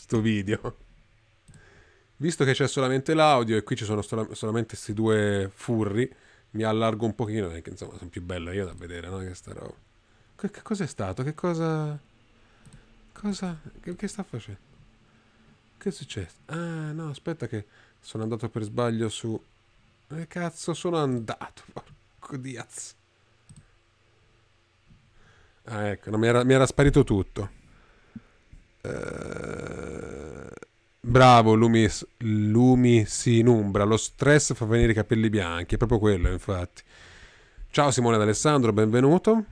sto video. Visto che c'è solamente l'audio e qui ci sono sol- solamente questi due furri, mi allargo un pochino perché eh, insomma sono più bello io da vedere, no? Che sta roba. Che, che cos'è stato? Che cosa... Cosa... Che, che sta facendo? Che è successo? Ah, no, aspetta che sono andato per sbaglio su... Che eh, cazzo sono andato? Porco diazzo. Ah, ecco, no, mi, era, mi era sparito tutto. Eh, bravo Lumi, Lumis, Lumisinumbra, lo stress fa venire i capelli bianchi, è proprio quello infatti. Ciao Simone D'Alessandro, benvenuto.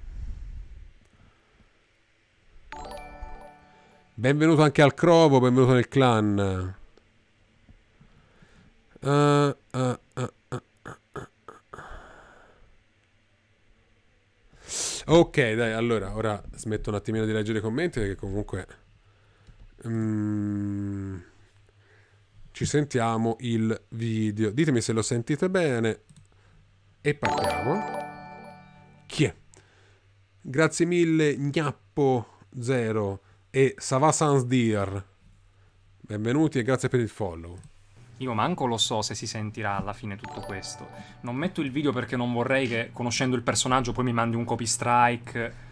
Benvenuto anche al Crovo, benvenuto nel clan. Uh, uh, uh, ok, dai, allora, ora smetto un attimino di leggere i commenti perché comunque... Ehm, ci sentiamo il video. Ditemi se lo sentite bene e partiamo. Chi è? Grazie mille Gnappo Zero e Savasans Dear. Benvenuti e grazie per il follow. Io manco lo so se si sentirà alla fine tutto questo. Non metto il video perché non vorrei che, conoscendo il personaggio, poi mi mandi un copy strike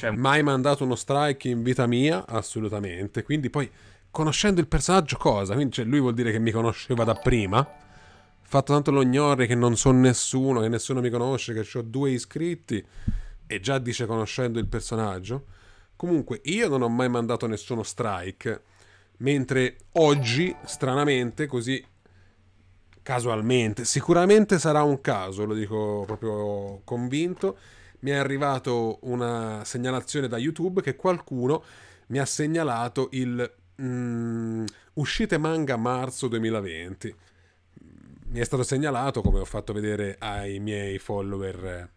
cioè... Mai mandato uno strike in vita mia? Assolutamente. Quindi poi, conoscendo il personaggio cosa? Quindi cioè, lui vuol dire che mi conosceva da prima? Fatto tanto lo ignori che non so nessuno, che nessuno mi conosce, che ho due iscritti e già dice conoscendo il personaggio. Comunque, io non ho mai mandato nessuno strike, mentre oggi, stranamente, così casualmente, sicuramente sarà un caso, lo dico proprio convinto, mi è arrivato una segnalazione da YouTube che qualcuno mi ha segnalato il mm, uscite manga marzo 2020. Mi è stato segnalato, come ho fatto vedere ai miei follower eh,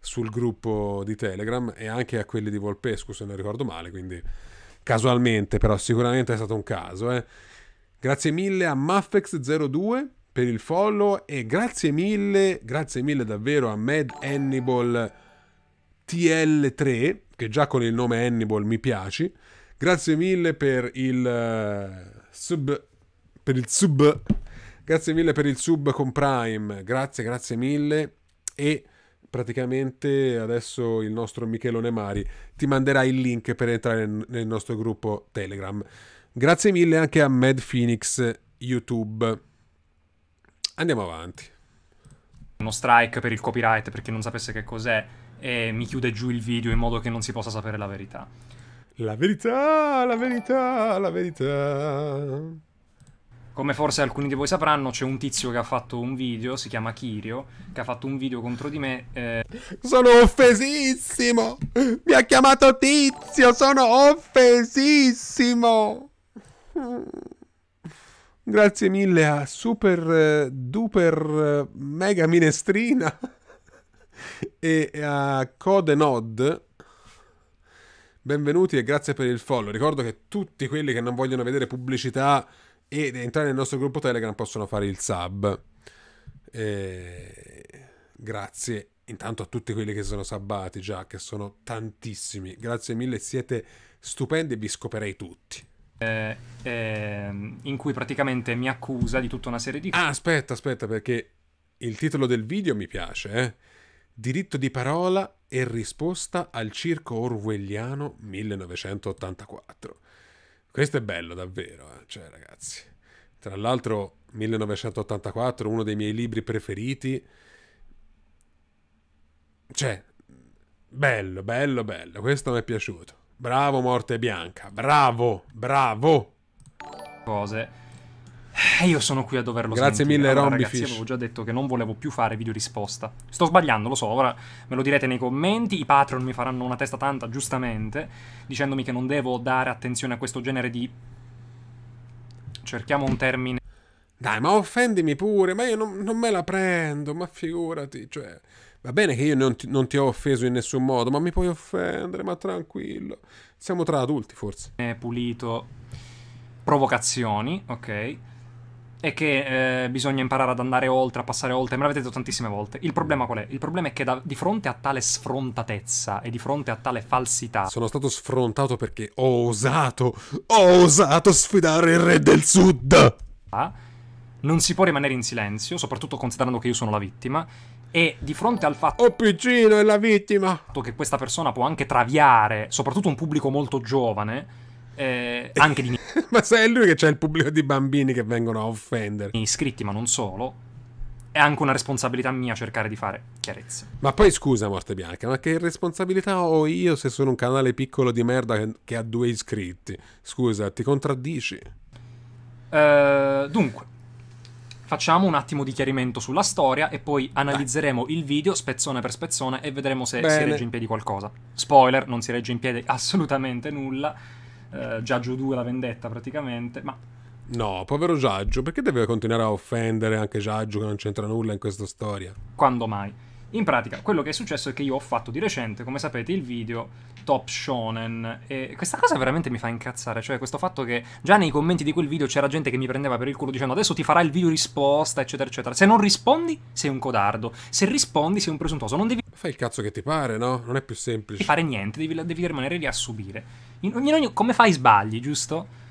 sul gruppo di Telegram e anche a quelli di Volpescu, se non ricordo male, quindi casualmente, però sicuramente è stato un caso. Eh. Grazie mille a Muffex02 per il follow e grazie mille, grazie mille davvero a Mad Hannibal TL3, che già con il nome Hannibal mi piaci. Grazie mille per il uh, sub. Per il sub. Grazie mille per il sub con Prime. Grazie, grazie mille. E praticamente adesso il nostro Michelone Mari ti manderà il link per entrare nel nostro gruppo Telegram. Grazie mille anche a Mad Phoenix YouTube. Andiamo avanti. Uno strike per il copyright per chi non sapesse che cos'è e mi chiude giù il video in modo che non si possa sapere la verità. La verità, la verità, la verità. Come forse alcuni di voi sapranno, c'è un tizio che ha fatto un video, si chiama Kirio, che ha fatto un video contro di me. Eh... Sono offesissimo! Mi ha chiamato tizio, sono offesissimo! Grazie mille a super duper mega minestrina e a Codenod. Benvenuti e grazie per il follow. Ricordo che tutti quelli che non vogliono vedere pubblicità ed entrare nel nostro gruppo Telegram possono fare il sub. E... Grazie intanto a tutti quelli che sono sabbati già, che sono tantissimi. Grazie mille, siete stupendi e vi scoperei tutti. Eh, eh, in cui praticamente mi accusa di tutta una serie di... Ah, aspetta, aspetta, perché il titolo del video mi piace, eh? diritto di parola e risposta al circo orwelliano 1984. Questo è bello davvero, eh? cioè ragazzi. Tra l'altro 1984, uno dei miei libri preferiti. Cioè, bello, bello, bello, questo mi è piaciuto. Bravo Morte Bianca, bravo, bravo. Cose e eh, io sono qui a doverlo Grazie smentire. mille, allora, Rombi ragazzi, Fish. avevo già detto che non volevo più fare video risposta. Sto sbagliando, lo so, ora me lo direte nei commenti. I patron mi faranno una testa tanta, giustamente, dicendomi che non devo dare attenzione a questo genere di... Cerchiamo un termine... Dai, ma offendimi pure, ma io non, non me la prendo, ma figurati, cioè... Va bene che io non ti, non ti, ho offeso in nessun modo, ma mi puoi offendere, ma tranquillo. Siamo tra adulti, forse. È pulito. Provocazioni, ok è che eh, bisogna imparare ad andare oltre, a passare oltre, me l'avete detto tantissime volte. Il problema qual è? Il problema è che da, di fronte a tale sfrontatezza e di fronte a tale falsità... Sono stato sfrontato perché ho osato, ho osato sfidare il re del sud! Ah, non si può rimanere in silenzio, soprattutto considerando che io sono la vittima, e di fronte al fatto... Oh piccino è la vittima! ...che questa persona può anche traviare, soprattutto un pubblico molto giovane eh, anche di Ma sai, è lui che c'è il pubblico di bambini che vengono a offendere. Iscritti, ma non solo. È anche una responsabilità mia cercare di fare chiarezza. Ma poi scusa, Morte Bianca, ma che responsabilità ho io se sono un canale piccolo di merda che, che ha due iscritti? Scusa, ti contraddici? Uh, dunque, facciamo un attimo di chiarimento sulla storia e poi analizzeremo Dai. il video spezzone per spezzone e vedremo se Bene. si regge in piedi qualcosa. Spoiler, non si regge in piedi assolutamente nulla eh, Giaggio 2 la vendetta praticamente, ma... No, povero Giaggio, perché deve continuare a offendere anche Giaggio che non c'entra nulla in questa storia? Quando mai? In pratica, quello che è successo è che io ho fatto di recente, come sapete, il video Top Shonen e questa cosa veramente mi fa incazzare, cioè questo fatto che già nei commenti di quel video c'era gente che mi prendeva per il culo dicendo adesso ti farà il video risposta, eccetera, eccetera. Se non rispondi sei un codardo, se rispondi sei un presuntuoso, non devi... Fai il cazzo che ti pare, no? Non è più semplice. Non devi fare niente, devi, devi rimanere lì a subire. In ogni, in ogni, come fai sbagli, giusto?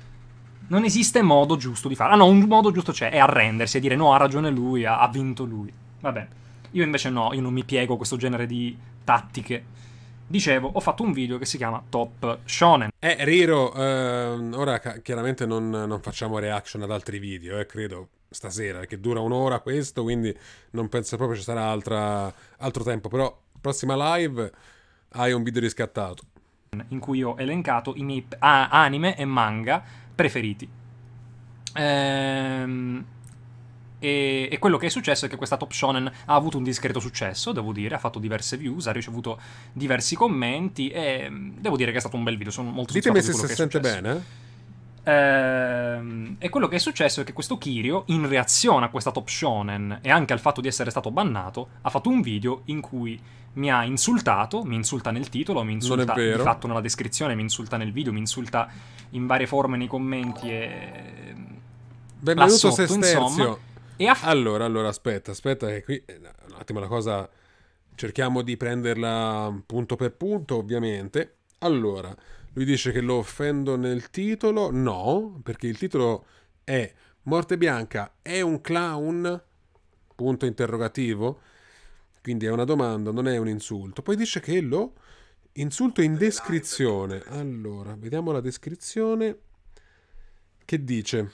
Non esiste modo giusto di farlo. Ah no, un modo giusto c'è, è arrendersi e dire no, ha ragione lui, ha, ha vinto lui. Vabbè. Io invece no, io non mi piego a questo genere di tattiche. Dicevo, ho fatto un video che si chiama Top Shonen. Eh, Riro, ehm, ora chiaramente non, non, facciamo reaction ad altri video, eh, credo, stasera, che dura un'ora questo, quindi non penso proprio ci sarà altra, altro tempo. Però, prossima live hai un video riscattato in cui ho elencato i miei anime e manga preferiti. Ehm, e, e, quello che è successo è che questa Top Shonen ha avuto un discreto successo, devo dire, ha fatto diverse views, ha ricevuto diversi commenti e mm, devo dire che è stato un bel video, sono molto soddisfatto di Ditemi soddisfatto Ditemi se si sente bene. Ehm, e quello che è successo è che questo Kirio, in reazione a questa top shonen e anche al fatto di essere stato bannato, ha fatto un video in cui mi ha insultato, mi insulta nel titolo, mi insulta di fatto nella descrizione, mi insulta nel video, mi insulta in varie forme nei commenti e... Ehm, Benvenuto sotto, Sesterzio. Insomma, e ha... Allora, allora, aspetta, aspetta, che qui eh, un attimo la cosa... Cerchiamo di prenderla punto per punto, ovviamente. Allora, lui dice che lo offendo nel titolo. No, perché il titolo è Morte Bianca è un clown? Punto interrogativo. Quindi è una domanda, non è un insulto. Poi dice che lo insulto in descrizione. Allora, vediamo la descrizione che dice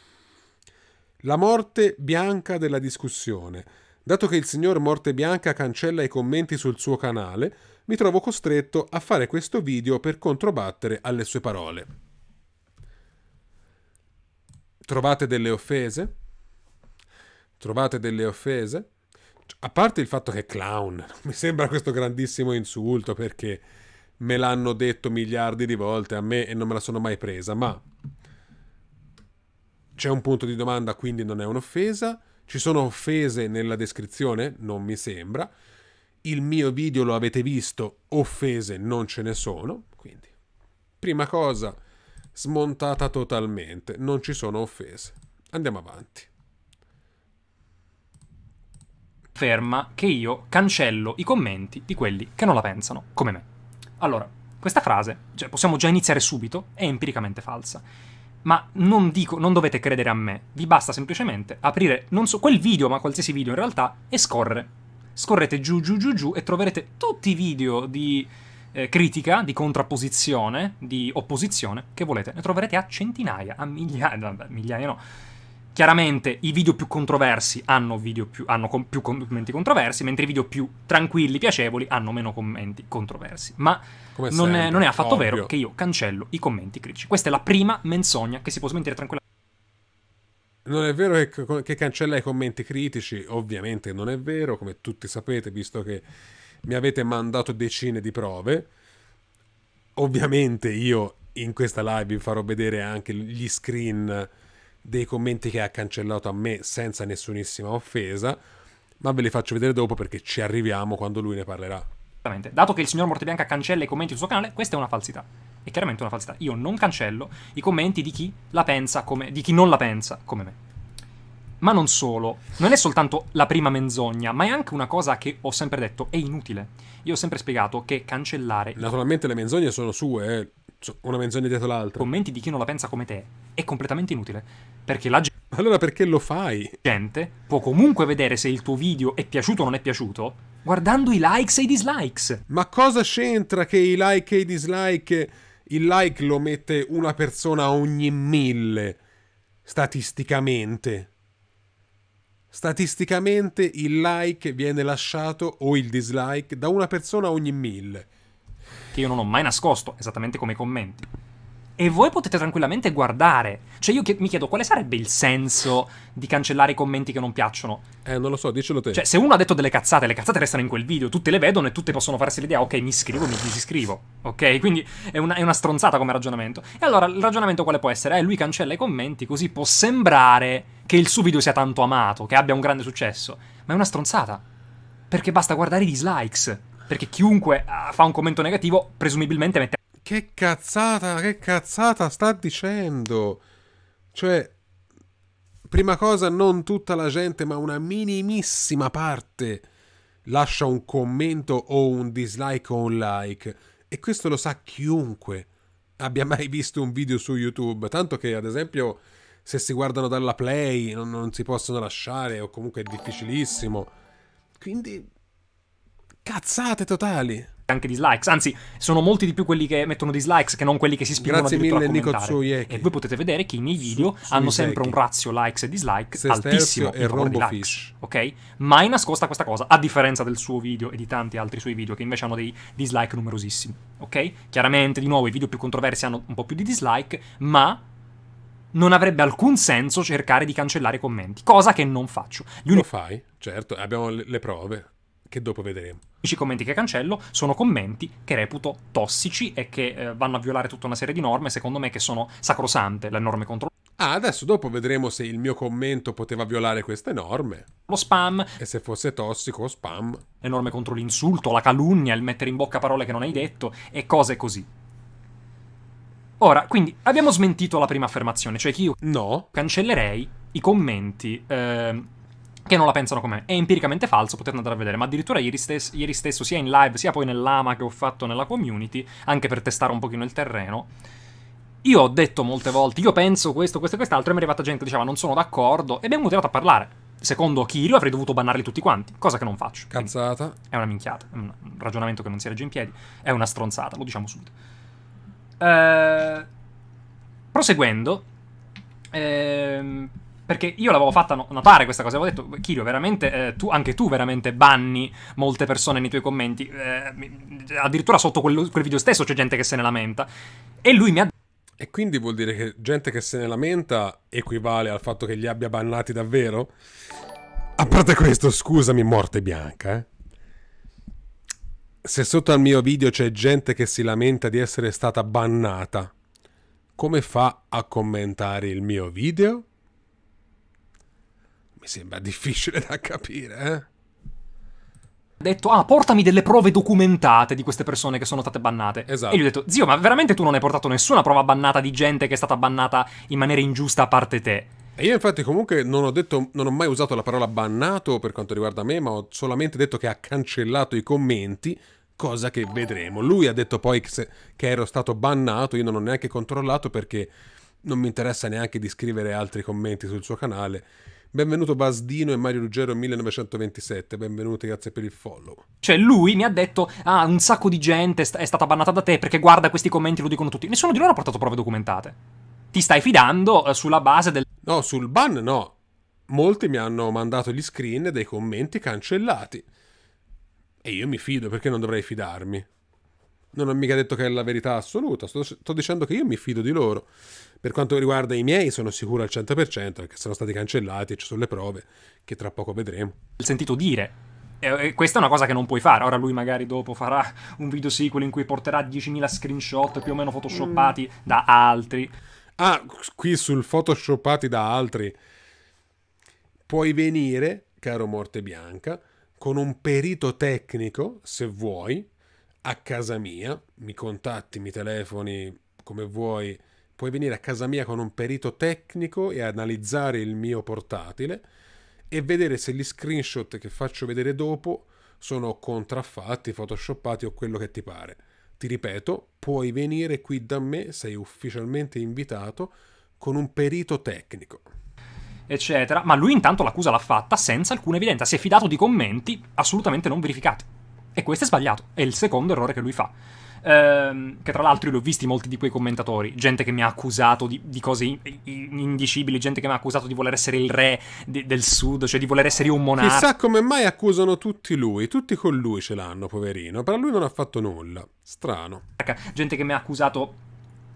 La morte bianca della discussione. Dato che il signor Morte Bianca cancella i commenti sul suo canale, mi trovo costretto a fare questo video per controbattere alle sue parole. Trovate delle offese? Trovate delle offese? Cioè, a parte il fatto che è clown, non mi sembra questo grandissimo insulto perché me l'hanno detto miliardi di volte a me e non me la sono mai presa, ma c'è un punto di domanda, quindi non è un'offesa. Ci sono offese nella descrizione? Non mi sembra il mio video lo avete visto, offese non ce ne sono, quindi prima cosa smontata totalmente, non ci sono offese. Andiamo avanti. Ferma che io cancello i commenti di quelli che non la pensano come me. Allora, questa frase, cioè possiamo già iniziare subito, è empiricamente falsa. Ma non dico, non dovete credere a me, vi basta semplicemente aprire non so quel video, ma qualsiasi video in realtà e scorrere scorrete giù, giù, giù, giù e troverete tutti i video di eh, critica, di contrapposizione, di opposizione che volete. Ne troverete a centinaia, a migliaia, vabbè, migliaia no. Chiaramente i video più controversi hanno, video più, hanno com- più commenti controversi, mentre i video più tranquilli, piacevoli, hanno meno commenti controversi. Ma non, sempre, è, non, è, affatto ovvio. vero che io cancello i commenti critici. Questa è la prima menzogna che si può smentire tranquillamente. Non è vero che, che cancella i commenti critici, ovviamente non è vero, come tutti sapete, visto che mi avete mandato decine di prove. Ovviamente io in questa live vi farò vedere anche gli screen dei commenti che ha cancellato a me senza nessunissima offesa, ma ve li faccio vedere dopo perché ci arriviamo quando lui ne parlerà. Veramente. Dato che il signor Mortebianca cancella i commenti sul suo canale, questa è una falsità. È chiaramente una falsità. Io non cancello i commenti di chi la pensa come... di chi non la pensa come me. Ma non solo. Non è soltanto la prima menzogna, ma è anche una cosa che ho sempre detto è inutile. Io ho sempre spiegato che cancellare... Naturalmente le menzogne sono sue, eh. Una menzogna dietro l'altra. I Commenti di chi non la pensa come te è completamente inutile. Perché la gente... Allora perché lo fai? Gente può comunque vedere se il tuo video è piaciuto o non è piaciuto guardando i likes e i dislikes. Ma cosa c'entra che i like e i dislike, il like lo mette una persona ogni mille, statisticamente? Statisticamente il like viene lasciato o il dislike da una persona ogni mille. Che io non ho mai nascosto, esattamente come i commenti e voi potete tranquillamente guardare. Cioè io mi chiedo quale sarebbe il senso di cancellare i commenti che non piacciono. Eh, non lo so, dicelo te. Cioè, se uno ha detto delle cazzate, le cazzate restano in quel video, tutte le vedono e tutte possono farsi l'idea, ok, mi iscrivo, mi disiscrivo. Ok, quindi è una, è una stronzata come ragionamento. E allora il ragionamento quale può essere? Eh, lui cancella i commenti così può sembrare che il suo video sia tanto amato, che abbia un grande successo. Ma è una stronzata. Perché basta guardare i dislikes. Perché chiunque ah, fa un commento negativo, presumibilmente mette che cazzata, che cazzata sta dicendo? Cioè, prima cosa, non tutta la gente, ma una minimissima parte lascia un commento o un dislike o un like. E questo lo sa chiunque abbia mai visto un video su YouTube. Tanto che, ad esempio, se si guardano dalla play non, non si possono lasciare, o comunque è difficilissimo. Quindi, cazzate totali anche dislikes, anzi sono molti di più quelli che mettono dislikes che non quelli che si spingono Grazie mille, a commentare. Nico e voi potete vedere che i miei video su, hanno sempre un ratio likes e dislikes altissimo e rombo fish. ok? Mai nascosta questa cosa, a differenza del suo video e di tanti altri suoi video che invece hanno dei dislike numerosissimi, ok? Chiaramente di nuovo i video più controversi hanno un po' più di dislike, ma non avrebbe alcun senso cercare di cancellare i commenti, cosa che non faccio. Gli uni- Lo fai, certo, abbiamo le prove che dopo vedremo. I commenti che cancello sono commenti che reputo tossici e che eh, vanno a violare tutta una serie di norme, secondo me, che sono sacrosante, le norme contro Ah, adesso dopo vedremo se il mio commento poteva violare queste norme. Lo spam. E se fosse tossico, spam. Le norme contro l'insulto, la calunnia, il mettere in bocca parole che non hai detto e cose così. Ora, quindi abbiamo smentito la prima affermazione, cioè che io no. cancellerei i commenti eh, che non la pensano come me. È empiricamente falso, potete andare a vedere, ma addirittura ieri stesso, ieri stesso sia in live sia poi nell'ama che ho fatto nella community, anche per testare un pochino il terreno, io ho detto molte volte, io penso questo, questo e quest'altro, e mi è arrivata gente che diceva non sono d'accordo, e abbiamo continuato a parlare. Secondo Kirio avrei dovuto bannarli tutti quanti, cosa che non faccio. Cazzata. Quindi è una minchiata, è un ragionamento che non si regge in piedi, è una stronzata, lo diciamo subito. Eh, proseguendo, ehm, perché io l'avevo fatta notare questa cosa, avevo detto, Kirio, veramente, eh, tu, anche tu veramente banni molte persone nei tuoi commenti, eh, addirittura sotto quel, quel video stesso c'è gente che se ne lamenta. E lui mi ha e quindi vuol dire che gente che se ne lamenta equivale al fatto che li abbia bannati davvero? A parte questo, scusami, morte bianca, eh? Se sotto al mio video c'è gente che si lamenta di essere stata bannata, come fa a commentare il mio video? Mi sembra difficile da capire, eh? detto ah portami delle prove documentate di queste persone che sono state bannate esatto. e gli ho detto zio ma veramente tu non hai portato nessuna prova bannata di gente che è stata bannata in maniera ingiusta a parte te e io infatti comunque non ho detto non ho mai usato la parola bannato per quanto riguarda me ma ho solamente detto che ha cancellato i commenti cosa che vedremo lui ha detto poi che, se, che ero stato bannato io non ho neanche controllato perché non mi interessa neanche di scrivere altri commenti sul suo canale Benvenuto Basdino e Mario Ruggero 1927, benvenuti, grazie per il follow. Cioè lui mi ha detto, ah un sacco di gente è stata bannata da te perché guarda questi commenti, lo dicono tutti. Nessuno di loro ha portato prove documentate. Ti stai fidando eh, sulla base del... No, sul ban no. Molti mi hanno mandato gli screen dei commenti cancellati. E io mi fido perché non dovrei fidarmi. Non ho mica detto che è la verità assoluta, sto, sto dicendo che io mi fido di loro. Per quanto riguarda i miei, sono sicuro al 100% perché sono stati cancellati e ci sono le prove che tra poco vedremo. Ho sentito dire. E questa è una cosa che non puoi fare. Ora lui magari dopo farà un video sequel in cui porterà 10.000 screenshot più o meno photoshoppati mm. da altri. Ah, qui sul photoshoppati da altri puoi venire, caro Morte Bianca, con un perito tecnico, se vuoi, a casa mia, mi contatti, mi telefoni come vuoi puoi venire a casa mia con un perito tecnico e analizzare il mio portatile e vedere se gli screenshot che faccio vedere dopo sono contraffatti, photoshoppati o quello che ti pare. Ti ripeto, puoi venire qui da me, sei ufficialmente invitato, con un perito tecnico. Eccetera, ma lui intanto l'accusa l'ha fatta senza alcuna evidenza, si è fidato di commenti assolutamente non verificati. E questo è sbagliato, è il secondo errore che lui fa ehm, che tra l'altro io li ho visti molti di quei commentatori, gente che mi ha accusato di, di cose in, in, indicibili, gente che mi ha accusato di voler essere il re de, del sud, cioè di voler essere io un monarca. Chissà come mai accusano tutti lui, tutti con lui ce l'hanno, poverino, però lui non ha fatto nulla, strano. Gente che mi ha accusato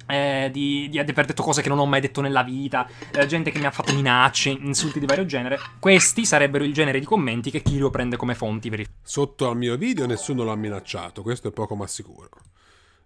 eh, di, di, aver detto cose che non ho mai detto nella vita, eh, gente che mi ha fatto minacce, insulti di vario genere. Questi sarebbero il genere di commenti che Kirio prende come fonti verificate. Sotto al mio video nessuno l'ha minacciato, questo è poco ma sicuro.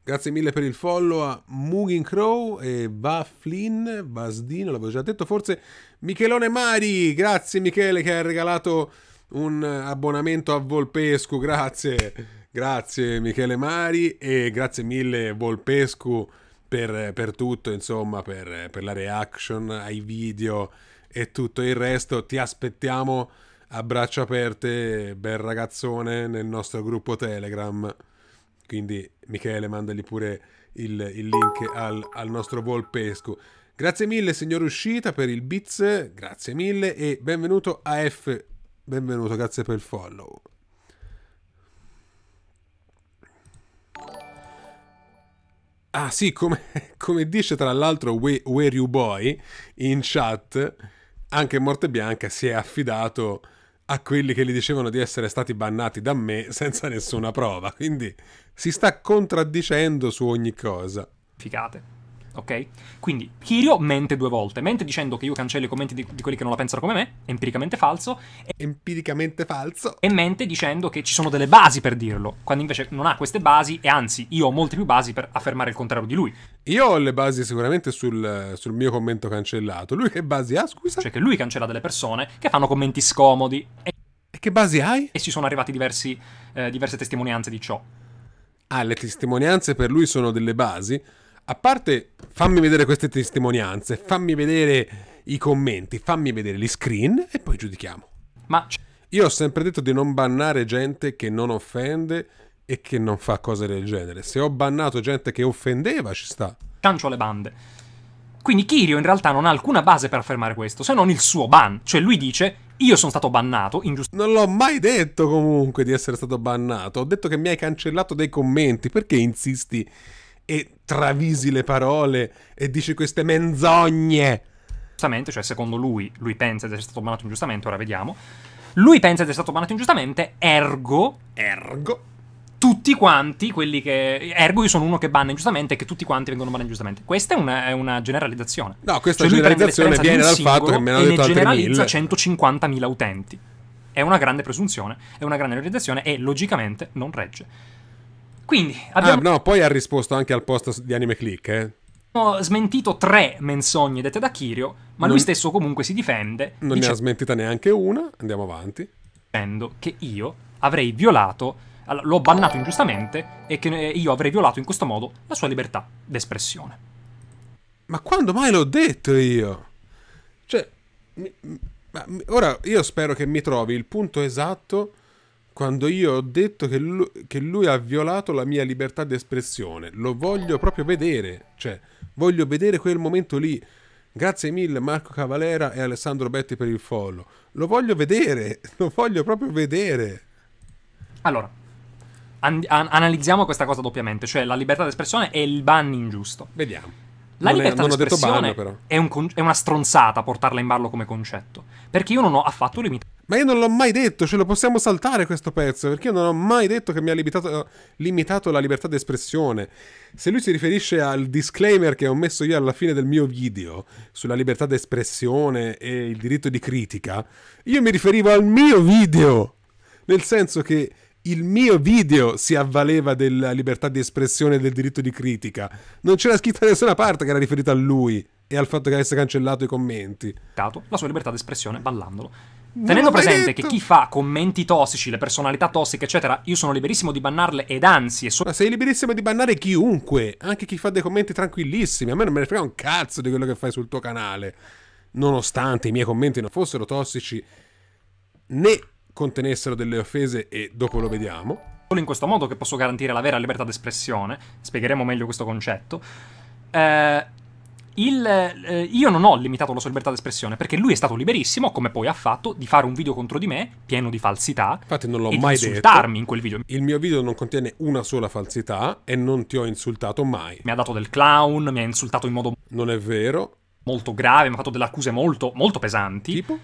Grazie mille per il follow a Mugin Crow e Va Flynn, Basdino, l'avevo già detto, forse Michelone Mari. Grazie Michele che ha regalato un abbonamento a Volpescu, grazie. Grazie Michele Mari e grazie mille Volpescu per, per tutto, insomma, per, per la reaction ai video e tutto il resto. Ti aspettiamo a braccia aperte, bel ragazzone, nel nostro gruppo Telegram. Quindi Michele, mandali pure il, il link al, al, nostro Volpescu. Grazie mille, signor Uscita, per il Biz. Grazie mille e benvenuto a F. Benvenuto, grazie per il follow. Ah sì, come, come dice tra l'altro We, Where You Boy in chat, anche Morte Bianca si è affidato a quelli che gli dicevano di essere stati bannati da me senza nessuna prova, quindi si sta contraddicendo su ogni cosa. Ficate ok? Quindi Kirio mente due volte, mente dicendo che io cancello i commenti di, di quelli che non la pensano come me, empiricamente falso, e, empiricamente falso, e mente dicendo che ci sono delle basi per dirlo, quando invece non ha queste basi e anzi io ho molte più basi per affermare il contrario di lui. Io ho le basi sicuramente sul, sul mio commento cancellato, lui che basi ha scusa? Cioè che lui cancella delle persone che fanno commenti scomodi. E, e che basi hai? E ci sono arrivati diversi, eh, diverse testimonianze di ciò. Ah, le testimonianze per lui sono delle basi? a parte fammi vedere queste testimonianze, fammi vedere i commenti, fammi vedere gli screen e poi giudichiamo. Ma io ho sempre detto di non bannare gente che non offende e che non fa cose del genere. Se ho bannato gente che offendeva, ci sta. Cancio le bande. Quindi Kirio in realtà non ha alcuna base per affermare questo, se non il suo ban. Cioè lui dice, io sono stato bannato, ingiustamente. Non l'ho mai detto comunque di essere stato bannato, ho detto che mi hai cancellato dei commenti, perché insisti e travisi le parole e dici queste menzogne. Giustamente, cioè secondo lui, lui pensa di essere stato bannato ingiustamente, ora vediamo. Lui pensa di essere stato bannato ingiustamente, ergo... Ergo tutti quanti quelli che. Ergo, io sono uno che banna ingiustamente e che tutti quanti vengono bannati ingiustamente. Questa è una, è una generalizzazione. No, questa cioè generalizzazione viene dal fatto che me l'hanno detto altri generalizza 150.000 utenti. È una grande presunzione, è una grande realizzazione e logicamente non regge. Quindi ah, abbiamo... Ah, no, poi ha risposto anche al post di Anime Click, eh? smentito tre menzogne dette da Kirio, ma non... lui stesso comunque si difende. Non dice... ne ha smentita neanche una, andiamo avanti. Dicendo che io avrei violato, l'ho bannato ingiustamente, e che eh, io avrei violato in questo modo la sua libertà d'espressione. Ma quando mai l'ho detto io? Cioè, mi... ora io spero che mi trovi il punto esatto quando io ho detto che lui, che lui ha violato la mia libertà di espressione. Lo voglio proprio vedere, cioè voglio vedere quel momento lì. Grazie mille Marco Cavalera e Alessandro Betti per il follow. Lo voglio vedere, lo voglio proprio vedere. Allora, an an analizziamo questa cosa doppiamente, cioè la libertà d'espressione e il ban ingiusto. Vediamo. La non libertà d'espressione è, un è, una stronzata portarla in ballo come concetto perché io non ho affatto limitato. Ma io non l'ho mai detto, ce lo possiamo saltare questo pezzo, perché io non ho mai detto che mi ha limitato, limitato la libertà d'espressione. Se lui si riferisce al disclaimer che ho messo io alla fine del mio video sulla libertà d'espressione e il diritto di critica, io mi riferivo al mio video, nel senso che il mio video si avvaleva della libertà di espressione e del diritto di critica. Non c'era scritto da nessuna parte che era riferito a lui e al fatto che avesse cancellato i commenti. Dato la sua libertà d'espressione ballandolo. Tenendo presente detto. che chi fa commenti tossici, le personalità tossiche, eccetera, io sono liberissimo di bannarle ed anzi è solo... Ma sei liberissimo di bannare chiunque, anche chi fa dei commenti tranquillissimi. A me non me ne frega un cazzo di quello che fai sul tuo canale. Nonostante i miei commenti non fossero tossici né contenessero delle offese e dopo lo vediamo. Solo in questo modo che posso garantire la vera libertà d'espressione, spiegheremo meglio questo concetto. Eh il, eh, io non ho limitato la sua libertà d'espressione perché lui è stato liberissimo, come poi ha fatto, di fare un video contro di me pieno di falsità. Infatti, non l'ho mai detto. insultarmi in quel video. Il mio video non contiene una sola falsità e non ti ho insultato mai. Mi ha dato del clown, mi ha insultato in modo. Non è vero. Molto grave, mi ha fatto delle accuse molto, molto pesanti. Tipo?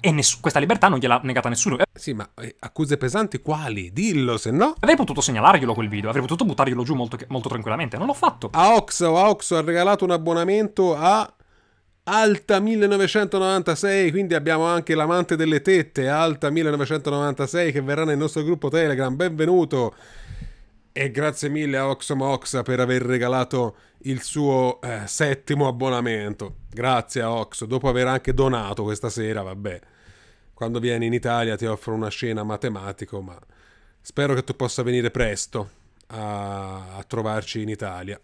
e ness- questa libertà non gliela ha negata nessuno. Eh, sì, ma eh, accuse pesanti quali? Dillo, se no... Avrei potuto segnalarglielo quel video, avrei potuto buttarglielo giù molto, molto tranquillamente, non l'ho fatto. a Oxo ha regalato un abbonamento a... Alta 1996, quindi abbiamo anche l'amante delle tette, Alta 1996, che verrà nel nostro gruppo Telegram. Benvenuto! E grazie mille a Oxomoxa per aver regalato il suo eh, settimo abbonamento. Grazie a Ox, dopo aver anche donato questa sera, vabbè. Quando vieni in Italia ti offro una scena matematico, ma spero che tu possa venire presto a, a trovarci in Italia.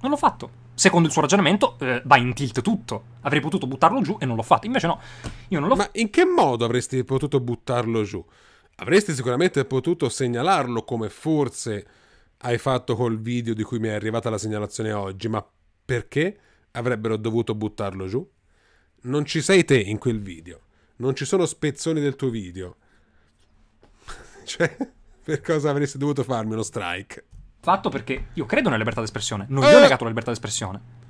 Non l'ho fatto. Secondo il suo ragionamento eh, va in tilt tutto. Avrei potuto buttarlo giù e non l'ho fatto. Invece no, io non l'ho fatto. Ma in che modo avresti potuto buttarlo giù? Avresti sicuramente potuto segnalarlo come forse hai fatto col video di cui mi è arrivata la segnalazione oggi, ma perché avrebbero dovuto buttarlo giù? Non ci sei te in quel video, non ci sono spezzoni del tuo video. cioè, per cosa avresti dovuto farmi uno strike? Fatto perché io credo nella libertà d'espressione, non eh. gli ho negato la libertà d'espressione.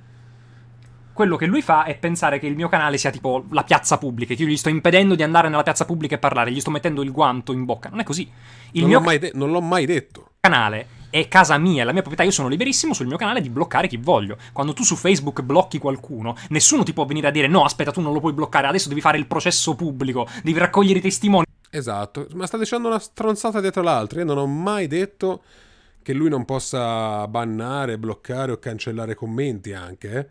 Quello che lui fa è pensare che il mio canale sia tipo la piazza pubblica, che io gli sto impedendo di andare nella piazza pubblica e parlare, gli sto mettendo il guanto in bocca. Non è così. Il non, mio l'ho, mai de- non l'ho mai detto. canale è casa mia, è la mia proprietà, io sono liberissimo sul mio canale di bloccare chi voglio. Quando tu su Facebook blocchi qualcuno, nessuno ti può venire a dire no, aspetta, tu non lo puoi bloccare, adesso devi fare il processo pubblico, devi raccogliere i testimoni. Esatto, ma sta dicendo una stronzata dietro l'altra, io non ho mai detto che lui non possa bannare, bloccare o cancellare commenti anche. Eh.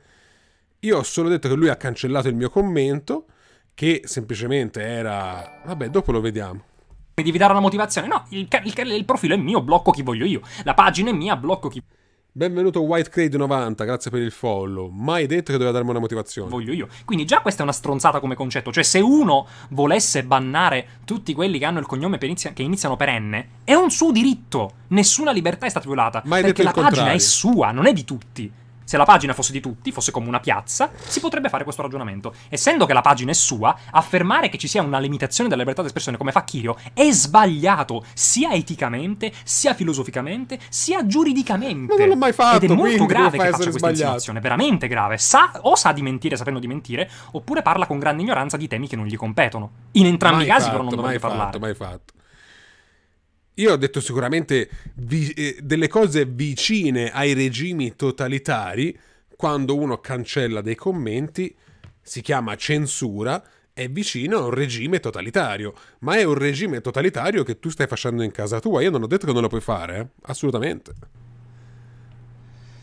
Io ho solo detto che lui ha cancellato il mio commento, che semplicemente era... Vabbè, dopo lo vediamo. Mi devi dare una motivazione. No, il, il, il, profilo è mio, blocco chi voglio io. La pagina è mia, blocco chi. Benvenuto WhiteCrade90, grazie per il follow. Mai detto che doveva darmi una motivazione. Voglio io. Quindi già questa è una stronzata come concetto. Cioè se uno volesse bannare tutti quelli che hanno il cognome inizia, che iniziano per N, è un suo diritto. Nessuna libertà è stata violata. Mai perché la pagina contrario. è sua, non è di tutti. Se la pagina fosse di tutti, fosse come una piazza, si potrebbe fare questo ragionamento. Essendo che la pagina è sua, affermare che ci sia una limitazione della libertà d'espressione come fa Kirio è sbagliato, sia eticamente, sia filosoficamente, sia giuridicamente. non l'ho mai fatto. Ed è molto grave che faccia questa insinuazione, veramente grave. Sa, o sa di mentire sapendo di mentire, oppure parla con grande ignoranza di temi che non gli competono. In entrambi mai i casi fatto, però non dovrebbe mai parlare. Fatto, mai fatto. Io ho detto sicuramente vi, eh, delle cose vicine ai regimi totalitari, quando uno cancella dei commenti, si chiama censura, è vicino a un regime totalitario, ma è un regime totalitario che tu stai facendo in casa tua. Io non ho detto che non lo puoi fare, eh? assolutamente.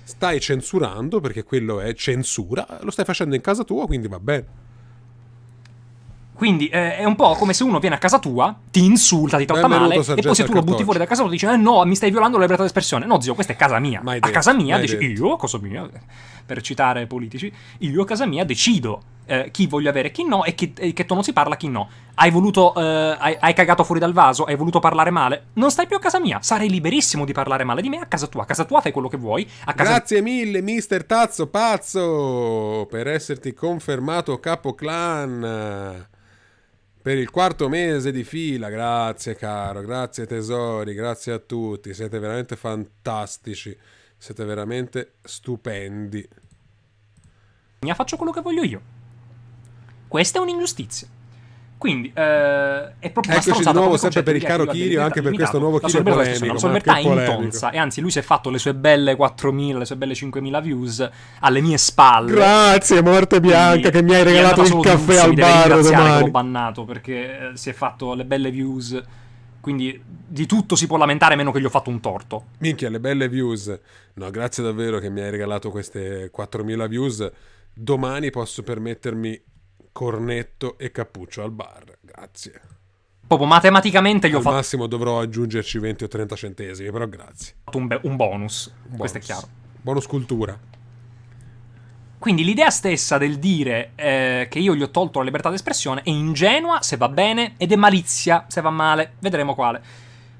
Stai censurando perché quello è censura, lo stai facendo in casa tua, quindi va bene. Quindi eh, è un po' come se uno viene a casa tua, ti insulta, ti tratta male, e poi se tu lo butti fuori da casa tua dici: Eh no, mi stai violando la libertà d'espressione. No, zio, questa è casa mia. Mai a detto, casa mia, dec- io, a mia, per citare politici, io a casa mia decido eh, chi voglio avere e chi no, e chi, eh, che tono si parla, chi no. Hai voluto. Eh, hai, hai, cagato fuori dal vaso, hai voluto parlare male. Non stai più a casa mia. Sarei liberissimo di parlare male di me a casa tua. A casa tua fai quello che vuoi. Grazie mille, mister Tazzo Pazzo, per esserti confermato capo clan. Per il quarto mese di fila, grazie caro, grazie tesori, grazie a tutti, siete veramente fantastici, siete veramente stupendi. Mi Faccio quello che voglio io. Questa è un'ingiustizia. Quindi eh, è proprio Eccoci di nuovo sempre per il caro Kirio, anche per questo nuovo Kirio polemico. La solvertà è intonsa e anzi lui si è fatto le sue belle 4.000, le sue belle 5.000 views alle mie spalle. Grazie, morte bianca Quindi, che mi hai regalato il caffè al bar domani. l'ho bannato perché eh, si è fatto le belle views. Quindi di tutto si può lamentare meno che gli ho fatto un torto. Minchia, le belle views. No, grazie davvero che mi hai regalato queste 4.000 views. Domani posso permettermi cornetto e cappuccio al bar. Grazie. Proprio matematicamente gli ho fatto... Al massimo dovrò aggiungerci 20 o 30 centesimi, però grazie. Un, be- un, bonus. un bonus, questo è chiaro. Bonus cultura. Quindi l'idea stessa del dire eh, che io gli ho tolto la libertà d'espressione è ingenua se va bene ed è malizia se va male, vedremo quale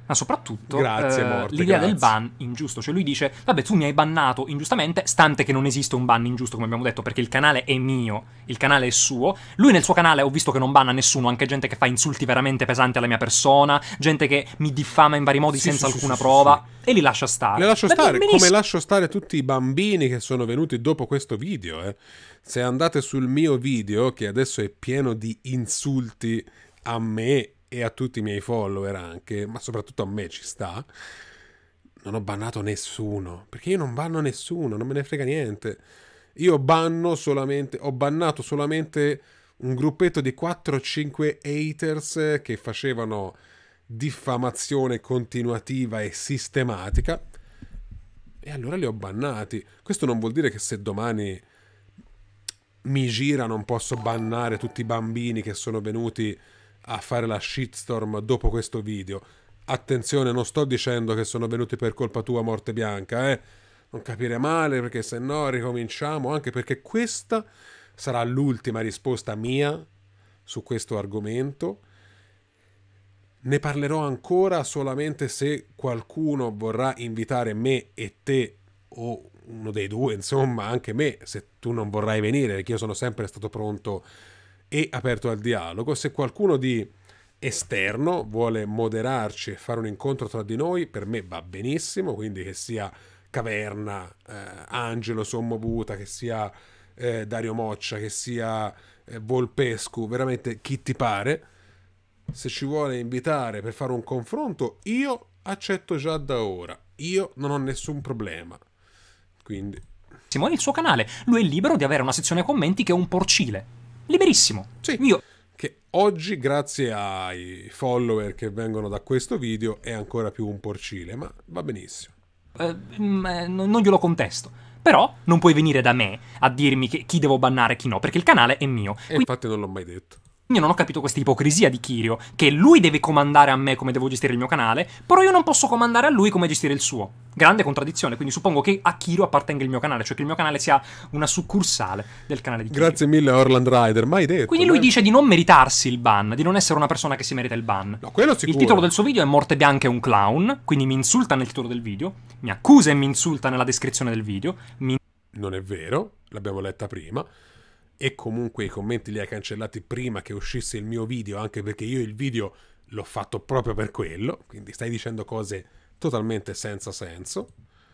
ma soprattutto grazie, eh, morte, l'idea grazie. del ban ingiusto. Cioè lui dice, vabbè tu mi hai bannato ingiustamente, stante che non esiste un ban ingiusto come abbiamo detto, perché il canale è mio, il canale è suo. Lui nel suo canale ho visto che non banna nessuno, anche gente che fa insulti veramente pesanti alla mia persona, gente che mi diffama in vari modi sì, senza sì, alcuna sì, prova e li lascia stare. Li lascio stare, benissimo. come lascio stare tutti i bambini che sono venuti dopo questo video. Eh. Se andate sul mio video, che adesso è pieno di insulti a me e a tutti i miei follower anche, ma soprattutto a me ci sta, non ho bannato nessuno, perché io non banno nessuno, non me ne frega niente. Io banno solamente, ho bannato solamente un gruppetto di 4-5 haters che facevano diffamazione continuativa e sistematica e allora li ho bannati. Questo non vuol dire che se domani mi gira non posso bannare tutti i bambini che sono venuti a fare la shitstorm dopo questo video. Attenzione, non sto dicendo che sono venuti per colpa tua morte bianca, eh. Non capire male perché se no ricominciamo, anche perché questa sarà l'ultima risposta mia su questo argomento. Ne parlerò ancora solamente se qualcuno vorrà invitare me e te o uno dei due, insomma, anche me, se tu non vorrai venire, perché io sono sempre stato pronto e aperto al dialogo. Se qualcuno di esterno vuole moderarci e fare un incontro tra di noi, per me va benissimo, quindi che sia Caverna, eh, Angelo Sommobuta, che sia eh, Dario Moccia, che sia eh, Volpescu, veramente chi ti pare. Se ci vuole invitare per fare un confronto, io accetto già da ora. Io non ho nessun problema. Quindi... Simone, il suo canale, lui è libero di avere una sezione commenti che è un porcile liberissimo. Sì. Io... Che oggi, grazie ai follower che vengono da questo video, è ancora più un porcile, ma va benissimo. Eh, mm, eh non glielo contesto. Però non puoi venire da me a dirmi chi devo bannare e chi no, perché il canale è mio. Quindi... infatti non l'ho mai detto. Io non ho capito questa ipocrisia di Kirio, che lui deve comandare a me come devo gestire il mio canale, però io non posso comandare a lui come gestire il suo. Grande contraddizione, quindi suppongo che a Kirio appartenga il mio canale, cioè che il mio canale sia una succursale del canale di Kirio. Grazie mille Orland Rider, mai detto. Quindi lui beh. dice di non meritarsi il ban, di non essere una persona che si merita il ban. No, quello sicuro. Il titolo del suo video è Morte Bianca è un clown, quindi mi insulta nel titolo del video, mi accusa e mi insulta nella descrizione del video. Mi... Non è vero, l'abbiamo letta prima e comunque i commenti li hai cancellati prima che uscisse il mio video, anche perché io il video l'ho fatto proprio per quello, quindi stai dicendo cose totalmente senza senso.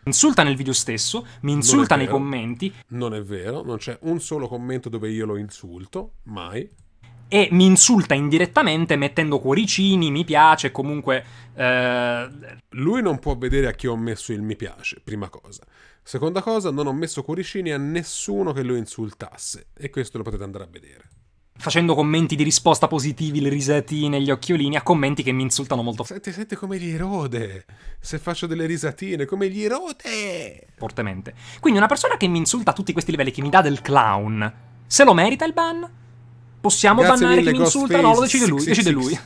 Insulta nel video stesso, mi insulta nei commenti. Non è vero, non c'è un solo commento dove io lo insulto, mai e mi insulta indirettamente mettendo cuoricini, mi piace, comunque... Eh... Lui non può vedere a chi ho messo il mi piace, prima cosa. Seconda cosa, non ho messo cuoricini a nessuno che lo insultasse, e questo lo potete andare a vedere. Facendo commenti di risposta positivi, le risatine, gli occhiolini, a commenti che mi insultano molto. Senti, senti come gli erode. Se faccio delle risatine, come gli erode. Fortemente. Quindi una persona che mi insulta a tutti questi livelli, che mi dà del clown, se lo merita il ban? possiamo Grazie bannare chi mi insulta? Face. No, lo decide lui, six, decide six. lui.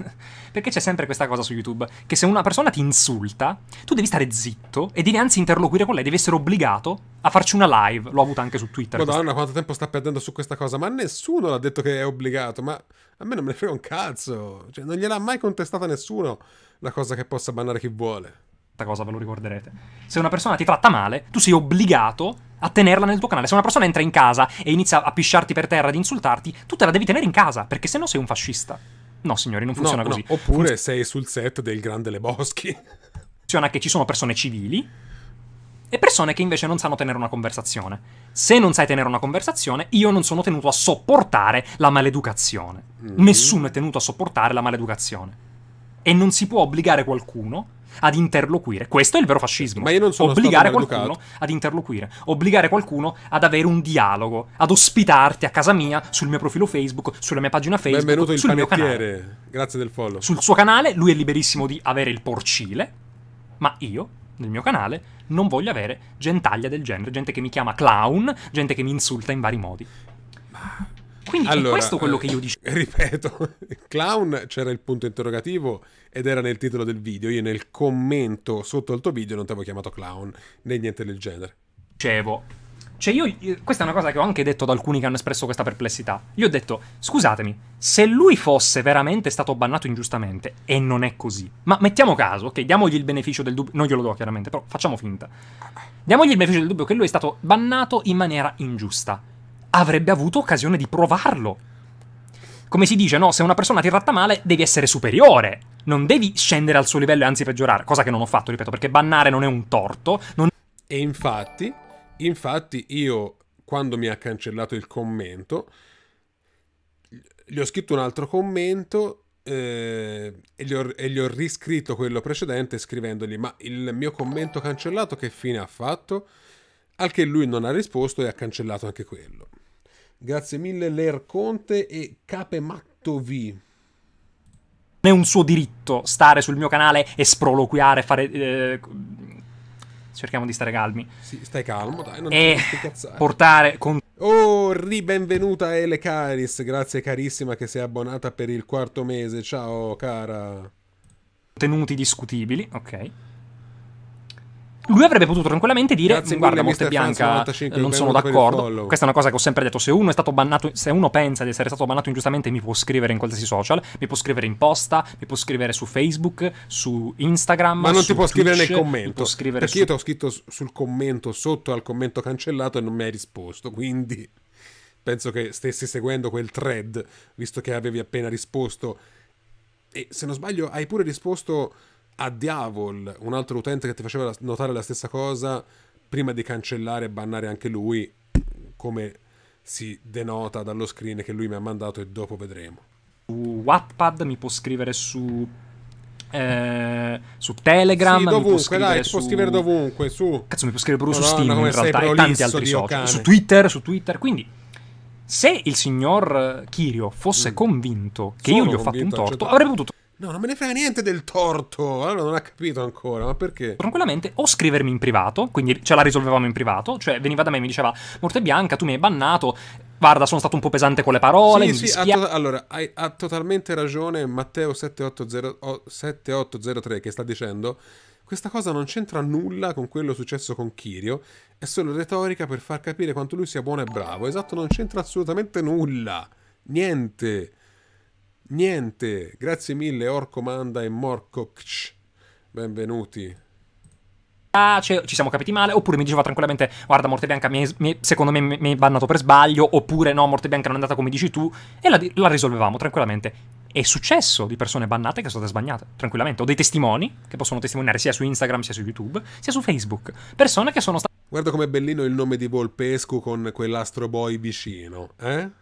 Perché c'è sempre questa cosa su YouTube, che se una persona ti insulta, tu devi stare zitto e devi anzi interloquire con lei, devi essere obbligato a farci una live. L'ho avuta anche su Twitter. Madonna, quanto tempo sta perdendo su questa cosa, ma nessuno l'ha detto che è obbligato, ma a me non me ne frega un cazzo. Cioè, non gliel'ha mai contestata nessuno la cosa che possa bannare chi vuole. Questa cosa ve lo ricorderete. Se una persona ti tratta male, tu sei obbligato a tenerla nel tuo canale. Se una persona entra in casa e inizia a pisciarti per terra, ad insultarti, tu te la devi tenere in casa, perché se no sei un fascista. No, signori, non funziona no, così. No. Oppure Funz- sei sul set del Grande Le Boschi. Funziona che ci sono persone civili e persone che invece non sanno tenere una conversazione. Se non sai tenere una conversazione, io non sono tenuto a sopportare la maleducazione. Mm-hmm. Nessuno è tenuto a sopportare la maleducazione. E non si può obbligare qualcuno ad interloquire. Questo è il vero fascismo. Ma io non sono obbligare qualcuno ad interloquire, obbligare qualcuno ad avere un dialogo, ad ospitarti a casa mia sul mio profilo Facebook, sulla mia pagina Facebook, Benvenuto sul mio canale. Grazie del follow. Sul suo canale lui è liberissimo di avere il porcile, ma io nel mio canale non voglio avere gentaglia del genere, gente che mi chiama clown, gente che mi insulta in vari modi. Ma quindi allora, è questo quello eh, che io dicevo. Ripeto, clown c'era il punto interrogativo ed era nel titolo del video. Io nel commento sotto al tuo video non ti avevo chiamato clown né niente del genere. Dicevo, cioè io, questa è una cosa che ho anche detto ad alcuni che hanno espresso questa perplessità. Io ho detto, scusatemi, se lui fosse veramente stato bannato ingiustamente, e non è così, ma mettiamo caso, ok, diamogli il beneficio del dubbio, non glielo do chiaramente, però facciamo finta. Diamogli il beneficio del dubbio che lui è stato bannato in maniera ingiusta avrebbe avuto occasione di provarlo. Come si dice, no? Se una persona ti tratta male, devi essere superiore. Non devi scendere al suo livello e anzi peggiorare. Cosa che non ho fatto, ripeto, perché bannare non è un torto. Non... E infatti, infatti io, quando mi ha cancellato il commento, gli ho scritto un altro commento eh, e, gli ho, e, gli ho, riscritto quello precedente scrivendogli ma il mio commento cancellato che fine ha fatto? Al che lui non ha risposto e ha cancellato anche quello. Grazie mille Lerconte e Capematto V. Non è un suo diritto stare sul mio canale e sproloquiare, fare... Eh, cerchiamo di stare calmi. Sì, stai calmo, dai, non e portare con... Oh, ribenvenuta Ele Caris, grazie carissima che sei abbonata per il quarto mese, ciao cara. ...tenuti discutibili, ok. Lui avrebbe potuto tranquillamente dire: Grazie Guarda, Monte Bianca, non eh, sono d'accordo. Questa è una cosa che ho sempre detto: se uno è stato bannato, se uno pensa di essere stato bannato ingiustamente, mi può scrivere in qualsiasi social, mi può scrivere in posta, mi può scrivere su Facebook, su Instagram. Ma non ti può Twitch, scrivere nel commento. Scrivere perché su... io ti ho scritto sul commento sotto al commento cancellato e non mi hai risposto. Quindi penso che stessi seguendo quel thread, visto che avevi appena risposto. E se non sbaglio, hai pure risposto a Diavol, un altro utente che ti faceva notare la stessa cosa, prima di cancellare e bannare anche lui, come si denota dallo screen che lui mi ha mandato e dopo vedremo. Su Wattpad mi può scrivere su eh, su Telegram, sì, dovunque, mi dai, su... scrivere dovunque, su Cazzo, mi può scrivere pure no, su Steam no, in realtà e tanti altri social, cane. su Twitter, su Twitter, quindi se il signor Kirio fosse mm. convinto che Sono io gli ho fatto un torto, accettabile. avrebbe potuto No, non me ne frega niente del torto. Allora non ha capito ancora, ma perché? Tranquillamente, o scrivermi in privato, quindi ce la risolvevamo in privato, cioè veniva da me e mi diceva Morte Bianca, tu mi hai bannato, guarda, sono stato un po' pesante con le parole. Sì, sì, ha to- tota-, allora, hai, ha totalmente ragione Matteo 780, 7803 che sta dicendo questa cosa non c'entra nulla con quello successo con Kirio, è solo retorica per far capire quanto lui sia buono e bravo. Esatto, non c'entra assolutamente nulla. Niente. Niente, grazie mille Orcomanda e Morcocch. Benvenuti. Ah, cioè, ci siamo capiti male, oppure mi diceva tranquillamente, guarda, Morte Bianca mi, mi, secondo me mi, mi è bannato per sbaglio, oppure no, Morte Bianca non è andata come dici tu, e la, la risolvevamo tranquillamente. È successo di persone bannate che sono state sbagnate, tranquillamente. Ho dei testimoni che possono testimoniare sia su Instagram, sia su YouTube, sia su Facebook. Persone che sono state... Guarda com'è bellino il nome di Volpescu con quell'astro boy vicino, eh?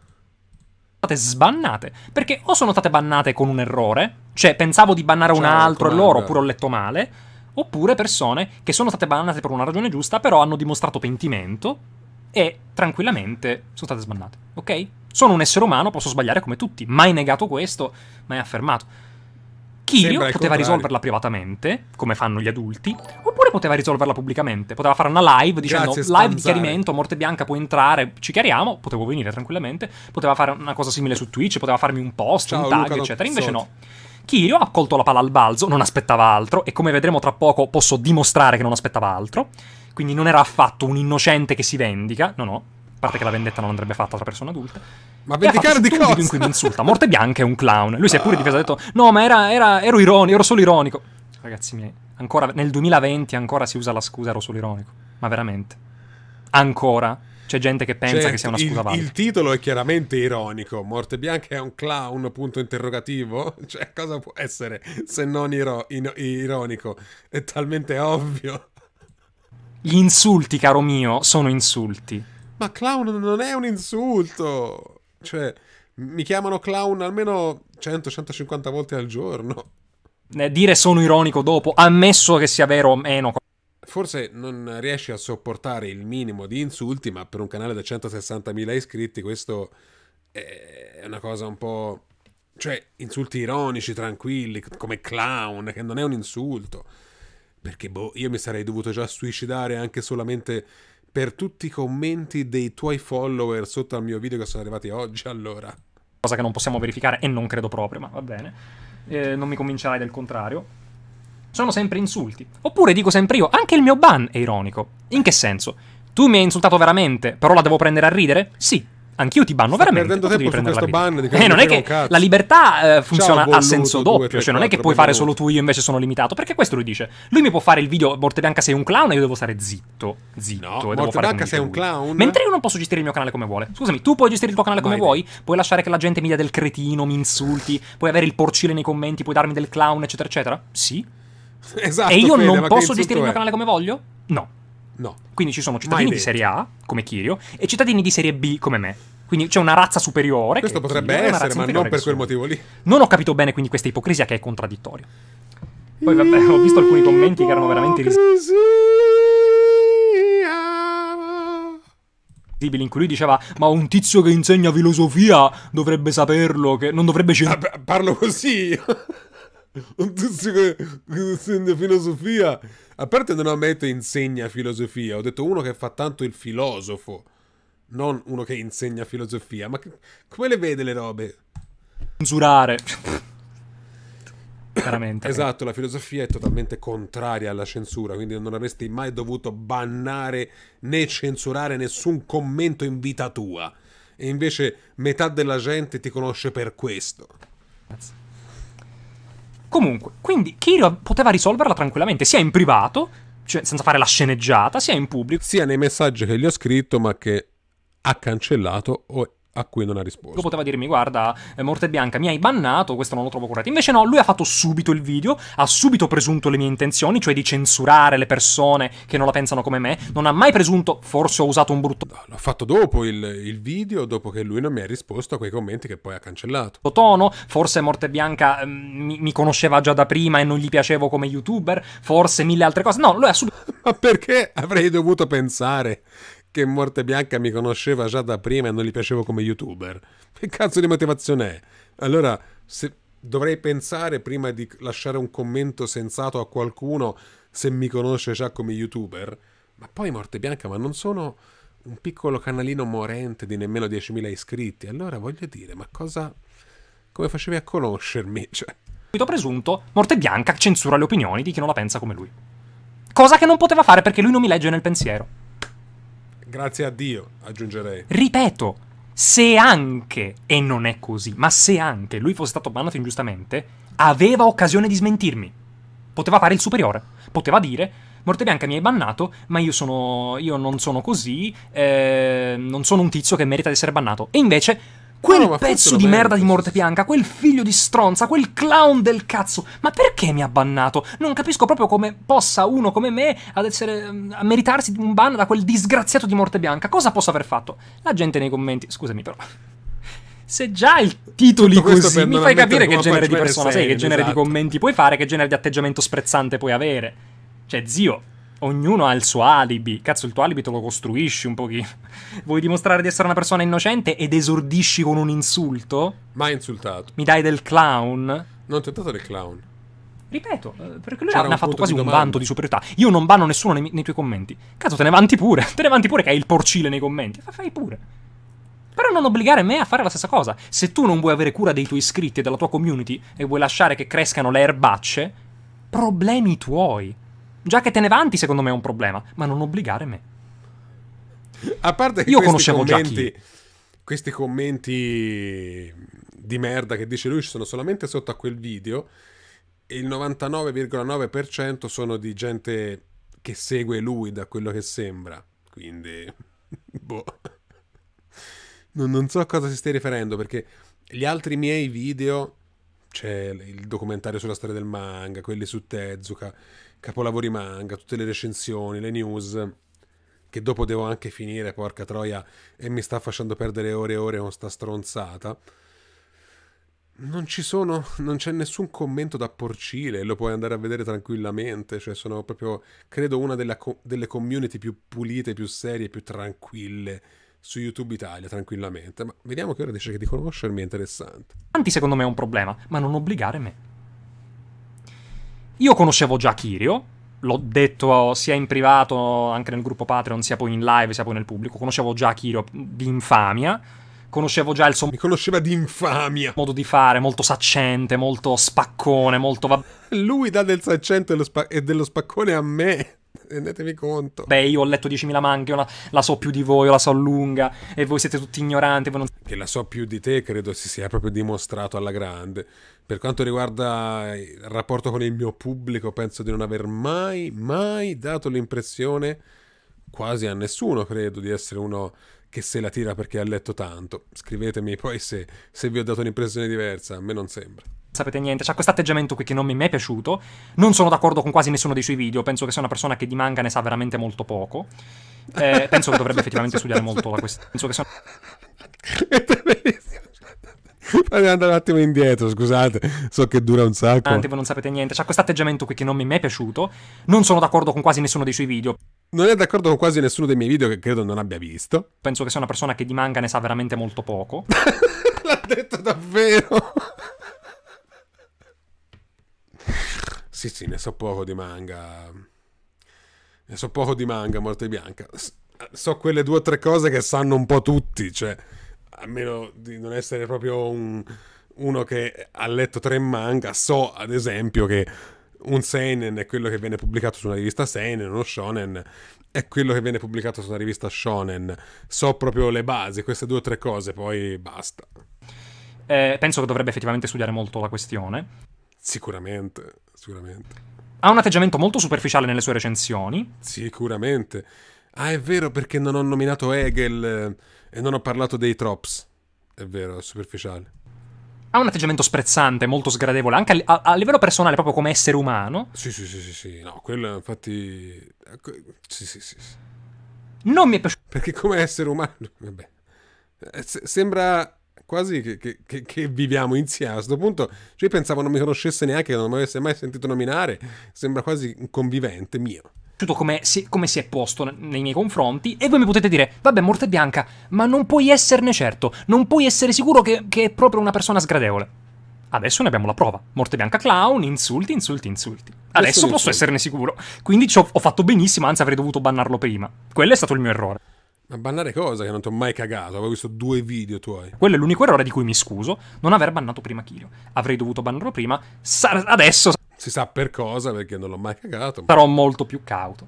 state sbannate. Perché o sono state bannate con un errore, cioè pensavo di bannare un certo, altro e loro, oppure ho letto male, oppure persone che sono state bannate per una ragione giusta, però hanno dimostrato pentimento e tranquillamente sono state sbannate, ok? Sono un essere umano, posso sbagliare come tutti, mai negato questo, mai affermato. Kirio poteva risolverla privatamente, come fanno gli adulti, oppure poteva risolverla pubblicamente. Poteva fare una live dicendo Grazie, live di chiarimento, morte bianca può entrare, ci chiariamo, potevo venire tranquillamente, poteva fare una cosa simile su Twitch, poteva farmi un post, Ciao, un tag, Luca, eccetera. Invece no. Kirio ha colto la palla al balzo, non aspettava altro, e come vedremo tra poco posso dimostrare che non aspettava altro. Quindi non era affatto un innocente che si vendica, no no, parte che la vendetta non andrebbe fatta tra persone adulte. Ma vendicare di cosa? in cui mi insulta. Morte Bianca è un clown. Lui si è pure difeso ha detto: No, ma era, era, ero ironico, ero solo ironico. Ragazzi miei, ancora nel 2020 ancora si usa la scusa ero solo ironico. Ma veramente? Ancora? C'è gente che pensa cioè, che sia una scusa il, valida. Il titolo è chiaramente ironico. Morte Bianca è un clown, punto interrogativo. Cioè, cosa può essere se non iro- in- ironico? È talmente ovvio. Gli insulti, caro mio, sono insulti. Ma clown non è un insulto! Cioè, mi chiamano clown almeno 100-150 volte al giorno. Eh, dire sono ironico dopo, ammesso che sia vero o meno. Forse non riesci a sopportare il minimo di insulti, ma per un canale da 160.000 iscritti questo è una cosa un po'... Cioè, insulti ironici, tranquilli, come clown, che non è un insulto. Perché, boh, io mi sarei dovuto già suicidare anche solamente per tutti i commenti dei tuoi follower sotto al mio video che sono arrivati oggi allora. Cosa che non possiamo verificare e non credo proprio, ma va bene. Eh, non mi convincerai del contrario. Sono sempre insulti. Oppure dico sempre io, anche il mio ban è ironico. In che senso? Tu mi hai insultato veramente, però la devo prendere a ridere? Sì, anch'io ti banno Sta veramente. Perdendo tempo su questo ban eh, non è che la libertà eh, funziona Ciao, a senso doppio, 2, cioè non è che puoi fare solo tu io invece sono limitato, perché questo lui dice. Lui mi può fare il video Morte Bianca sei un clown e io devo stare zitto, zitto no, e devo fare Bianca sei un clown. Mentre io non posso gestire il mio canale come vuole. Scusami, tu puoi gestire il tuo canale come Vai vuoi, puoi lasciare che la gente mi dia del cretino, mi insulti, puoi avere il porcile nei commenti, puoi darmi del clown, eccetera eccetera. Sì. Esatto, e io non posso gestire il mio canale come voglio? No. No. Quindi ci sono cittadini di Serie A, come Kirio, e cittadini di Serie B, come me. Quindi c'è una razza superiore. Questo potrebbe Kirio, essere, ma non per quel motivo lì. Non ho capito bene quindi questa ipocrisia che è contraddittoria. Poi vabbè, ho visto alcuni commenti che erano veramente risibili in cui lui diceva "Ma un tizio che insegna filosofia dovrebbe saperlo che non dovrebbe scegliere". Ah, parlo così un tizio che, che filosofia. A parte non ammetto insegna filosofia, ho detto uno che fa tanto il filosofo, non uno che insegna filosofia. Ma come le vede le robe? Censurare. Veramente. esatto, la filosofia è totalmente contraria alla censura, quindi non avresti mai dovuto bannare né censurare nessun commento in vita tua. E invece metà della gente ti conosce per questo. Grazie. Comunque, quindi Kirio poteva risolverla tranquillamente, sia in privato, cioè senza fare la sceneggiata, sia in pubblico. Sia nei messaggi che gli ho scritto, ma che ha cancellato o a cui non ha risposto. Lui poteva dirmi, guarda, eh, Morte Bianca, mi hai bannato, questo non lo trovo corretto. Invece no, lui ha fatto subito il video, ha subito presunto le mie intenzioni, cioè di censurare le persone che non la pensano come me. Non ha mai presunto, forse ho usato un brutto... No, l'ha fatto dopo il, il, video, dopo che lui non mi ha risposto a quei commenti che poi ha cancellato. Tono, forse Morte Bianca mm, mi, mi conosceva già da prima e non gli piacevo come youtuber, forse mille altre cose. No, lui ha subito... Ma perché avrei dovuto pensare che Morte Bianca mi conosceva già da prima e non gli piacevo come youtuber. Che cazzo di motivazione è? Allora, se dovrei pensare prima di lasciare un commento sensato a qualcuno se mi conosce già come youtuber. Ma poi Morte Bianca, ma non sono un piccolo canalino morente di nemmeno 10.000 iscritti. Allora voglio dire, ma cosa... come facevi a conoscermi? Cioè... Presunto, Morte Bianca censura le opinioni di chi non la pensa come lui. Cosa che non poteva fare perché lui non mi legge nel pensiero. Grazie a Dio, aggiungerei. Ripeto, se anche, e non è così, ma se anche lui fosse stato bannato ingiustamente, aveva occasione di smentirmi. Poteva fare il superiore, poteva dire Mortebianca mi hai bannato, ma io, sono, io non sono così, eh, non sono un tizio che merita di essere bannato. E invece Quel no, pezzo di merda di Morte Bianca, quel figlio di stronza, quel clown del cazzo. Ma perché mi ha bannato? Non capisco proprio come possa uno come me ad essere, mm, a meritarsi un ban da quel disgraziato di Morte Bianca. Cosa posso aver fatto? La gente nei commenti, scusami però. Se già il titoli così mi fai capire che genere di persona sei, che genere esatto. di commenti puoi fare, che genere di atteggiamento sprezzante puoi avere. Cioè, zio, ognuno ha il suo alibi. Cazzo, il tuo alibi te lo costruisci un pochino. Vuoi dimostrare di essere una persona innocente ed esordisci con un insulto? Mai insultato. Mi dai del clown? Non ti ho dato del clown. Ripeto, eh, perché lui ha fatto quasi un vanto di superiorità. Io non banno nessuno nei, nei, tuoi commenti. Cazzo, te ne vanti pure. Te ne vanti pure che hai il porcile nei commenti. fai pure. Però non obbligare me a fare la stessa cosa. Se tu non vuoi avere cura dei tuoi iscritti e della tua community e vuoi lasciare che crescano le erbacce, problemi tuoi. Già che te ne vanti, secondo me è un problema, ma non obbligare me. A parte che io conoscevo commenti, già chi. Questi commenti di merda che dice lui ci sono solamente sotto a quel video e il 99,9% sono di gente che segue lui da quello che sembra. Quindi, boh. Non, non so a cosa si stia riferendo perché gli altri miei video, c'è il documentario sulla storia del manga, quelli su Tezuka, capolavori manga, tutte le recensioni, le news che dopo devo anche finire, porca troia, e mi sta facendo perdere ore e ore con sta stronzata. Non ci sono, non c'è nessun commento da porcile, lo puoi andare a vedere tranquillamente, cioè sono proprio, credo, una della, delle community più pulite, più serie, più tranquille su YouTube Italia tranquillamente, ma vediamo che ora dice che di conoscermi è interessante. Anti secondo me è un problema, ma non obbligare me. Io conoscevo già Kirio, l'ho detto sia in privato, anche nel gruppo Patreon, sia poi in live, sia poi nel pubblico. Conoscevo già Kirio di infamia. Conoscevo già il suo. Mi conosceva di infamia. Modo di fare, molto saccente, molto spaccone, molto. Lui dà del saccente e dello spaccone a me. Rendetevi conto. Beh, io ho letto 10.000 manga, la, la, so più di voi, la so lunga, e voi siete tutti ignoranti. Non... Che la so più di te, credo si sia proprio dimostrato alla grande. Per quanto riguarda il rapporto con il mio pubblico, penso di non aver mai, mai dato l'impressione, quasi a nessuno, credo, di essere uno che se la tira perché ha letto tanto. Scrivetemi poi se, se vi ho dato un'impressione diversa, a me non sembra sapete niente, c'ha questo atteggiamento qui che non mi è mai piaciuto, non sono d'accordo con quasi nessuno dei suoi video, penso che sia una persona che di manga ne sa veramente molto poco, eh, penso che dovrebbe effettivamente studiare molto la questione, penso che sono... Fammi andare un attimo indietro, scusate, so che dura un sacco. Tanti ah, voi non sapete niente, c'ha questo atteggiamento qui che non mi è mai piaciuto, non sono d'accordo con quasi nessuno dei suoi video. Non è d'accordo con quasi nessuno dei miei video che credo non abbia visto. Penso che sia una persona che di manga ne sa veramente molto poco. L'ha detto davvero. Sì, sì, ne so poco di manga. Ne so poco di manga, Morte Bianca. So quelle due o tre cose che sanno un po' tutti, cioè, a meno di non essere proprio un, uno che ha letto tre manga, so ad esempio che un seinen è quello che viene pubblicato su una rivista seinen, uno shonen è quello che viene pubblicato su una rivista shonen. So proprio le basi, queste due o tre cose, poi basta. Eh, penso che dovrebbe effettivamente studiare molto la questione. Sicuramente, sicuramente. Ha un atteggiamento molto superficiale nelle sue recensioni. Sicuramente. Ah, è vero perché non ho nominato Hegel eh, e non ho parlato dei Trops. È vero, è superficiale. Ha un atteggiamento sprezzante, molto sgradevole, anche a, a, livello personale, proprio come essere umano. Sì, sì, sì, sì, sì. No, quello infatti... Ecco, sì, sì, sì. sì. Non mi è piaciuto. Perché come essere umano... Vabbè. Eh, S- sembra quasi che, che, che, viviamo insieme. A questo punto, cioè, io pensavo non mi conoscesse neanche, non mi avesse mai sentito nominare. Sembra quasi un convivente mio. Come si, come si è posto nei miei confronti e voi mi potete dire vabbè Morte Bianca ma non puoi esserne certo non puoi essere sicuro che, che è proprio una persona sgradevole adesso ne abbiamo la prova Morte Bianca clown insulti insulti insulti adesso posso insulti. esserne sicuro quindi ho, ho fatto benissimo anzi avrei dovuto bannarlo prima quello è stato il mio errore ma bannare cosa? Che non ti ho mai cagato, avevo visto due video tuoi. Quello è l'unico errore di cui mi scuso, non aver bannato prima Kirio. Avrei dovuto bannarlo prima, adesso... Si sa per cosa, perché non l'ho mai cagato. Sarò molto più cauto.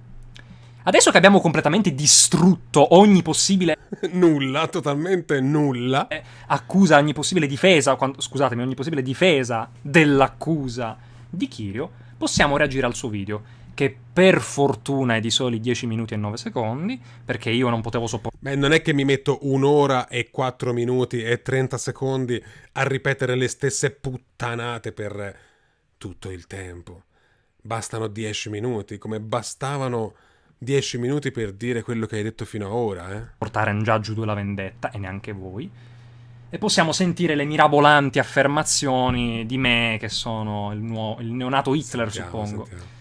Adesso che abbiamo completamente distrutto ogni possibile... nulla, totalmente nulla. Eh, accusa, ogni possibile difesa, quando, scusatemi, ogni possibile difesa dell'accusa di Kirio, possiamo reagire al suo video che per fortuna è di soli 10 minuti e 9 secondi, perché io non potevo sopportare. Beh, non è che mi metto un'ora e 4 minuti e 30 secondi a ripetere le stesse puttanate per tutto il tempo. Bastano 10 minuti, come bastavano 10 minuti per dire quello che hai detto fino ad ora, eh. Portare in già giù la vendetta, e neanche voi. E possiamo sentire le mirabolanti affermazioni di me, che sono il, nuovo, il neonato Hitler, sentiamo, suppongo. Sentiamo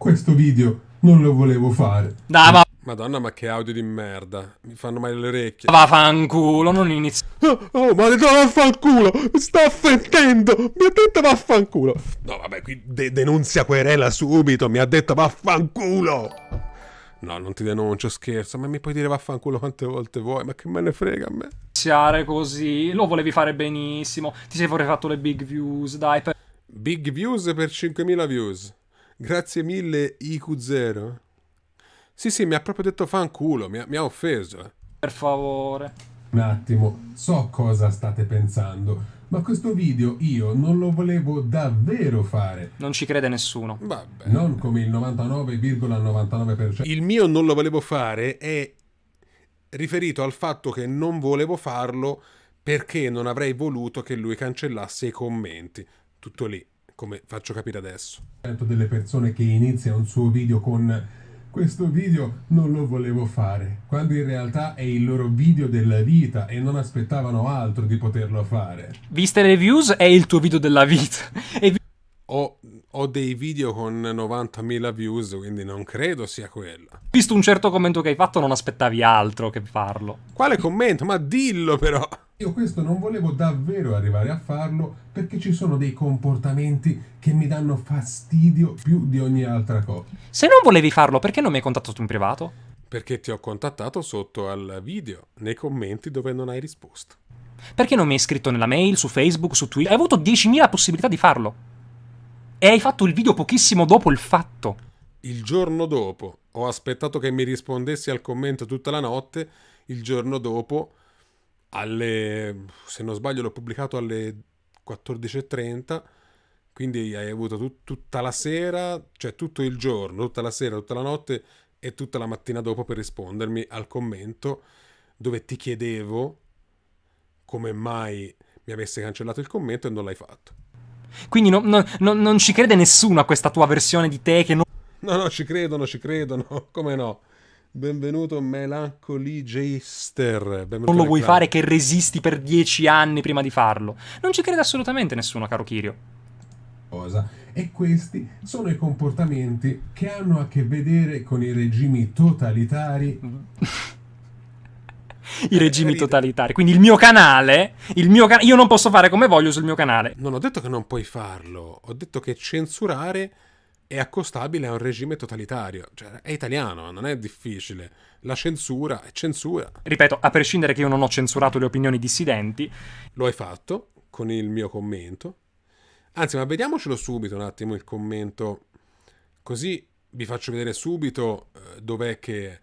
questo video non lo volevo fare. Dai, ma... Madonna, ma che audio di merda. Mi fanno male le orecchie. Vaffanculo, non inizio. Oh, oh maledetto vaffanculo, mi sta offendendo. Mi ha detto vaffanculo. No, vabbè, qui de denunzia querela subito. Mi ha detto vaffanculo. No, non ti denuncio, scherzo, ma mi puoi dire vaffanculo quante volte vuoi, ma che me ne frega a me. Iniziare così, lo volevi fare benissimo, ti sei pure fatto le big views, dai. Per... Big views per 5.000 views. Grazie mille IQ0. Sì, sì, mi ha proprio detto fanculo, mi ha, mi ha offeso. Per favore. Un attimo, so cosa state pensando, ma questo video io non lo volevo davvero fare. Non ci crede nessuno. Vabbè. Non come il 99,99%. Il mio non lo volevo fare è riferito al fatto che non volevo farlo perché non avrei voluto che lui cancellasse i commenti. Tutto lì come faccio capire adesso. Delle persone che inizia un suo video con questo video non lo volevo fare, quando in realtà è il loro video della vita e non aspettavano altro di poterlo fare. Viste le views è il tuo video della vita. e... Oh, ho dei video con 90.000 views, quindi non credo sia quello. Visto un certo commento che hai fatto, non aspettavi altro che farlo. Quale commento? Ma dillo però! Io questo non volevo davvero arrivare a farlo perché ci sono dei comportamenti che mi danno fastidio più di ogni altra cosa. Se non volevi farlo, perché non mi hai contattato in privato? Perché ti ho contattato sotto al video, nei commenti dove non hai risposto. Perché non mi hai scritto nella mail, su Facebook, su Twitter? Hai avuto 10.000 possibilità di farlo. E hai fatto il video pochissimo dopo il fatto. Il giorno dopo. Ho aspettato che mi rispondessi al commento tutta la notte. Il giorno dopo, alle... se non sbaglio, l'ho pubblicato alle 14.30. Quindi hai avuto tut- tutta la sera, cioè tutto il giorno, tutta la sera, tutta la notte e tutta la mattina dopo per rispondermi al commento dove ti chiedevo come mai mi avesse cancellato il commento e non l'hai fatto. Quindi no, no, non ci crede nessuno a questa tua versione di te che non... No, no, ci credono, ci credono, come no? Benvenuto Melancholy Jester. Non lo vuoi fare che resisti per dieci anni prima di farlo. Non ci crede assolutamente nessuno, caro Kirio. Cosa? E questi sono i comportamenti che hanno a che vedere con i regimi totalitari. i eh, regimi totalitari. Quindi il mio canale, il mio can- io non posso fare come voglio sul mio canale. Non ho detto che non puoi farlo, ho detto che censurare è accostabile a un regime totalitario. Cioè, è italiano, non è difficile. La censura è censura. Ripeto, a prescindere che io non ho censurato le opinioni dissidenti. Lo hai fatto con il mio commento. Anzi, ma vediamocelo subito un attimo il commento, così vi faccio vedere subito eh, dov'è che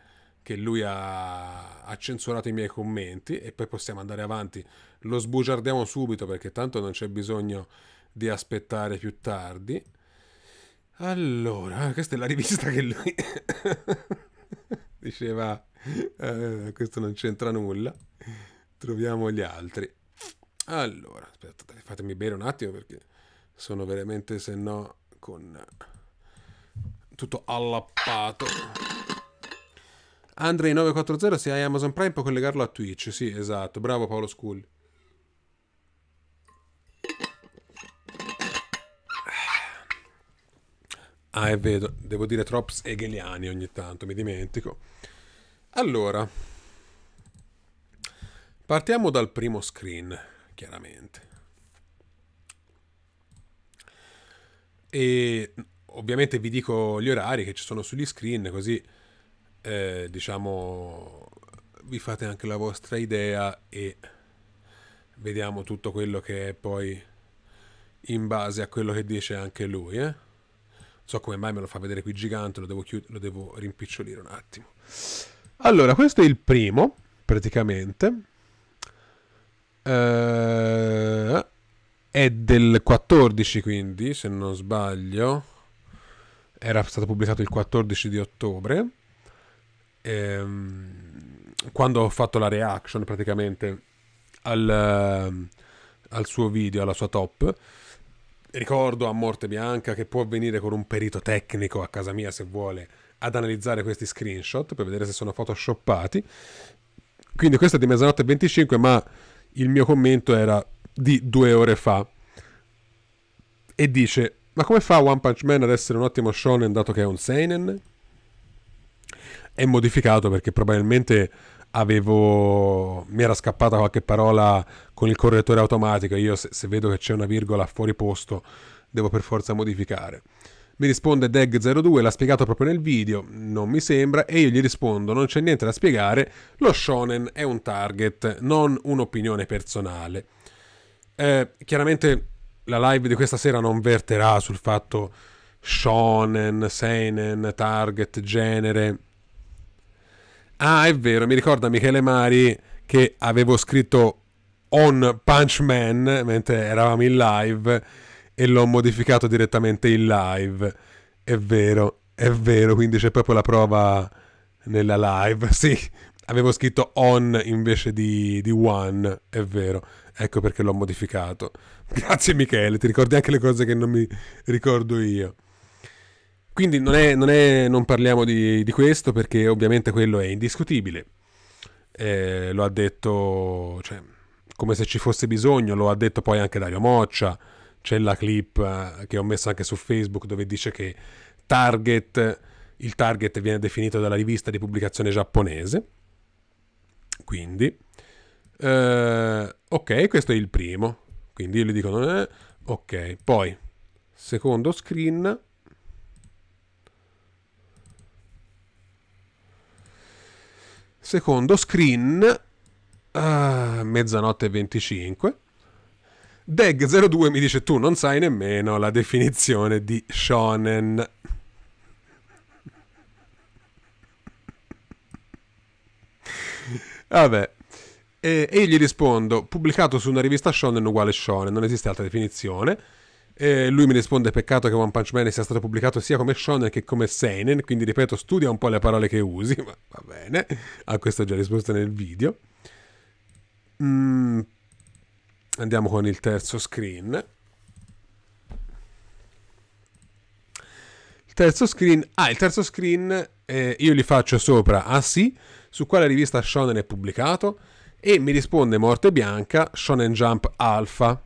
che lui ha, ha, censurato i miei commenti e poi possiamo andare avanti. Lo sbugiardiamo subito perché tanto non c'è bisogno di aspettare più tardi. Allora, questa è la rivista che lui diceva, eh, questo non c'entra nulla, troviamo gli altri. Allora, aspetta, fatemi bere un attimo perché sono veramente, se no, con tutto allappato. Andrei940 se hai Amazon Prime puoi collegarlo a Twitch, sì esatto, bravo Paolo Sculli. Ah, è vero, devo dire Trops Hegeliani ogni tanto, mi dimentico. Allora, partiamo dal primo screen, chiaramente. E ovviamente vi dico gli orari che ci sono sugli screen, così eh, diciamo, vi fate anche la vostra idea e vediamo tutto quello che è poi in base a quello che dice anche lui. Eh? Non so come mai me lo fa vedere qui gigante, lo devo, chiud- lo devo rimpicciolire un attimo. Allora, questo è il primo, praticamente. Eh, è del 14, quindi, se non sbaglio. Era stato pubblicato il 14 di ottobre ehm, quando ho fatto la reaction praticamente al, ehm, al suo video, alla sua top, ricordo a Morte Bianca che può venire con un perito tecnico a casa mia se vuole ad analizzare questi screenshot per vedere se sono photoshoppati. Quindi questo è di mezzanotte 25, ma il mio commento era di due ore fa. E dice, ma come fa One Punch Man ad essere un ottimo shonen dato che è un seinen? è modificato perché probabilmente avevo mi era scappata qualche parola con il correttore automatico io se, se vedo che c'è una virgola fuori posto devo per forza modificare mi risponde Deg02, l'ha spiegato proprio nel video, non mi sembra, e io gli rispondo, non c'è niente da spiegare, lo shonen è un target, non un'opinione personale. Eh, chiaramente la live di questa sera non verterà sul fatto shonen, seinen, target, genere, Ah, è vero, mi ricorda Michele Mari che avevo scritto On Punch Man mentre eravamo in live e l'ho modificato direttamente in live. È vero, è vero, quindi c'è proprio la prova nella live. Sì, avevo scritto on invece di, di one, è vero. Ecco perché l'ho modificato. Grazie Michele, ti ricordi anche le cose che non mi ricordo io. Quindi non, è, non, è, non parliamo di, di, questo perché ovviamente quello è indiscutibile. Eh, lo ha detto cioè, come se ci fosse bisogno, lo ha detto poi anche Dario Moccia. C'è la clip eh, che ho messo anche su Facebook dove dice che target, il target viene definito dalla rivista di pubblicazione giapponese. Quindi, eh, ok, questo è il primo. Quindi io gli dico, eh, ok, poi secondo screen Secondo screen, ah, mezzanotte 25. Deg02 mi dice tu non sai nemmeno la definizione di shonen. Vabbè. E, e, io gli rispondo, pubblicato su una rivista shonen uguale shonen, non esiste altra definizione. E lui mi risponde: Peccato che One Punch Man sia stato pubblicato sia come shonen che come seinen. Quindi ripeto, studia un po' le parole che usi. Ma va bene, a ah, questo ho già risposto nel video. Mm. Andiamo con il terzo screen. Il terzo screen. Ah, il terzo screen eh, io li faccio sopra. Ah sì, su quale rivista shonen è pubblicato? E mi risponde Morte Bianca, Shonen Jump Alpha.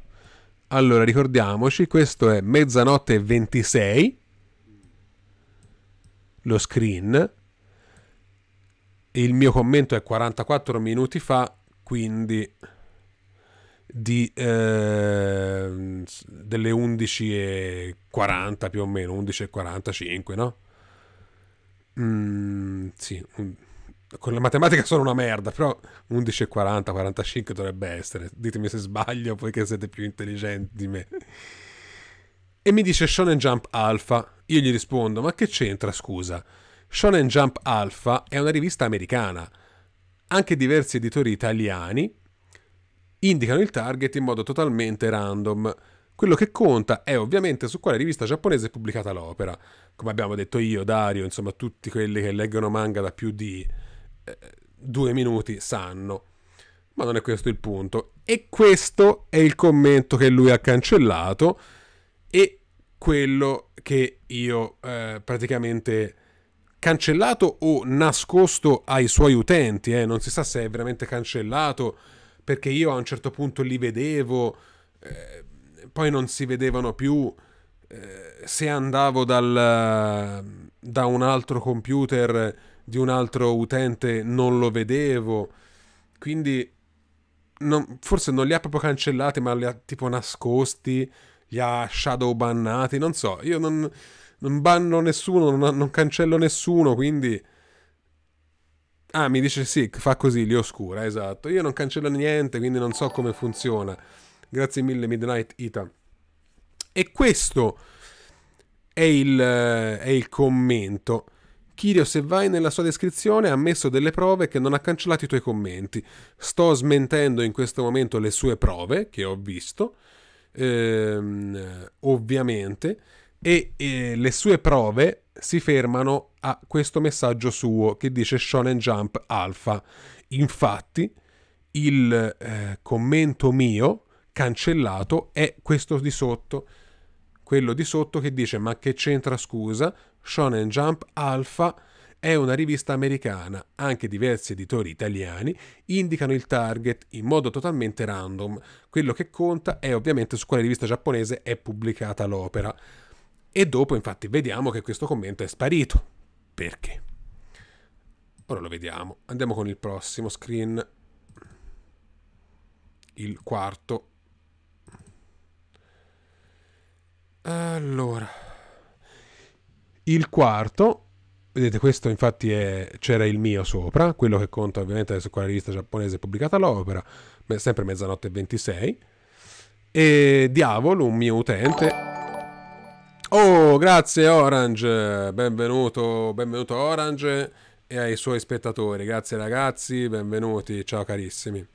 Allora, ricordiamoci, questo è mezzanotte 26, lo screen. Il mio commento è 44 minuti fa, quindi di, eh, delle 11.40 più o meno, 11.45, no? Mm, sì, un con la matematica sono una merda, però 11,40, 45 dovrebbe essere. Ditemi se sbaglio, poiché siete più intelligenti di me. E mi dice Shonen Jump Alpha. Io gli rispondo, ma che c'entra, scusa? Shonen Jump Alpha è una rivista americana. Anche diversi editori italiani indicano il target in modo totalmente random. Quello che conta è ovviamente su quale rivista giapponese è pubblicata l'opera. Come abbiamo detto io, Dario, insomma tutti quelli che leggono manga da più di due minuti sanno. Ma non è questo il punto. E questo è il commento che lui ha cancellato e quello che io eh, praticamente cancellato o nascosto ai suoi utenti, eh? non si sa se è veramente cancellato perché io a un certo punto li vedevo, eh, poi non si vedevano più, eh, se andavo dal, da un altro computer di un altro utente non lo vedevo. Quindi non, forse non li ha proprio cancellati, ma li ha tipo nascosti, li ha shadow bannati, non so. Io non, non banno nessuno, non, non, cancello nessuno, quindi... Ah, mi dice sì, fa così, li oscura, esatto. Io non cancello niente, quindi non so come funziona. Grazie mille Midnight Ita. E questo è il, è il commento Kirio, se vai nella sua descrizione, ha messo delle prove che non ha cancellato i tuoi commenti. Sto smentendo in questo momento le sue prove, che ho visto, ehm, ovviamente, e eh, le sue prove si fermano a questo messaggio suo che dice Shonen Jump Alpha. Infatti, il eh, commento mio cancellato è questo di sotto quello di sotto che dice ma che c'entra scusa Shonen Jump Alpha è una rivista americana, anche diversi editori italiani indicano il target in modo totalmente random. Quello che conta è ovviamente su quale rivista giapponese è pubblicata l'opera. E dopo infatti vediamo che questo commento è sparito. Perché? Ora lo vediamo. Andiamo con il prossimo screen. Il quarto. Allora il quarto, vedete questo infatti è, c'era il mio sopra, quello che conta ovviamente su quale rivista giapponese è pubblicata l'opera, sempre mezzanotte e 26. E Diavolo, un mio utente. Oh, grazie Orange, benvenuto, benvenuto Orange e ai suoi spettatori. Grazie ragazzi, benvenuti, ciao carissimi.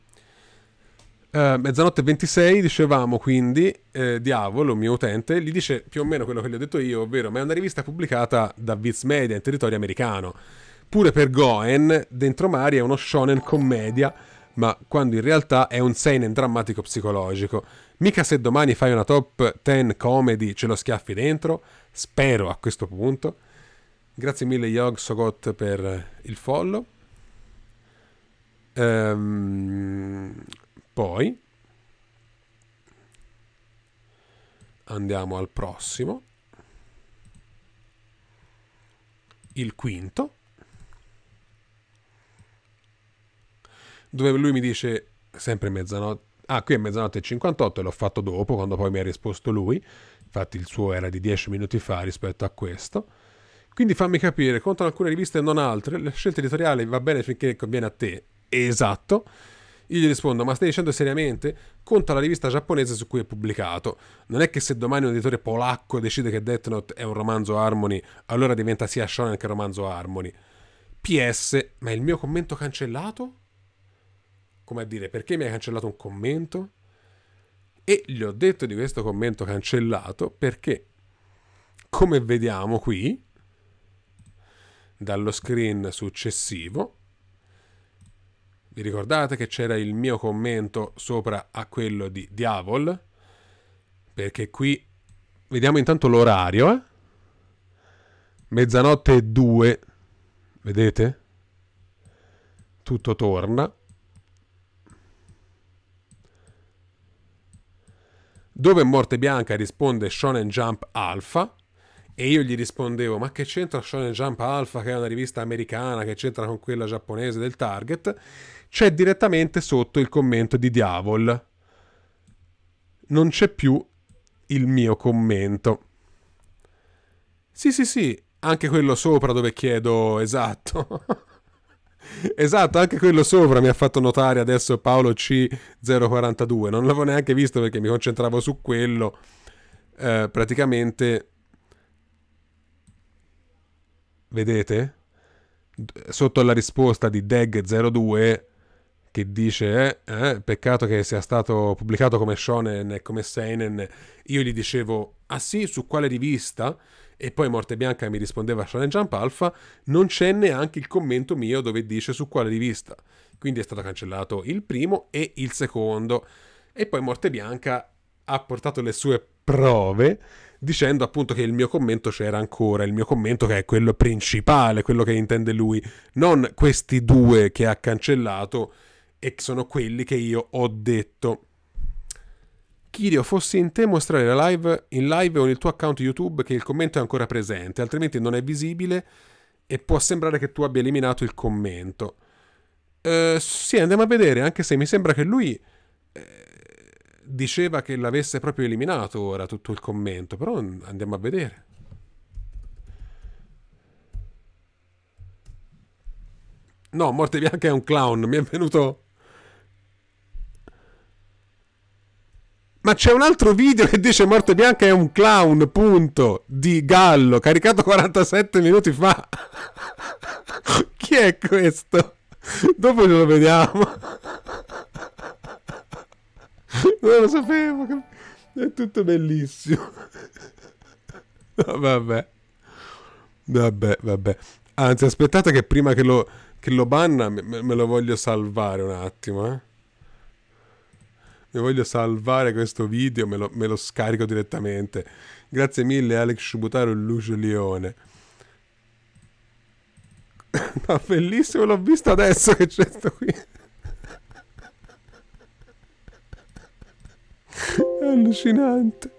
Eh, mezzanotte 26 dicevamo quindi, eh, Diavolo, mio utente, gli dice più o meno quello che gli ho detto io, ovvero ma è una rivista pubblicata da Viz Media in territorio americano. Pure per Goen, Dentro Mari è uno shonen commedia, ma quando in realtà è un seinen drammatico psicologico. Mica se domani fai una top 10 comedy ce lo schiaffi dentro? Spero a questo punto. Grazie mille Yog Sogot per il follow. Ehm... Poi andiamo al prossimo, il quinto, dove lui mi dice sempre mezzanotte, ah qui è mezzanotte e 58 e l'ho fatto dopo quando poi mi ha risposto lui, infatti il suo era di 10 minuti fa rispetto a questo. Quindi fammi capire, contano alcune riviste e non altre, la scelta editoriale va bene finché conviene a te. Esatto. Io gli rispondo, ma stai dicendo seriamente? Conta la rivista giapponese su cui è pubblicato. Non è che se domani un editore polacco decide che Death Note è un romanzo Harmony, allora diventa sia shonen che romanzo Harmony. PS, ma il mio commento cancellato? Come a dire, perché mi hai cancellato un commento? E gli ho detto di questo commento cancellato perché, come vediamo qui, dallo screen successivo, vi ricordate che c'era il mio commento sopra a quello di Diavol? Perché qui vediamo intanto l'orario, eh? Mezzanotte e due, vedete? Tutto torna. Dove Morte Bianca risponde Shonen Jump Alpha e io gli rispondevo, ma che c'entra Shonen Jump Alpha, che è una rivista americana, che c'entra con quella giapponese del Target? C'è direttamente sotto il commento di Diavol. Non c'è più il mio commento. Sì, sì, sì, anche quello sopra dove chiedo esatto. esatto, anche quello sopra mi ha fatto notare adesso Paolo C042. Non l'avevo neanche visto perché mi concentravo su quello. Eh, praticamente vedete? Sotto la risposta di Deg02 che dice eh, eh, peccato che sia stato pubblicato come shonen e come seinen, io gli dicevo ah sì, su quale rivista? E poi Morte Bianca mi rispondeva Shonen Jump Alpha, non c'è neanche il commento mio dove dice su quale rivista. Quindi è stato cancellato il primo e il secondo. E poi Morte Bianca ha portato le sue prove dicendo appunto che il mio commento c'era ancora, il mio commento che è quello principale, quello che intende lui, non questi due che ha cancellato e che sono quelli che io ho detto. Kirio, fossi in te mostrare la live, in live o nel tuo account YouTube che il commento è ancora presente, altrimenti non è visibile e può sembrare che tu abbia eliminato il commento. Uh, sì, andiamo a vedere, anche se mi sembra che lui... Eh, diceva che l'avesse proprio eliminato ora tutto il commento, però andiamo a vedere. No, Morte Bianca è un clown, mi è venuto... Ma c'è un altro video che dice Morte Bianca è un clown, punto, di Gallo, caricato 47 minuti fa. Chi è questo? Dopo ce lo vediamo non lo sapevo. È tutto bellissimo. vabbè. Vabbè, vabbè. Anzi, aspettate che prima che lo, che lo banna me, me, lo voglio salvare un attimo, eh. Mi voglio salvare questo video, me lo, me lo scarico direttamente. Grazie mille Alex Shubutaro e Lucio Leone. Ma bellissimo, l'ho visto adesso che c'è sto qui. allucinante,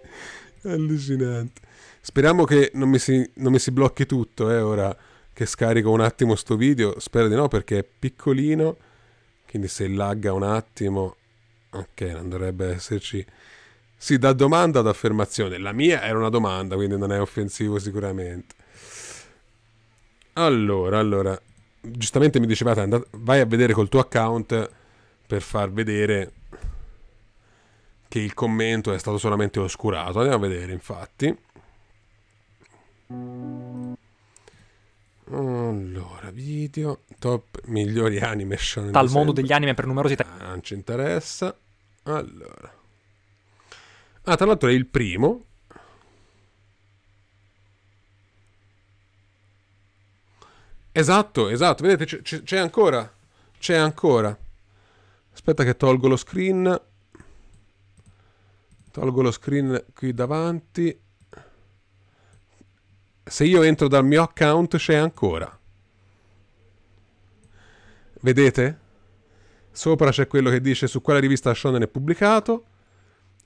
allucinante. Speriamo che non mi si, non mi si blocchi tutto, eh, ora che scarico un attimo sto video, spero di no perché è piccolino, quindi se lagga un attimo, ok, non dovrebbe esserci... Sì, da domanda ad affermazione. La mia era una domanda, quindi non è offensivo sicuramente. Allora, allora, giustamente mi dicevate, vai a vedere col tuo account per far vedere che il commento è stato solamente oscurato. Andiamo a vedere, infatti. Allora, video top migliori anime animation. Dal mondo degli anime per numerosi italiani. Ah, non ci interessa. Allora. Ah, tra l'altro è il primo. Esatto, esatto. Vedete, c'è ancora. C'è ancora. Aspetta che tolgo lo screen tolgo lo screen qui davanti se io entro dal mio account c'è ancora vedete? sopra c'è quello che dice su quale rivista Shonen è pubblicato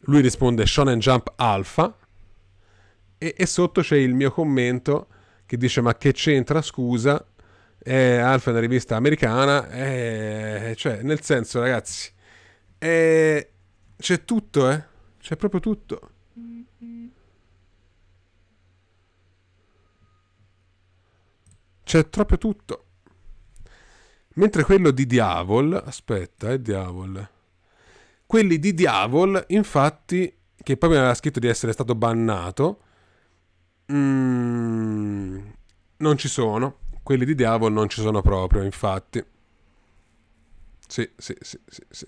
lui risponde Shonen Jump Alpha e, e sotto c'è il mio commento che dice ma che c'entra scusa eh, Alpha è una rivista americana eh, cioè nel senso ragazzi eh, c'è tutto eh c'è proprio tutto. C'è proprio tutto. Mentre quello di Diavol, aspetta, è eh, Diavol. Quelli di Diavol, infatti, che poi mi aveva scritto di essere stato bannato, mm, non ci sono. Quelli di Diavol non ci sono proprio, infatti. Sì, sì, sì, sì, sì.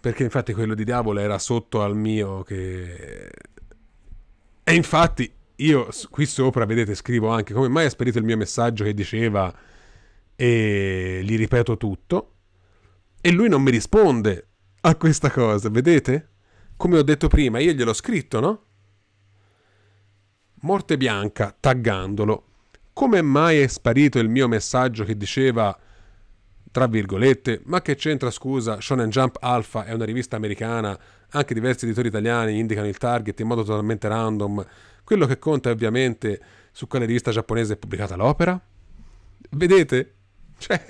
Perché infatti quello di Diavolo era sotto al mio che... E infatti io qui sopra, vedete, scrivo anche come mai ha sparito il mio messaggio che diceva e gli ripeto tutto e lui non mi risponde a questa cosa, vedete? Come ho detto prima, io gliel'ho scritto, no? Morte Bianca, taggandolo. Come mai è sparito il mio messaggio che diceva tra virgolette, ma che c'entra scusa, Shonen Jump Alpha è una rivista americana, anche diversi editori italiani indicano il target in modo totalmente random, quello che conta è ovviamente su quale rivista giapponese è pubblicata l'opera. Vedete? Cioè...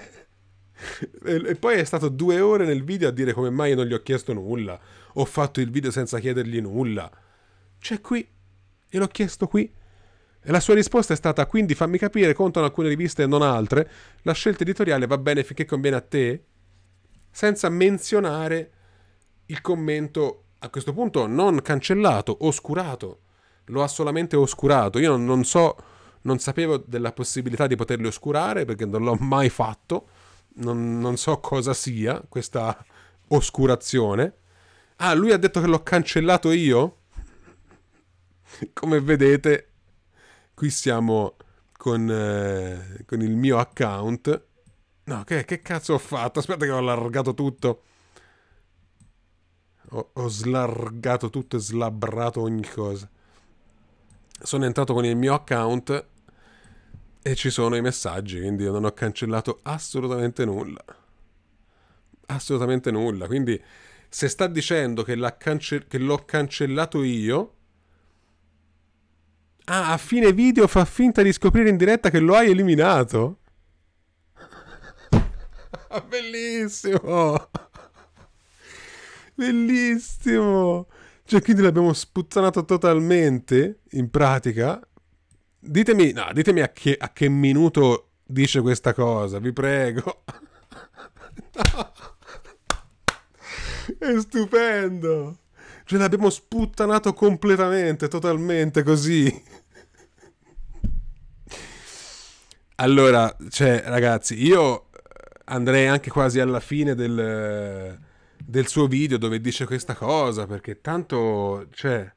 e poi è stato due ore nel video a dire come mai io non gli ho chiesto nulla, ho fatto il video senza chiedergli nulla. Cioè qui, e l'ho chiesto qui, e la sua risposta è stata quindi fammi capire, contano alcune riviste e non altre, la scelta editoriale va bene finché conviene a te, senza menzionare il commento a questo punto non cancellato, oscurato, lo ha solamente oscurato. Io non so, non sapevo della possibilità di poterli oscurare perché non l'ho mai fatto, non, non so cosa sia questa oscurazione. Ah, lui ha detto che l'ho cancellato io? Come vedete, qui siamo con, eh, con il mio account. No, che, che, cazzo ho fatto? Aspetta che ho allargato tutto. Ho, ho slargato tutto e slabbrato ogni cosa. Sono entrato con il mio account e ci sono i messaggi, quindi io non ho cancellato assolutamente nulla. Assolutamente nulla. Quindi se sta dicendo che, cance che l'ho cancellato io, Ah, a fine video fa finta di scoprire in diretta che lo hai eliminato. Bellissimo! Bellissimo! Cioè, quindi l'abbiamo sputtanato totalmente, in pratica. Ditemi, no, ditemi a che, a che minuto dice questa cosa, vi prego. È stupendo! Cioè, l'abbiamo sputtanato completamente, totalmente così. Allora, cioè, ragazzi, io eh, andrei anche quasi alla fine del, del suo video dove dice questa cosa, perché tanto, cioè,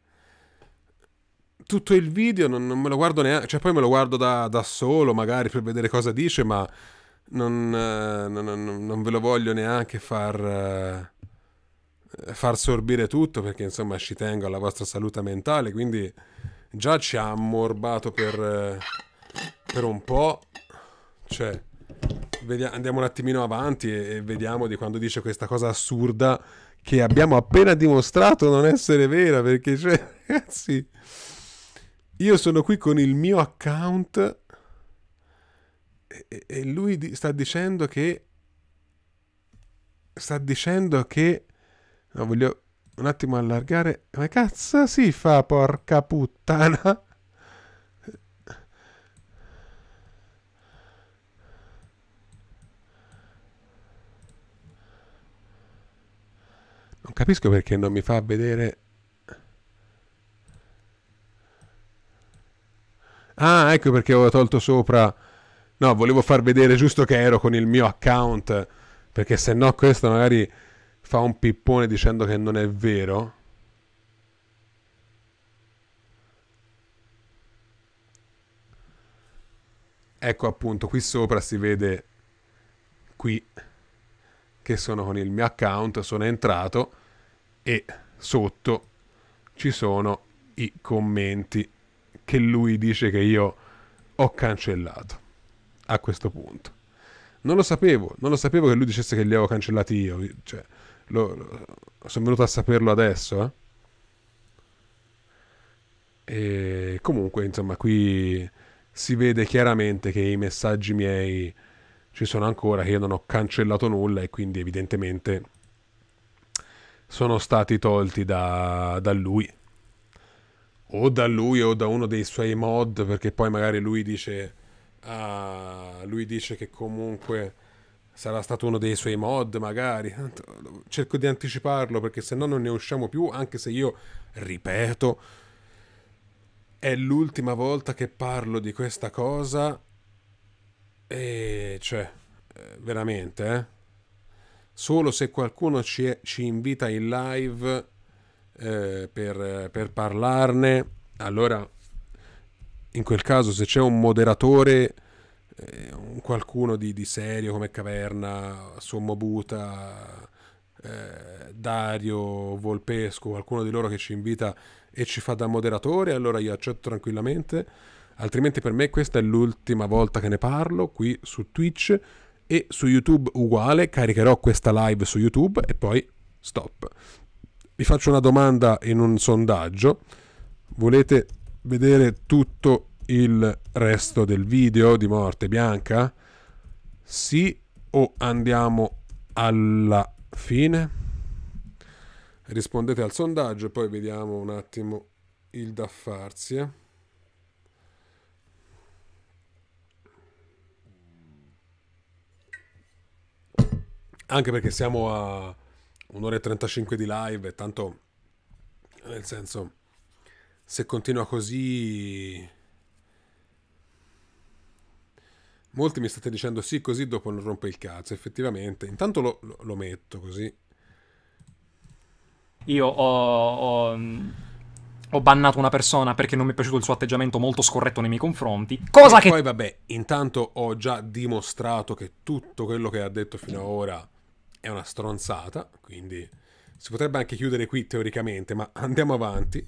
tutto il video non, non me lo guardo neanche, cioè poi me lo guardo da, da solo magari per vedere cosa dice, ma non, eh, non, non ve lo voglio neanche far, eh, far sorbire tutto, perché insomma ci tengo alla vostra salute mentale, quindi già ci ha ammorbato per... Eh, per un po', cioè, vediamo, andiamo un attimino avanti e, e vediamo di quando dice questa cosa assurda che abbiamo appena dimostrato non essere vera, perché, cioè, ragazzi, io sono qui con il mio account e, e lui di, sta dicendo che sta dicendo che no, voglio un attimo allargare ma cazzo si fa porca puttana capisco perché non mi fa vedere ah ecco perché avevo tolto sopra no volevo far vedere giusto che ero con il mio account perché se no questo magari fa un pippone dicendo che non è vero ecco appunto qui sopra si vede qui che sono con il mio account sono entrato e sotto ci sono i commenti che lui dice che io ho cancellato a questo punto. Non lo sapevo, non lo sapevo che lui dicesse che li avevo cancellati io, cioè, lo, lo, sono venuto a saperlo adesso. Eh? E comunque, insomma, qui si vede chiaramente che i messaggi miei ci sono ancora, che io non ho cancellato nulla e quindi evidentemente sono stati tolti da, da lui o da lui o da uno dei suoi mod perché poi magari lui dice ah, lui dice che comunque sarà stato uno dei suoi mod magari cerco di anticiparlo perché se no non ne usciamo più anche se io ripeto è l'ultima volta che parlo di questa cosa e cioè eh, veramente eh solo se qualcuno ci, ci invita in live eh, per, per parlarne, allora in quel caso se c'è un moderatore eh, qualcuno di, di, serio come Caverna, Sommobuta, eh, Dario, Volpesco, qualcuno di loro che ci invita e ci fa da moderatore, allora io accetto tranquillamente. Altrimenti per me questa è l'ultima volta che ne parlo qui su Twitch e su YouTube uguale, caricherò questa live su YouTube e poi stop. Vi faccio una domanda in un sondaggio. Volete vedere tutto il resto del video di Morte Bianca? Sì o andiamo alla fine? Rispondete al sondaggio e poi vediamo un attimo il da farsi. Eh. anche perché siamo a un'ora e 35 di live e tanto, nel senso, se continua così... Molti mi state dicendo sì, così dopo non rompe il cazzo. Effettivamente, intanto lo, lo metto così. Io ho, ho, ho, bannato una persona perché non mi è piaciuto il suo atteggiamento molto scorretto nei miei confronti. Cosa e che. Poi, vabbè, intanto ho già dimostrato che tutto quello che ha detto fino ad ora è una stronzata, quindi si potrebbe anche chiudere qui teoricamente, ma andiamo avanti.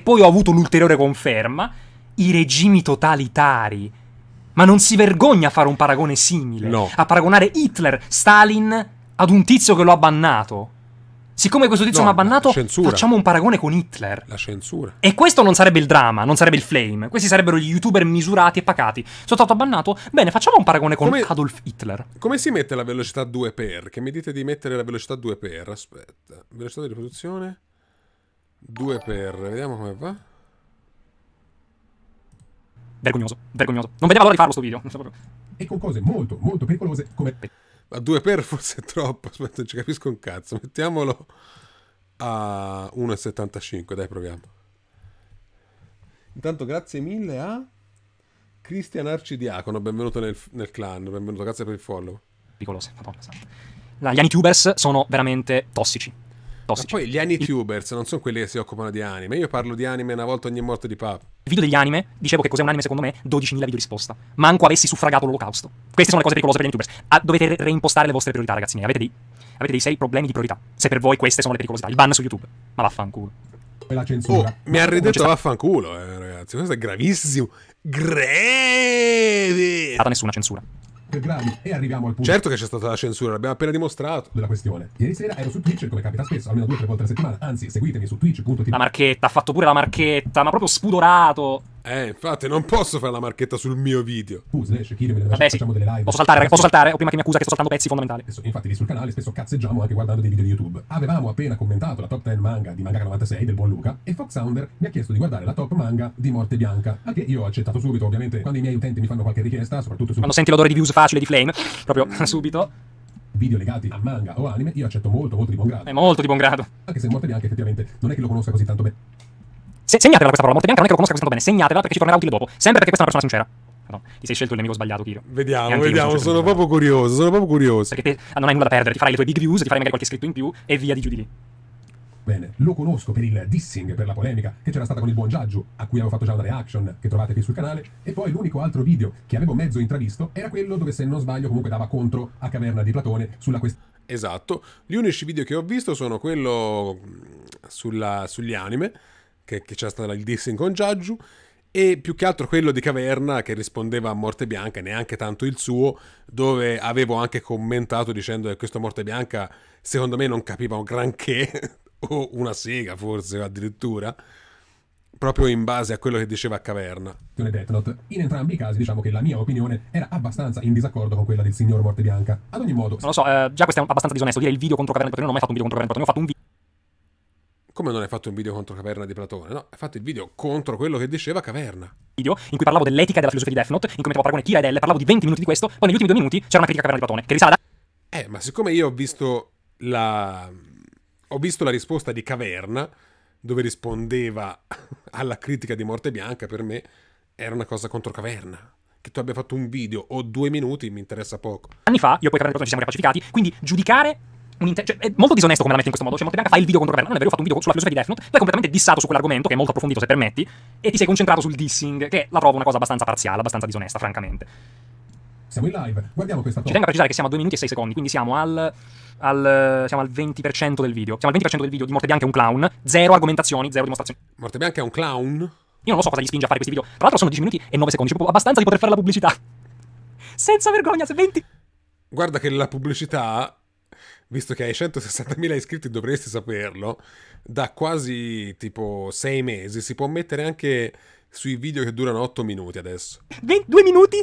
Poi ho avuto l'ulteriore conferma, i regimi totalitari. Ma non si vergogna a fare un paragone simile, no. a paragonare Hitler, Stalin ad un tizio che lo ha bannato. Siccome questo tizio no, mi ha bannato, facciamo un paragone con Hitler. La censura. E questo non sarebbe il dramma, non sarebbe il flame. Questi sarebbero gli youtuber misurati e pacati. Sono stato bannato. Bene, facciamo un paragone con come, Adolf Hitler. Come si mette la velocità 2x? Che mi dite di mettere la velocità 2x? Aspetta. Velocità di riproduzione 2x. Vediamo come va. Vergognoso, vergognoso. Non vedeva l'ora di farlo sto video. E con cose molto, molto pericolose come a 2 per forse è troppo, aspetta, non ci capisco un cazzo. Mettiamolo a 1,75, dai proviamo. Intanto grazie mille a Cristian Arcidiacono, benvenuto nel, nel, clan, benvenuto, grazie per il follow. Piccolo, madonna santa. La, gli YouTubers sono veramente tossici tossici. Ma poi gli anitubers non sono quelli che si occupano di anime. Io parlo di anime una volta ogni morto di pub. Video degli anime, dicevo che cos'è un anime secondo me, 12.000 video risposta. Manco avessi suffragato l'olocausto. Queste sono le cose pericolose per gli youtubers. Ah, dovete reimpostare le vostre priorità, ragazzi miei. Avete dei, avete dei seri problemi di priorità. Se per voi queste sono le pericolosità. Il ban su YouTube. Ma vaffanculo. La censura. Oh, mi ha ridetto vaffanculo, eh, ragazzi. Questo è gravissimo. Greve! È stata Nessuna censura. Gravi. E arriviamo al punto. Certo che c'è stata la censura, l'abbiamo appena dimostrato. Della questione. Ieri sera ero su Twitch, come capita spesso, almeno due o tre volte alla settimana. Anzi, seguitemi su Twitch.tv. La marchetta, ha fatto pure la marchetta, ma proprio spudorato. Eh, infatti, non posso fare la marchetta sul mio video. Tu, slash, chi Vabbè, facciamo sì. delle live. Posso saltare, posso saltare. o prima che mi accusa che sto saltando pezzi fondamentali. Spesso, infatti, lì sul canale spesso cazzeggiamo anche guardando dei video di YouTube. Avevamo appena commentato la top 10 manga di Manga 96 del buon Luca e Fox Sounder mi ha chiesto di guardare la top manga di Morte Bianca. Anche io ho accettato subito, ovviamente, quando i miei utenti mi fanno qualche richiesta, soprattutto su. Quando senti l'odore di views facile di Flame, proprio subito video legati a manga o anime, io accetto molto, molto di buon grado. È molto di buon grado. Anche se Morte Bianca effettivamente non è che lo conosca così tanto bene. Se- segnatela questa parola, morte bianca, non è che lo conosca così tanto bene, segnatela perché ci tornerà utile dopo, sempre perché questa è una persona sincera. No, ti sei scelto il nemico sbagliato, Kirio. Vediamo, vediamo, sono, sono proprio curioso, sono proprio curioso. Perché te ah, non hai nulla da perdere, ti farai le tue big views, ti farai magari qualche scritto in più e via di giù di lì. Bene, lo conosco per il dissing, per la polemica che c'era stata con il buon Giaggio, a cui avevo fatto già una reaction che trovate qui sul canale, e poi l'unico altro video che avevo mezzo intravisto era quello dove se non sbaglio comunque dava contro a Caverna di Platone sulla questione... Esatto, gli unici video che ho visto sono quello mm, sulla... sugli anime, che, che c'era stato il dissing con Giaggiu e più che altro quello di Caverna che rispondeva a Morte Bianca, neanche tanto il suo, dove avevo anche commentato dicendo che questo Morte Bianca secondo me non capiva un granché, o una sega forse addirittura, proprio in base a quello che diceva Caverna. In entrambi i casi diciamo che la mia opinione era abbastanza in disaccordo con quella del signor Morte Bianca. Ad ogni modo... Non lo so, eh, già questo è abbastanza disonesto, dire il video contro Caverna perché Patrimone, non ho mai fatto un video contro Caverna di Patrimone, ho fatto un video... Come non hai fatto un video contro Caverna di Platone? No, hai fatto il video contro quello che diceva Caverna. Video in cui parlavo dell'etica della filosofia di Death Note, in cui mettevo a paragone Kira ed Elle, parlavo di 20 minuti di questo, poi negli ultimi due minuti c'era una critica a Caverna di Platone, che risale da... Eh, ma siccome io ho visto la... ho visto la risposta di Caverna, dove rispondeva alla critica di Morte Bianca, per me era una cosa contro Caverna che tu abbia fatto un video o due minuti mi interessa poco. Anni fa, io poi capendo ci siamo riappacificati, quindi giudicare cioè, è molto disonesto come la mette in questo modo. Cioè, Montebianca fa il video contro Caverna. Non è vero, ho fatto un video sulla filosofia di Death Note. Poi è completamente dissato su quell'argomento, che è molto approfondito, se permetti. E ti sei concentrato sul dissing, che la trovo una cosa abbastanza parziale, abbastanza disonesta, francamente. Siamo in live, guardiamo questa cosa. Ci tengo a precisare che siamo a 2 minuti e 6 secondi, quindi siamo al. Al, siamo al 20% del video. Siamo al 20% del video di Morte Bianca è un clown. Zero argomentazioni, zero dimostrazioni. Morte Bianca è un clown? Io non lo so cosa gli spinge a fare questi video. Tra l'altro sono 10 minuti e 9 secondi, cioè abbastanza di poter fare la pubblicità. Senza vergogna, se 20. Guarda che la pubblicità visto che hai 160.000 iscritti dovresti saperlo, da quasi tipo 6 mesi si può mettere anche sui video che durano 8 minuti adesso. 22 minuti?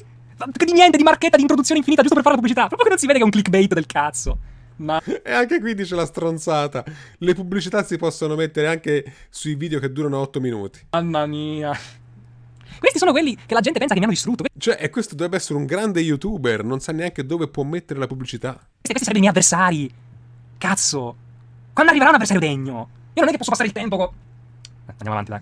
Di niente, di marchetta, di introduzione infinita, giusto per fare la pubblicità. Proprio che non si vede che è un clickbait del cazzo. Ma... E anche qui dice la stronzata. Le pubblicità si possono mettere anche sui video che durano 8 minuti. Mamma mia. Questi sono quelli che la gente pensa che mi hanno distrutto. Cioè, e questo dovrebbe essere un grande youtuber, non sa neanche dove può mettere la pubblicità. Questi, questi sarebbero i miei avversari. Cazzo. Quando arriverà un avversario degno? Io non è che posso passare il tempo con... Eh, andiamo avanti, dai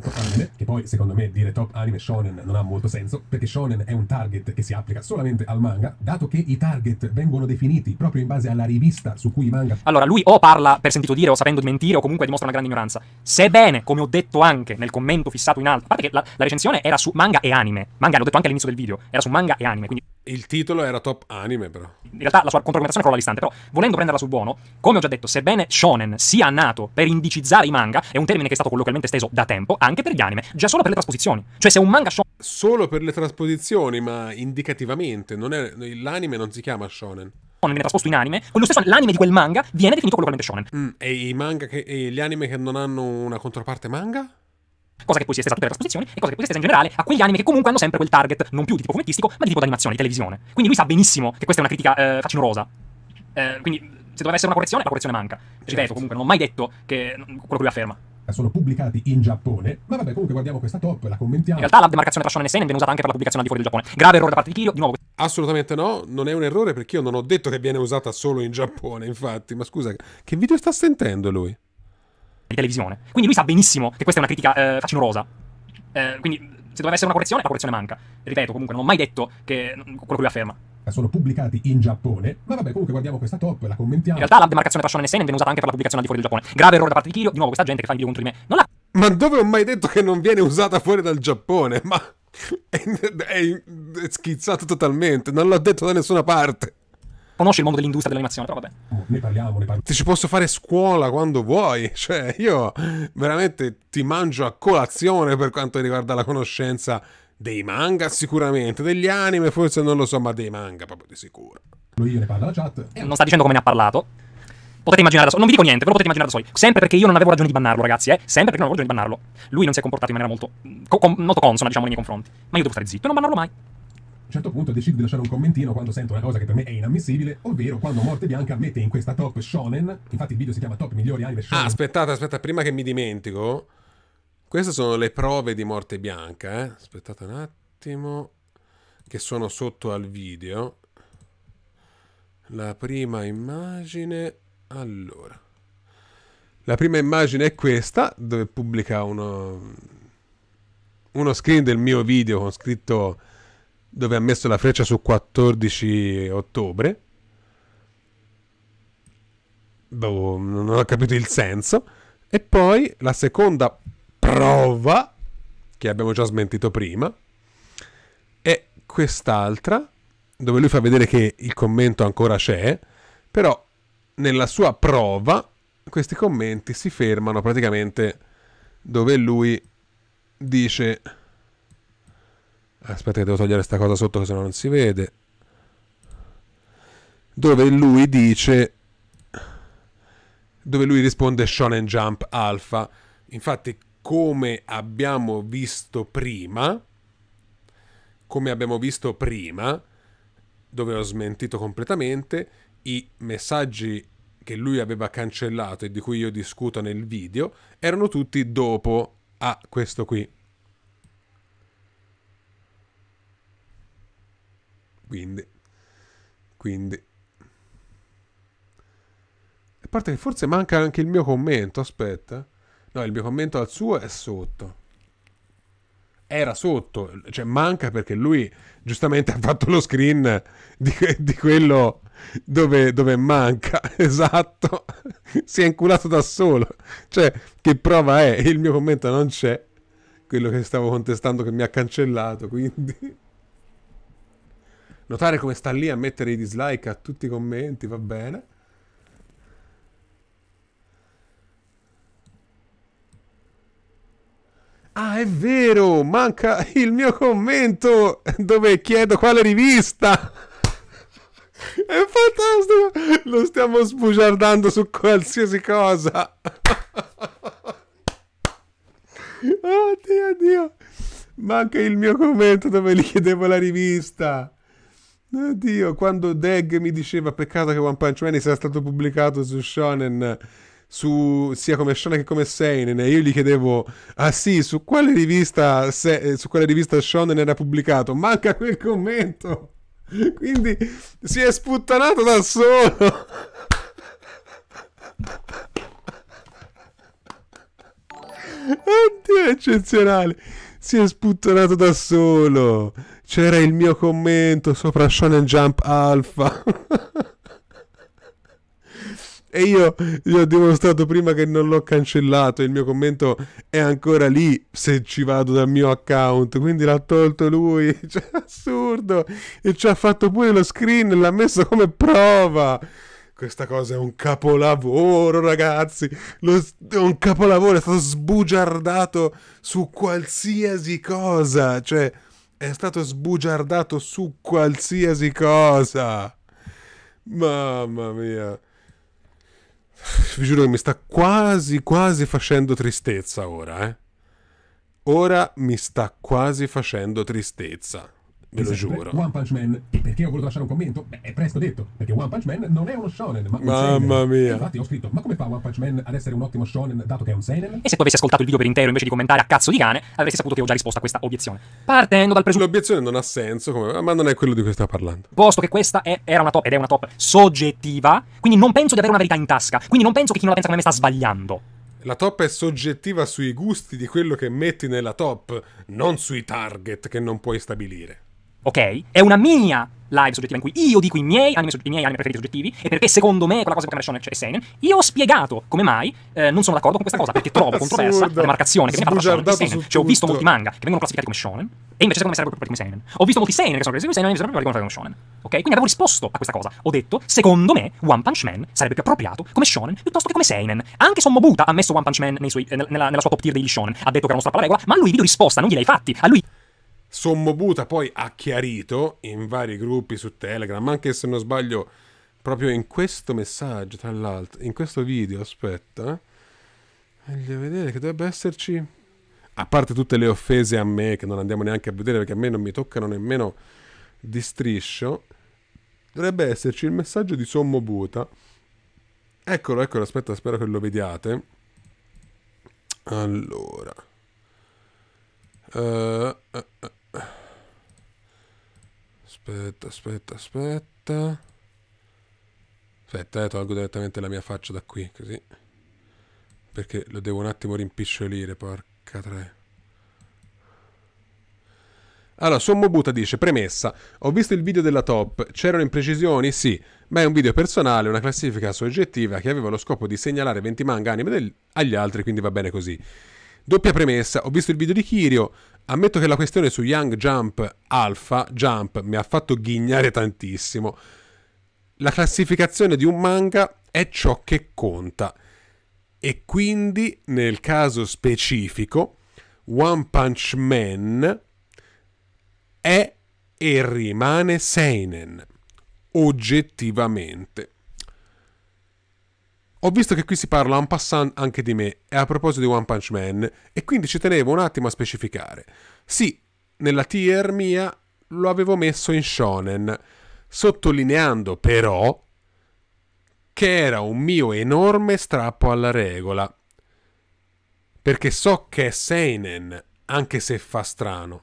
top anime, che poi secondo me dire top anime shonen non ha molto senso, perché shonen è un target che si applica solamente al manga, dato che i target vengono definiti proprio in base alla rivista su cui i manga... Allora, lui o parla per sentito dire o sapendo di mentire o comunque dimostra una grande ignoranza. Sebbene, come ho detto anche nel commento fissato in alto, a parte che la, la recensione era su manga e anime, manga l'ho detto anche all'inizio del video, era su manga e anime, quindi... Il titolo era top anime, però. In realtà la sua controargomentazione crolla l'istante, però volendo prenderla sul buono, come ho già detto, sebbene shonen sia nato per indicizzare i manga, è un termine che è stato colloquialmente esteso da tempo anche per gli anime, già solo per le trasposizioni. Cioè se un manga shonen... Solo per le trasposizioni, ma indicativamente, non è... l'anime non si chiama shonen shonen viene trasposto in anime, con lo stesso l'anime di quel manga viene definito colloquialmente shonen. Mm, e i manga che, e gli anime che non hanno una controparte manga? Cosa che poi si è estesa per tutte le trasposizioni e cosa che poi si è estesa in generale a quegli anime che comunque hanno sempre quel target non più di tipo fumettistico, ma di tipo d'animazione, di televisione. Quindi lui sa benissimo che questa è una critica eh, facinorosa. Eh, quindi se doveva essere una correzione, la correzione manca. Ripeto, certo. comunque non ho mai detto che quello che lui afferma sono pubblicati in Giappone. Ma vabbè, comunque guardiamo questa top, e la commentiamo. In realtà la demarcazione tra Shonen e Seinen viene usata anche per la pubblicazione al di fuori del Giappone. Grave errore da parte di Kirio, di nuovo. Assolutamente no, non è un errore perché io non ho detto che viene usata solo in Giappone, infatti. Ma scusa, che video sta sentendo lui? di televisione. Quindi lui sa benissimo che questa è una critica eh, facinorosa. Eh, quindi se doveva essere una correzione, la correzione manca. Ripeto, comunque, non ho mai detto che quello che lui afferma. Sono pubblicati in Giappone, ma vabbè, comunque guardiamo questa top, e la commentiamo. In realtà la demarcazione tra Shonen e Seinen viene usata anche per la pubblicazione al di fuori del Giappone. Grave errore da parte di Kirio, di nuovo questa gente che fa il video contro di me. Non la... Ma dove ho mai detto che non viene usata fuori dal Giappone? Ma è schizzato totalmente, non l'ho detto da nessuna parte conosci il mondo dell'industria dell'animazione, però vabbè. Oh, ne parliamo, ne parliamo. Ti ci posso fare scuola quando vuoi, cioè io veramente ti mangio a colazione per quanto riguarda la conoscenza dei manga sicuramente, degli anime forse non lo so, ma dei manga proprio di sicuro. Lui ne parla la chat. E eh, non sta dicendo come ne ha parlato. Potete immaginare da soli, non vi dico niente, ve lo potete immaginare da soli. Sempre perché io non avevo ragione di bannarlo, ragazzi, eh. Sempre perché non avevo ragione di bannarlo. Lui non si è comportato in maniera molto. Co- com- molto consona, diciamo, nei miei confronti. Ma io devo stare zitto e non bannarlo mai un certo punto decido di lasciare un commentino quando sento una cosa che per me è inammissibile, ovvero quando Morte Bianca mette in questa top shonen, infatti il video si chiama Top migliori anime shonen. Ah, aspettate, aspetta, prima che mi dimentico, queste sono le prove di Morte Bianca, eh? Aspettate un attimo che sono sotto al video. La prima immagine, allora. La prima immagine è questa, dove pubblica uno uno screen del mio video con scritto dove ha messo la freccia su 14 ottobre. Boh, non ho capito il senso. E poi la seconda prova, che abbiamo già smentito prima, è quest'altra, dove lui fa vedere che il commento ancora c'è, però nella sua prova questi commenti si fermano praticamente dove lui dice aspetta che devo togliere questa cosa sotto che se no non si vede dove lui dice dove lui risponde Shonen Jump Alpha infatti come abbiamo visto prima come abbiamo visto prima dove ho smentito completamente i messaggi che lui aveva cancellato e di cui io discuto nel video erano tutti dopo a ah, questo qui Quindi, quindi. A parte che forse manca anche il mio commento, aspetta. No, il mio commento al suo è sotto. Era sotto, cioè manca perché lui giustamente ha fatto lo screen di, di quello dove, dove, manca, esatto. si è inculato da solo. Cioè, che prova è? Il mio commento non c'è. Quello che stavo contestando che mi ha cancellato, quindi... Notare come sta lì a mettere i dislike a tutti i commenti, va bene. Ah, è vero! Manca il mio commento dove chiedo quale rivista! È fantastico! Lo stiamo sbugiardando su qualsiasi cosa! Oh, Dio, Dio! Manca il mio commento dove gli chiedevo la rivista! Oddio, quando Deg mi diceva peccato che One Punch Man sia stato pubblicato su Shonen su, sia come Shonen che come Seinen e io gli chiedevo ah sì, su quale rivista se, su quale rivista Shonen era pubblicato manca quel commento quindi si è sputtanato da solo Oddio, è eccezionale si è sputtanato da solo c'era il mio commento sopra Shonen Jump Alpha. e io gli ho dimostrato prima che non l'ho cancellato. Il mio commento è ancora lì se ci vado dal mio account. Quindi l'ha tolto lui. Cioè, assurdo. E ci ha fatto pure lo screen. L'ha messo come prova. Questa cosa è un capolavoro, ragazzi. Lo, è un capolavoro. È stato sbugiardato su qualsiasi cosa. Cioè è stato sbugiardato su qualsiasi cosa. Mamma mia. Vi giuro che mi sta quasi, quasi facendo tristezza ora, eh. Ora mi sta quasi facendo tristezza ve lo giuro. One Punch Man. perché ho voluto lasciare un commento? Beh, è presto detto, perché One Punch Man non è uno shonen, ma un Mamma seinen. mia. Infatti ho scritto, ma come fa One Punch Man ad essere un ottimo shonen dato che è un seinen? E se tu avessi ascoltato il video per intero invece di commentare a cazzo di cane, avresti saputo che ho già risposto a questa obiezione. Partendo dal presupposto... L'obiezione non ha senso, come... ma non è quello di cui sta parlando. Posto che questa è, era una top, ed è una top soggettiva, quindi non penso di avere una verità in tasca, quindi non penso che chi non la pensa come me sta sbagliando. La top è soggettiva sui gusti di quello che metti nella top, non sui target che non puoi stabilire ok? È una mia live soggettiva in cui io dico i miei anime, i miei anime preferiti soggettivi e perché secondo me quella cosa può cambiare shonen e seinen io ho spiegato come mai eh, non sono d'accordo con questa cosa perché trovo controversa la demarcazione che viene fatta da shonen e seinen cioè ho visto molti manga che vengono classificati come shonen e invece secondo me sarebbero proprio come seinen ho visto molti seinen che sono classificati come seinen e invece sarebbero come shonen ok quindi avevo risposto a questa cosa ho detto secondo me One Punch Man sarebbe più appropriato come shonen piuttosto che come seinen anche Sommobuta ha messo One Punch Man suoi, nella, nella, sua top tier degli shonen ha detto che era uno strappa la regola ma a lui video risposta non gliel'hai fatti a lui Sommobuta poi ha chiarito in vari gruppi su Telegram, anche se non sbaglio proprio in questo messaggio, tra l'altro, in questo video, aspetta, eh, voglio vedere che dovrebbe esserci, a parte tutte le offese a me che non andiamo neanche a vedere perché a me non mi toccano nemmeno di striscio, dovrebbe esserci il messaggio di Sommobuta. Eccolo, eccolo, aspetta, spero che lo vediate. Allora. Uh, uh, uh. Aspetta, aspetta, aspetta. Aspetta, eh, tolgo direttamente la mia faccia da qui, così. Perché lo devo un attimo rimpicciolire, porca tre. Allora, Sommo dice, premessa, ho visto il video della top, c'erano imprecisioni? Sì, ma è un video personale, una classifica soggettiva che aveva lo scopo di segnalare 20 manga anime agli altri, quindi va bene così. Doppia premessa, ho visto il video di Kirio, Ammetto che la questione su Young Jump Alpha Jump mi ha fatto ghignare tantissimo. La classificazione di un manga è ciò che conta. E quindi, nel caso specifico, One Punch Man è e rimane Seinen, oggettivamente. Ho visto che qui si parla un passant anche di me, e a proposito di One Punch Man, e quindi ci tenevo un attimo a specificare. Sì, nella tier mia lo avevo messo in shonen, sottolineando però che era un mio enorme strappo alla regola. Perché so che è seinen, anche se fa strano.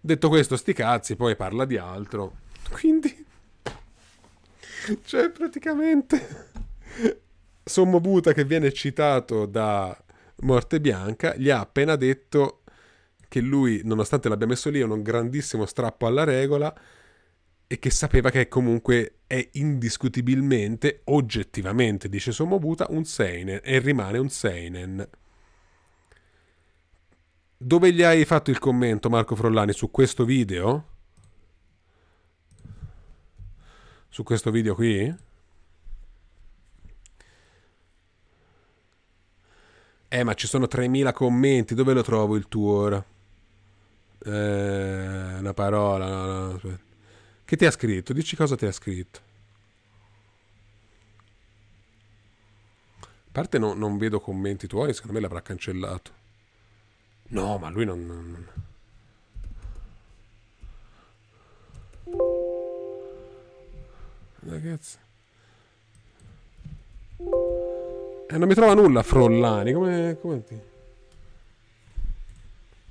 Detto questo, sti cazzi, poi parla di altro. Quindi... Cioè, praticamente... Sommo Buta che viene citato da Morte Bianca gli ha appena detto che lui, nonostante l'abbia messo lì, è un grandissimo strappo alla regola e che sapeva che comunque è indiscutibilmente, oggettivamente, dice Sommo Sommobuta, un Seinen e rimane un Seinen. Dove gli hai fatto il commento, Marco Frollani, su questo video? Su questo video qui? Eh, ma ci sono 3000 commenti, dove lo trovo il tuo ora? Eh, una parola, no, no. Che ti ha scritto? Dici cosa ti ha scritto. A parte no, non vedo commenti tuoi, secondo me l'avrà cancellato. No, ma lui non... non... Ragazzi... Eh, non mi trova nulla, Frollani. Come, come ti...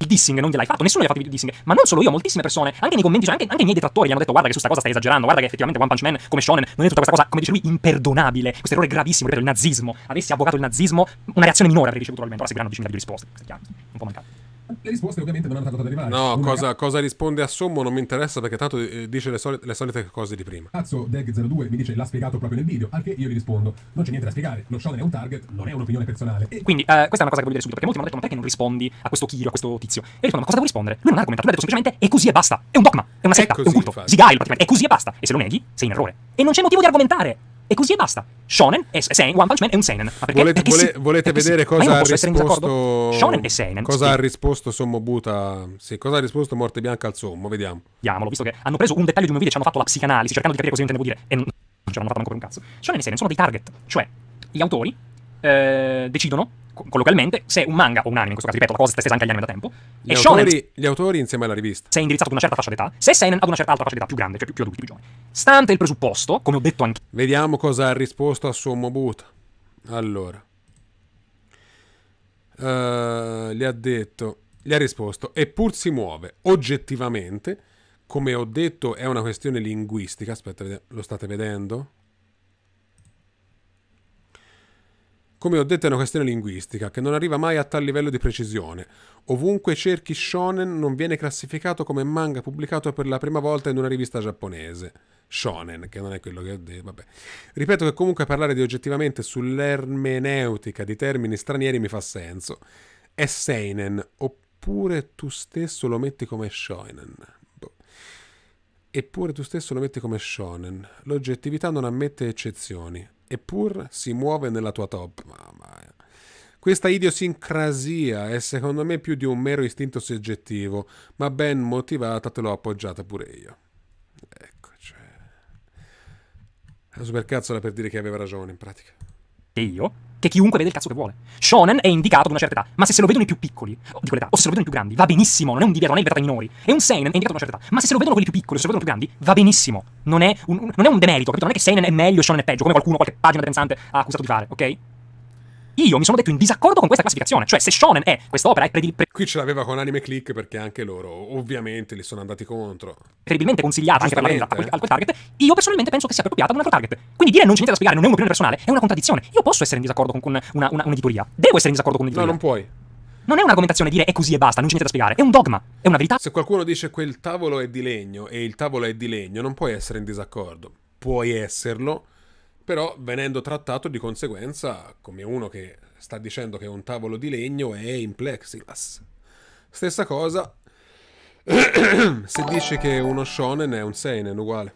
Il dissing non gliel'hai fatto, nessuno gli ha fatto il dissing. Ma non solo io, moltissime persone, anche nei commenti, cioè anche, anche i miei detrattori mi hanno detto guarda che su sta cosa stai esagerando, guarda che effettivamente One Punch Man come Shonen non è tutta questa cosa, come dice lui, imperdonabile. Questo errore gravissimo, ripeto, il nazismo. Avessi avvocato il nazismo, una reazione minore avrei ricevuto probabilmente, ora seguiranno 10.000 risposte. Questo è chiaro, un po' mancato. Le risposte ovviamente non hanno tardato ad arrivare. No, cosa, cosa, risponde a Sommo non mi interessa perché tanto eh, dice le, soli- le, solite cose di prima. Cazzo, Deg02 mi dice l'ha spiegato proprio nel video, al che io gli rispondo non c'è niente da spiegare, lo shonen è un target, non è un'opinione personale. E... Quindi eh, questa è una cosa che voglio dire subito, perché molti mi hanno detto ma perché non rispondi a questo Kiro, a questo tizio? E io rispondo ma cosa devo rispondere? Lui non ha argomentato, lui ha detto semplicemente e così e basta, è un dogma, è una setta, è, così, è un culto, infatti. si gail praticamente, è così e basta, e se lo neghi sei in errore. E non c'è motivo di argomentare, e così e basta. Shonen e Seinen, One Punch Man è un Seinen. Ma perché, volete, perché vole, sì, volete perché vedere sì. cosa ha risposto Shonen e Seinen. Cosa sì. ha risposto Sommo Buta? Sì, cosa ha risposto Morte Bianca al Sommo? Vediamo. Vediamolo, visto che hanno preso un dettaglio di un video e ci hanno fatto la psicanalisi cercando di capire cosa intendevo dire e non, ce l'hanno fatta manco per un cazzo. Shonen e Seinen sono dei target, cioè gli autori eh, decidono colloquialmente, se un manga o un anime, in questo caso, ripeto, la cosa è stessa anche agli anime da tempo, gli, è autori, shonen, gli autori insieme alla rivista, se è indirizzato ad una certa fascia d'età, se seinen ad una certa altra fascia d'età più grande, cioè più, più adulti, più giovani. Stante il presupposto, come ho detto anche... Vediamo cosa ha risposto a suo Mobuta. Allora. Uh, gli ha detto, gli ha risposto, eppur si muove oggettivamente, come ho detto è una questione linguistica, aspetta, lo state vedendo? Come ho detto è una questione linguistica, che non arriva mai a tal livello di precisione. Ovunque cerchi shonen non viene classificato come manga pubblicato per la prima volta in una rivista giapponese. Shonen, che non è quello che ho detto, vabbè. Ripeto che comunque parlare di oggettivamente sull'ermeneutica di termini stranieri mi fa senso. È seinen, oppure tu stesso lo metti come shonen. Boh. Eppure tu stesso lo metti come shonen. L'oggettività non ammette eccezioni eppur si muove nella tua top. Mamma mia. Questa idiosincrasia è secondo me più di un mero istinto soggettivo, ma ben motivata te l'ho appoggiata pure io. Ecco, cioè... La supercazzola per dire che aveva ragione, in pratica che io che chiunque vede il cazzo che vuole. Shonen è indicato ad una certa età, ma se se lo vedono i più piccoli di quell'età, o se lo vedono i più grandi, va benissimo, non è un divieto, non è vietato ai minori. E un seinen, è indicato ad una certa età, ma se se lo vedono quelli più piccoli, o se lo vedono più grandi, va benissimo. Non è un, un, non è un demerito, capito? Non è che seinen è meglio, shonen è peggio, come qualcuno, qualche pagina pensante ha accusato di fare, ok? Io mi sono detto in disaccordo con questa classificazione, cioè se shonen è quest'opera è prediletta. Qui ce l'aveva con Anime Click perché anche loro ovviamente li sono andati contro. Preferibilmente consigliata anche per la vendita eh? a quel target, io personalmente penso che sia appropriata ad un altro target. Quindi dire non c'è niente da spiegare, non è un'opinione personale, è una contraddizione. Io posso essere in disaccordo con, con un'editoria. Devo essere in disaccordo con un'editoria. No, non puoi. Non è un'argomentazione dire è così e basta, non c'è niente da spiegare, è un dogma, è una verità. Se qualcuno dice quel tavolo è di legno e il tavolo è di legno, non puoi essere in disaccordo. Puoi esserlo, però venendo trattato di conseguenza come uno che sta dicendo che un tavolo di legno è in plexiglass. Stessa cosa se dici che uno shonen è un seinen uguale.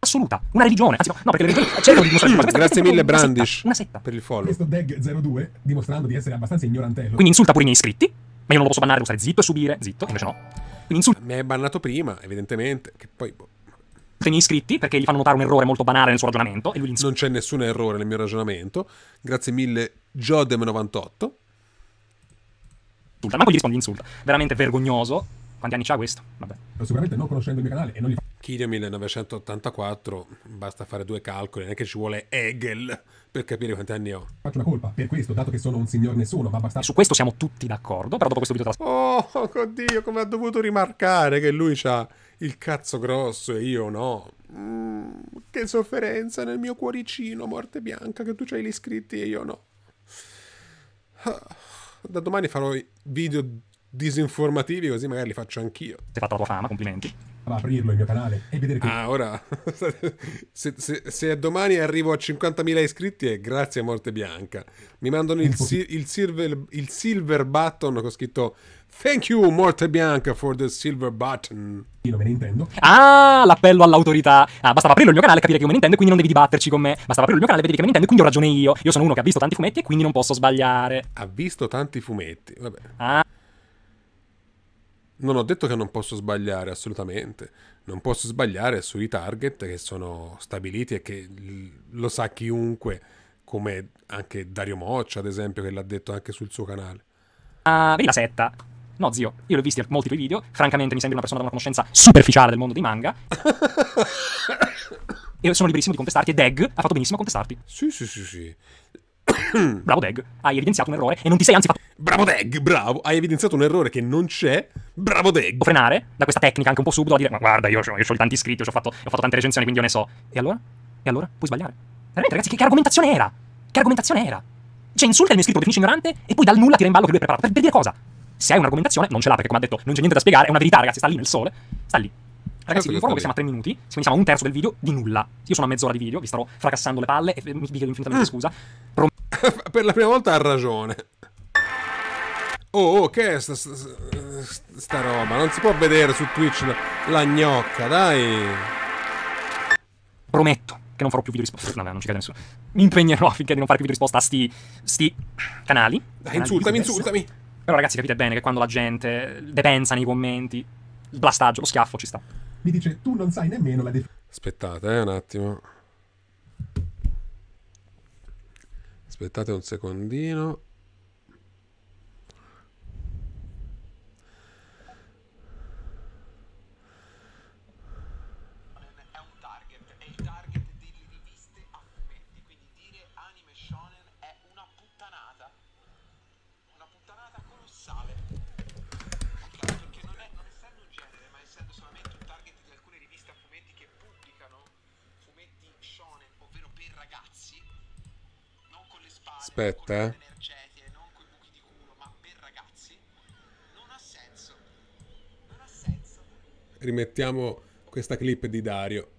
Assoluta, una religione, anzi no, perché le religioni cercano di dimostrare... Questa, Grazie mille Brandish una setta. per il follow. Questo Deg02 dimostrando di essere abbastanza ignorantello. Quindi insulta pure i miei iscritti, ma io non lo posso bannare, devo stare zitto e subire, zitto, invece no. Quindi insulta... Mi hai bannato prima, evidentemente, che poi... Boh degli iscritti perché gli fanno notare un errore molto banale nel suo ragionamento e lui gli Non c'è nessun errore nel mio ragionamento. Grazie mille Jodem98. Insulta, ma Manco gli rispondi insulta. Veramente vergognoso. Quanti anni c'ha questo? Vabbè. Sicuramente non conoscendo il mio canale e non li fa. Kidio 1984, basta fare due calcoli, non è che ci vuole Hegel per capire quanti anni ho. Faccio una colpa per questo, dato che sono un signor nessuno, ma basta. Su questo siamo tutti d'accordo, però dopo questo video trascorso. Oh, oh, oddio, come ha dovuto rimarcare che lui c'ha il cazzo grosso e io no. Mm, che sofferenza nel mio cuoricino, morte bianca, che tu c'hai gli iscritti e io no. Ah, da domani farò video disinformativi così magari li faccio anch'io. Ti hai fatto la tua fama, complimenti. Va a aprirlo il mio canale e vedere che... Ah, ora... se, se, se, domani arrivo a 50.000 iscritti è grazie a Morte Bianca. Mi mandano il, il, silver, il silver button con scritto Thank you, Morte Bianca, for the silver button. Io me ne intendo. Ah, l'appello all'autorità. Ah, bastava aprire il mio canale e capire che io me ne intendo, quindi non devi dibatterci con me. Bastava aprire il mio canale e vedere che me ne intendo, quindi ho ragione io. Io sono uno che ha visto tanti fumetti e quindi non posso sbagliare. Ha visto tanti fumetti, vabbè. Ah. Non ho detto che non posso sbagliare, assolutamente. Non posso sbagliare sui target che sono stabiliti e che lo sa chiunque, come anche Dario Moccia, ad esempio, che l'ha detto anche sul suo canale. Ah, vedi la setta. No, zio, io l'ho visto a molti tuoi video. Francamente, mi sembri una persona da una conoscenza superficiale del mondo dei manga. e sono liberissimo di contestarti. E Deg ha fatto benissimo a contestarti. Sì, sì, sì, sì. bravo Deg, hai evidenziato un errore e non ti sei anzi fatto. Bravo Deg, bravo, hai evidenziato un errore che non c'è. Bravo Deg. O frenare da questa tecnica anche un po' subito a dire: Ma guarda, io, io ho tanti iscritti, ho fatto, ho fatto tante recensioni, quindi io ne so. E allora? E allora? Puoi sbagliare. Veramente, ragazzi, che, che argomentazione era? Che argomentazione era? Cioè, insulta il mio iscritto, lo definisci ignorante e poi dal nulla tira in ballo che lui è preparato. Per, per dire cosa? se hai un'argomentazione, non ce l'ha perché, come ha detto, non c'è niente da spiegare, è una verità, ragazzi, sta lì nel sole, sta lì. Ragazzi, ecco vi informo che siamo a tre minuti, quindi siamo a un terzo del video di nulla. Io sono a mezz'ora di video, vi starò fracassando le palle e mi chiedo infinitamente ah. scusa. Prom- per la prima volta ha ragione. Oh, oh, che è sta, sta, sta, roba? Non si può vedere su Twitch la gnocca, dai. Prometto che non farò più video risposta. No, no, non ci crede nessuno. Mi impegnerò finché di non fare più video risposta a sti, sti canali. Dai, canali insultami, insultami. Però ragazzi capite bene che quando la gente depensa nei commenti, il blastaggio, lo schiaffo ci sta. Mi dice tu non sai nemmeno la definizione. Aspettate eh, un attimo. Aspettate un secondino. Aspetta, eh. Rimettiamo questa clip di Dario.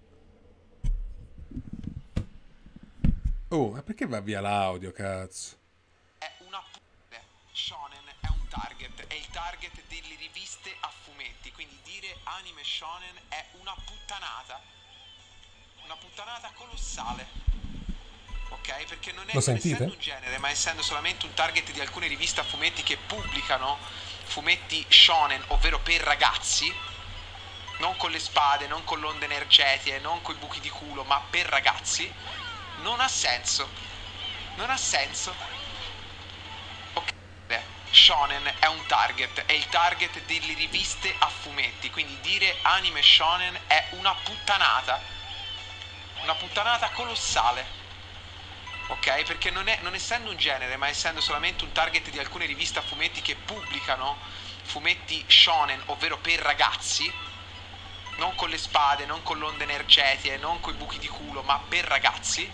Oh, ma perché va via l'audio, cazzo? È una p***a. Shonen è un target, è il target delle riviste a fumetti, quindi dire anime shonen è una puttanata. Una puttanata colossale ok? Perché non è Lo un genere, ma essendo solamente un target di alcune riviste a fumetti che pubblicano fumetti shonen, ovvero per ragazzi, non con le spade, non con le onde energetiche, non con i buchi di culo, ma per ragazzi, non ha senso. Non ha senso. Ok, shonen è un target, è il target delle riviste a fumetti, quindi dire anime shonen è una puttanata. Una puttanata colossale ok? Perché non, è, non essendo un genere, ma essendo solamente un target di alcune riviste a fumetti che pubblicano fumetti shonen, ovvero per ragazzi, non con le spade, non con l'onda energetica, non con i buchi di culo, ma per ragazzi,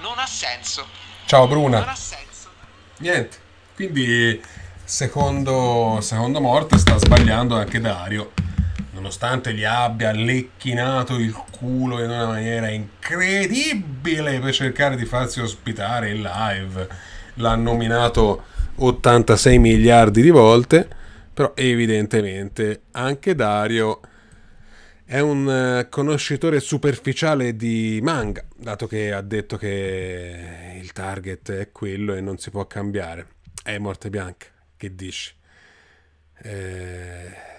non ha senso. Ciao Bruna. Non ha senso. Niente. Quindi, secondo, secondo Morte, sta sbagliando anche Dario nonostante gli abbia lecchinato il culo in una maniera incredibile per cercare di farsi ospitare in live. L'ha nominato 86 miliardi di volte, però evidentemente anche Dario è un eh, conoscitore superficiale di manga, dato che ha detto che il target è quello e non si può cambiare. È morte bianca, che dici? Eh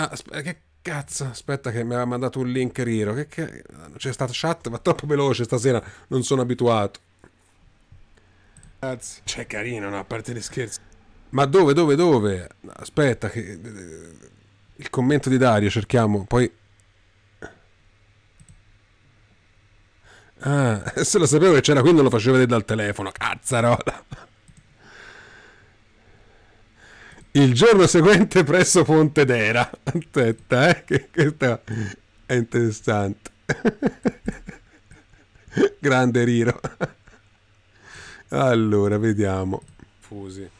Ah, aspetta, eh, che cazzo? Aspetta che mi ha mandato un link Riro. Che, che... C'è stato chat, va troppo veloce stasera, non sono abituato. Cazzo. Cioè, carino, no, a parte gli scherzi. Ma dove, dove, dove? Aspetta che... Eh, eh, il commento di Dario, cerchiamo, poi... Ah, se lo sapevo che c'era, quindi lo facevo vedere dal telefono, cazzarola. il giorno seguente presso Pontedera. Aspetta, eh, che questa è interessante. Grande Riro. Allora, vediamo. Fusi.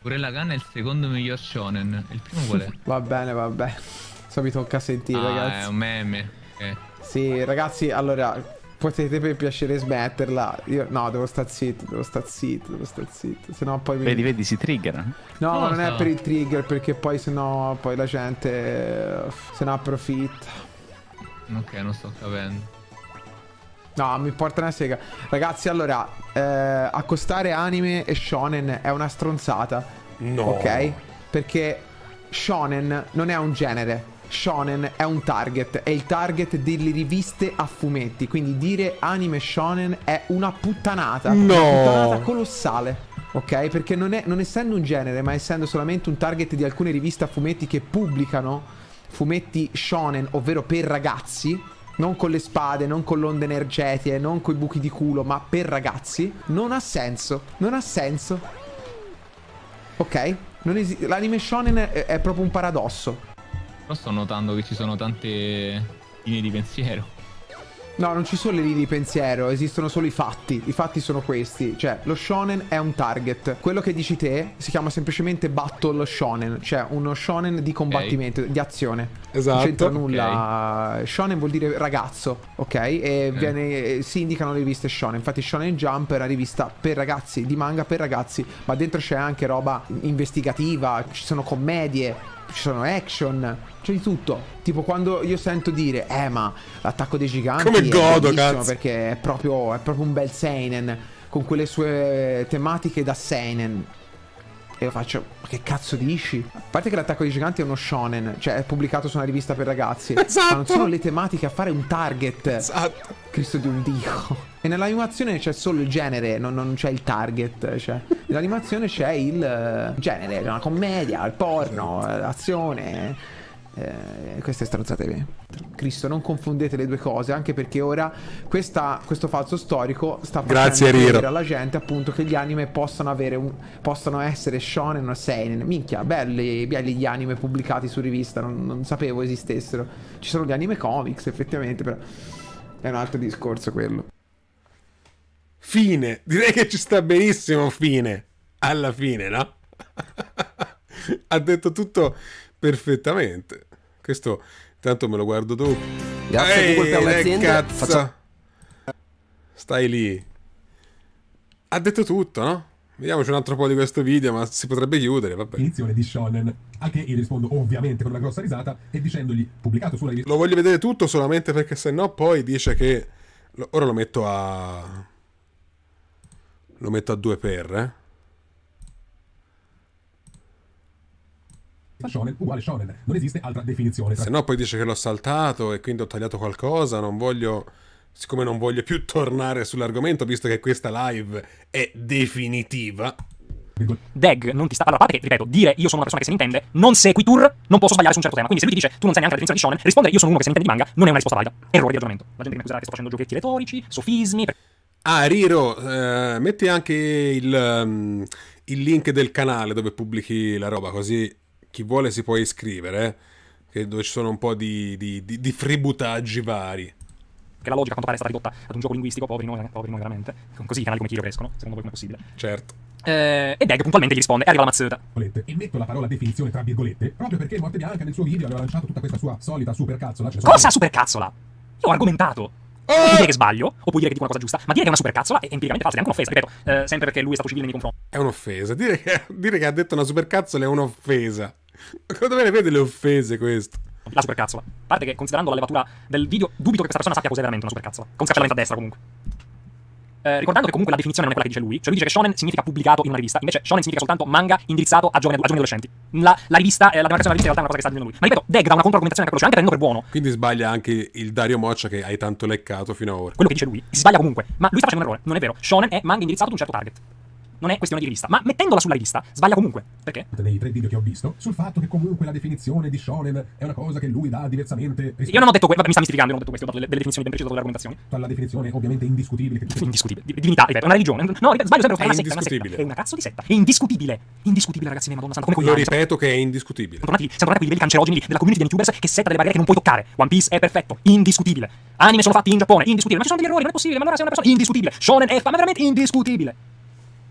Pure la canna è il secondo miglior shonen. Il primo qual è? va bene, va bene. So mi tocca sentire, ah, ragazzi. è un meme. Eh. Sì, ragazzi, allora, potete per piacere smetterla. Io no, devo stare zitto, devo stare zitto, devo stare zitto. Sennò poi mi... Vedi, vedi, si trigger. No, ma non è per il trigger, perché poi sennò poi la gente se ne approfitta. Ok, non sto capendo. No, mi porta una sega. Ragazzi, allora, eh, accostare anime e shonen è una stronzata. No. Ok? Perché shonen non è un genere shonen è un target, è il target delle riviste a fumetti, quindi dire anime shonen è una puttanata, no. una puttanata colossale. Ok? Perché non, è, non essendo un genere, ma essendo solamente un target di alcune riviste a fumetti che pubblicano fumetti shonen, ovvero per ragazzi, non con le spade, non con l'onda energetica, non con i buchi di culo, ma per ragazzi, non ha senso. Non ha senso. Ok? L'anime shonen è, è proprio un paradosso. Però sto notando che ci sono tante linee di pensiero. No, non ci sono le linee di pensiero, esistono solo i fatti. I fatti sono questi. Cioè, lo shonen è un target. Quello che dici te si chiama semplicemente battle shonen, cioè uno shonen di combattimento, okay. di azione. Esatto. Non c'entra esatto. nulla. Okay. Shonen vuol dire ragazzo, ok? E okay. Eh. Viene, eh, si indicano le riviste shonen. Infatti Shonen Jump è una rivista per ragazzi, di manga per ragazzi, ma dentro c'è anche roba investigativa, ci sono commedie, ci sono action, c'è di tutto. Tipo quando io sento dire, eh ma l'attacco dei giganti Come godo, cazzo. perché è proprio, è proprio un bel seinen, con quelle sue tematiche da seinen. E io faccio, ma che cazzo dici? A parte che l'attacco dei giganti è uno shonen, cioè è pubblicato su una rivista per ragazzi. Esatto. Ma non sono le tematiche a fare un target. Esatto. Cristo di un dio. E nell'animazione c'è solo il genere, non, non c'è il target. Cioè. Nell'animazione c'è il eh, genere, una commedia, il porno, l'azione. Eh, eh, queste stronzate lì. Cristo, non confondete le due cose, anche perché ora questa, questo falso storico sta facendo dire alla gente appunto che gli anime possano, avere un, possono essere shonen o seinen. Minchia, belli, belli gli anime pubblicati su rivista, non, non sapevo esistessero. Ci sono gli anime comics, effettivamente, però è un altro discorso quello. Fine, direi che ci sta benissimo fine, alla fine, no? ha detto tutto perfettamente. Questo intanto me lo guardo dopo. Grazie Ehi, Google per l'azienda. Faccia... Stai lì. Ha detto tutto, no? Vediamoci un altro po' di questo video, ma si potrebbe chiudere, vabbè. Edizione di Shonen, a che io rispondo ovviamente con una grossa risata e dicendogli pubblicato sulla rivista... Lo voglio vedere tutto solamente perché se no poi dice che... Ora lo metto a... Lo metto a due per, eh? shonen uguale shonen, non esiste altra definizione. Tra... Se no poi dice che l'ho saltato e quindi ho tagliato qualcosa, non voglio... Siccome non voglio più tornare sull'argomento, visto che questa live è definitiva... Deg non ti sta. Allora, a parte che, ripeto, dire io sono una persona che se ne intende, non seguitur, non posso sbagliare su un certo tema. Quindi, se lui ti dice tu non sai neanche la definizione di shonen, rispondere io sono uno che se ne intende di manga, non è una risposta valida. Errore di ragionamento. La gente mi accuserà che sto facendo giochetti retorici, sofismi. Per... Ah, Riro, eh, metti anche il, um, il, link del canale dove pubblichi la roba, così chi vuole si può iscrivere, eh? dove ci sono un po' di, di, di, di fributaggi vari che la logica a quanto pare è stata ridotta ad un gioco linguistico, poveri noi, eh, poveri noi veramente, così i canali come Kirio crescono, secondo voi è possibile? Certo. Eh, ed Egg puntualmente gli risponde, arriva la mazzetta. E metto la parola definizione tra virgolette, proprio perché Morte Bianca nel suo video aveva lanciato tutta questa sua solita supercazzola. Cioè Cosa supercazzola? Io ho argomentato. Puoi eh, dire che sbaglio, o puoi dire che dico una cosa giusta, ma dire che è una supercazzola è empiricamente falsa, è anche un'offesa, ripeto, eh, sempre perché lui è stato civile nei miei confronti. È un'offesa, dire che, dire che ha detto una supercazzola è un'offesa. Quando me ne vede le offese questo? La supercazzola. A parte che, considerando la levatura del video, dubito che questa persona sappia cos'è veramente una supercazzola. Con scappellamento a destra, comunque. Eh, ricordando che comunque la definizione non è quella che dice lui, cioè lui dice che shonen significa pubblicato in una rivista, invece shonen significa soltanto manga indirizzato a giovani, a giovani adolescenti. La, la rivista, eh, la demarcazione della rivista in realtà è una cosa che sta dicendo lui. Ma ripeto, Deg dà una controargomentazione che lo c'è anche prendendo cioè per buono. Quindi sbaglia anche il Dario Moccia che hai tanto leccato fino ad ora. Quello che dice lui, si sbaglia comunque, ma lui sta facendo un errore, non è vero. Shonen è manga indirizzato ad un certo target non è questione di rivista. Ma mettendola sulla rivista, sbaglia comunque. Perché? Dei tre video che ho visto, sul fatto che comunque la definizione di shonen è una cosa che lui dà diversamente. Io non ho detto questo, mi sta mistificando, non ho detto questo, ho dato delle, delle definizioni ben precise, delle argomentazioni. Cioè, la definizione ovviamente indiscutibile. Che... Indiscutibile. Divinità, ripeto, è una religione. No, ripeto, sbaglio sempre, è, è una setta, una setta. È una cazzo di setta. È indiscutibile. Indiscutibile, ragazzi, madonna santa. Come quelli. Lo ripeto che è indiscutibile. Sono tornati, siamo tornati a quei livelli cancerogeni della community di youtubers che setta delle barriere che non puoi toccare. One Piece è perfetto, indiscutibile. Anime sono fatti in Giappone, indiscutibile. Ma ci sono degli errori, non è possibile, ma allora sei una persona indiscutibile. Shonen è ma veramente indiscutibile.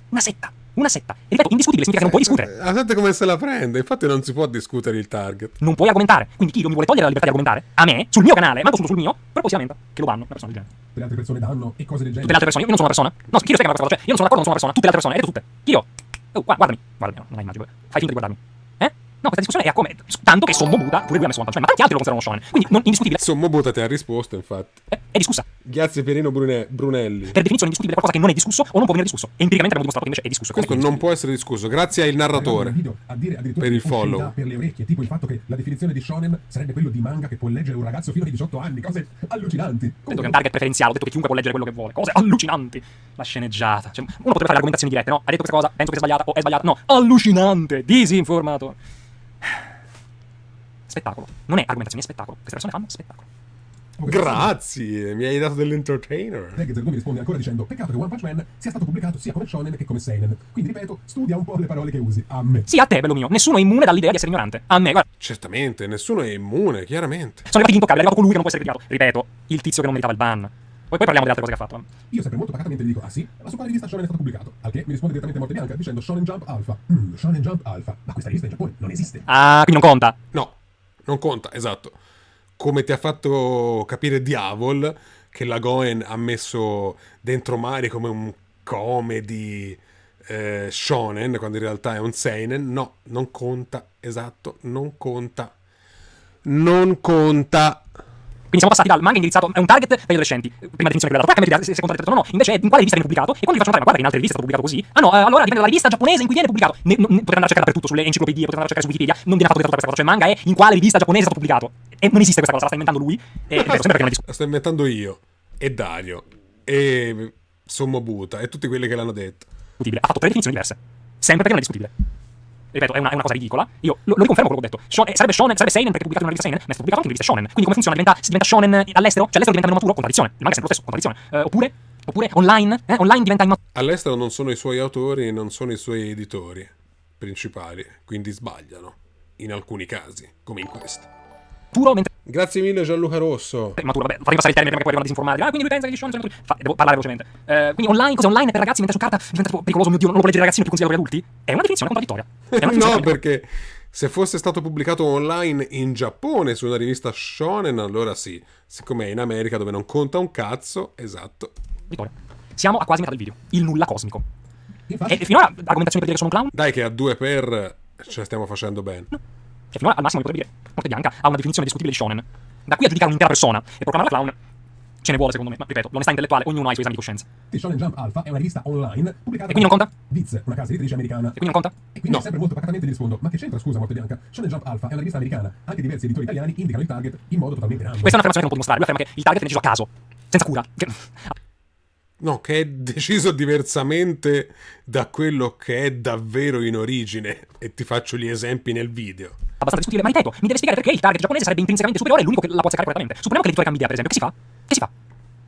Una setta. Una setta. E ripeto, indiscutibile significa che non puoi discutere. Aspetta come se la prende. Infatti non si può discutere il target. Non puoi argomentare. Quindi chi non mi vuole togliere la libertà di argomentare, a me, sul mio canale, manco solo sul mio, però si lamenta che lo vanno una persona del genere. Tutte le altre persone danno e cose del genere. Tutte le altre persone, io non sono una persona. No, chi lo spiega una cosa? Cioè, io non sono d'accordo, non sono una persona. Tutte le altre persone, Ed detto tutte. Chi io? Oh, guardami. Guardami, no, non hai immagino. Fai finta di guardarmi. No, questa discussione è a come. Tanto che Sommo Buda, pure lui ha messo One Punch ma tanti altri lo considerano shonen. Quindi non indiscutibile. Sommo Buda ti ha risposto, infatti. Eh, è discussa. Grazie Pierino Brune- Brunelli. Per definizione indiscutibile è qualcosa che non è discusso o non può venire discusso. empiricamente abbiamo dimostrato che invece è discusso. Questo non può essere discusso, grazie al narratore. Video, a dire per il follow. Per le orecchie, tipo il fatto che la definizione di shonen sarebbe quello di manga che può leggere un ragazzo fino ai 18 anni, cose allucinanti. Ho detto che è un target preferenziale, ho detto che chiunque può leggere quello che vuole, cose allucinanti. La sceneggiata. Cioè, uno potrebbe fare argomentazioni dirette, no? Ha detto questa cosa, penso che sia sbagliata, o è sbagliata. No, allucinante, disinformato spettacolo. Non è argomentazione, è spettacolo. Queste persone fanno spettacolo. Grazie, mi hai dato dell'entertainer. Legger mi risponde ancora dicendo: Peccato che One Punch Man sia stato pubblicato sia come shonen che come seinen. Quindi ripeto, studia un po' le parole che usi. A me. Sì, a te, bello mio. Nessuno è immune dall'idea di essere ignorante. A me, guarda. Certamente, nessuno è immune, chiaramente. Sono arrivati intoccabili, è arrivato colui che non può essere criticato. Ripeto, il tizio che non meritava il ban. Poi, poi parliamo delle altre cose che ha fatto. Io sempre molto pacatamente gli dico, ah sì? Ma su quale rivista Shonen è stato pubblicato? Al che mi risponde direttamente Morte Bianca dicendo Shonen Jump Alpha. Mm, Shonen Jump Alpha. Ma questa rivista in Giappone non esiste. Ah, quindi non conta. No, non conta, esatto. Come ti ha fatto capire Diavol, che la Goen ha messo dentro Mari come un comedy eh, shonen, quando in realtà è un seinen. No, non conta, esatto, non conta. Non conta. Quindi siamo passati dal manga indirizzato a un target per gli adolescenti. Eh, prima definizione che aveva dato Quack, merita se contraddetto o no. Invece in quale rivista viene pubblicato e quando vi faccio notare, ma guarda in altre riviste è stato pubblicato così. Ah no, eh, allora dipende dalla rivista giapponese in cui viene pubblicato. Ne, ne, potete andare a cercare dappertutto, sulle enciclopedie, potete andare a cercare su Wikipedia, non viene affatto detto questa cosa, cioè il manga è in quale rivista giapponese è stato pubblicato. E eh, non esiste questa cosa, la sta inventando lui. E, eh, ripeto, sempre perché La sto inventando io, e Dario, e Sommo Buta, e tutti quelli che l'hanno detto. Ha fatto tre definizioni diverse. Sempre perché non è discutibile ripeto, è una, è una cosa ridicola. Io lo, lo riconfermo quello che ho detto. Shon- sarebbe shonen, sarebbe seinen perché pubblicato in una rivista seinen, ma è stato pubblicato anche in rivista shonen. Quindi come funziona? Diventa, diventa shonen eh, all'estero? Cioè all'estero diventa meno maturo? Contraddizione. Il manga è sempre lo stesso, contraddizione. Eh, oppure oppure online, eh? online diventa immaturo. All'estero non sono i suoi autori e non sono i suoi editori principali, quindi sbagliano, in alcuni casi, come in questo maturo mentre... Grazie mille Gianluca Rosso. Eh, maturo, vabbè, faremo passare il termine prima che poi arrivano a Ah, quindi lui pensa che gli shonen sono tutti... devo parlare velocemente. Eh, quindi online, cose online per ragazzi, mentre su carta diventa tipo pericoloso, oh mio Dio, non lo può leggere ragazzino più consigliato per adulti? È una definizione contraddittoria. È una no, perché... Se fosse stato pubblicato online in Giappone su una rivista shonen, allora sì. Siccome è in America dove non conta un cazzo, esatto. Vittoria. Siamo a quasi metà del video. Il nulla cosmico. E, eh, e finora argomentazioni per dire che sono un clown? Dai che a due per ce la stiamo facendo bene. No. Che finora al massimo mi potrebbe dire Morte Bianca ha una definizione discutibile di shonen. Da qui a giudicare un'intera persona e proclamare clown ce ne vuole secondo me, ma ripeto, l'onestà intellettuale, ognuno ha i suoi esami di coscienza. E Shonen Jump Alpha è una rivista online pubblicata E quindi non conta? Viz, una casa editrice americana. E quindi non conta? E quindi no. sempre molto pacatamente gli rispondo, ma che c'entra scusa Morte Bianca? Shonen Jump Alpha è una rivista americana, anche diversi editori italiani indicano il target in modo totalmente random. Questa è un'affermazione che non può dimostrare, lui afferma che il target è deciso a caso, senza cura. No, che è deciso diversamente da quello che è davvero in origine. E ti faccio gli esempi nel video abbastanza discutibile, ma ripeto, mi deve spiegare perché il target giapponese sarebbe intrinsecamente superiore all'unico che la può seccare correttamente. Supponiamo che l'editore cambi idea, per esempio, che si fa? Che si fa?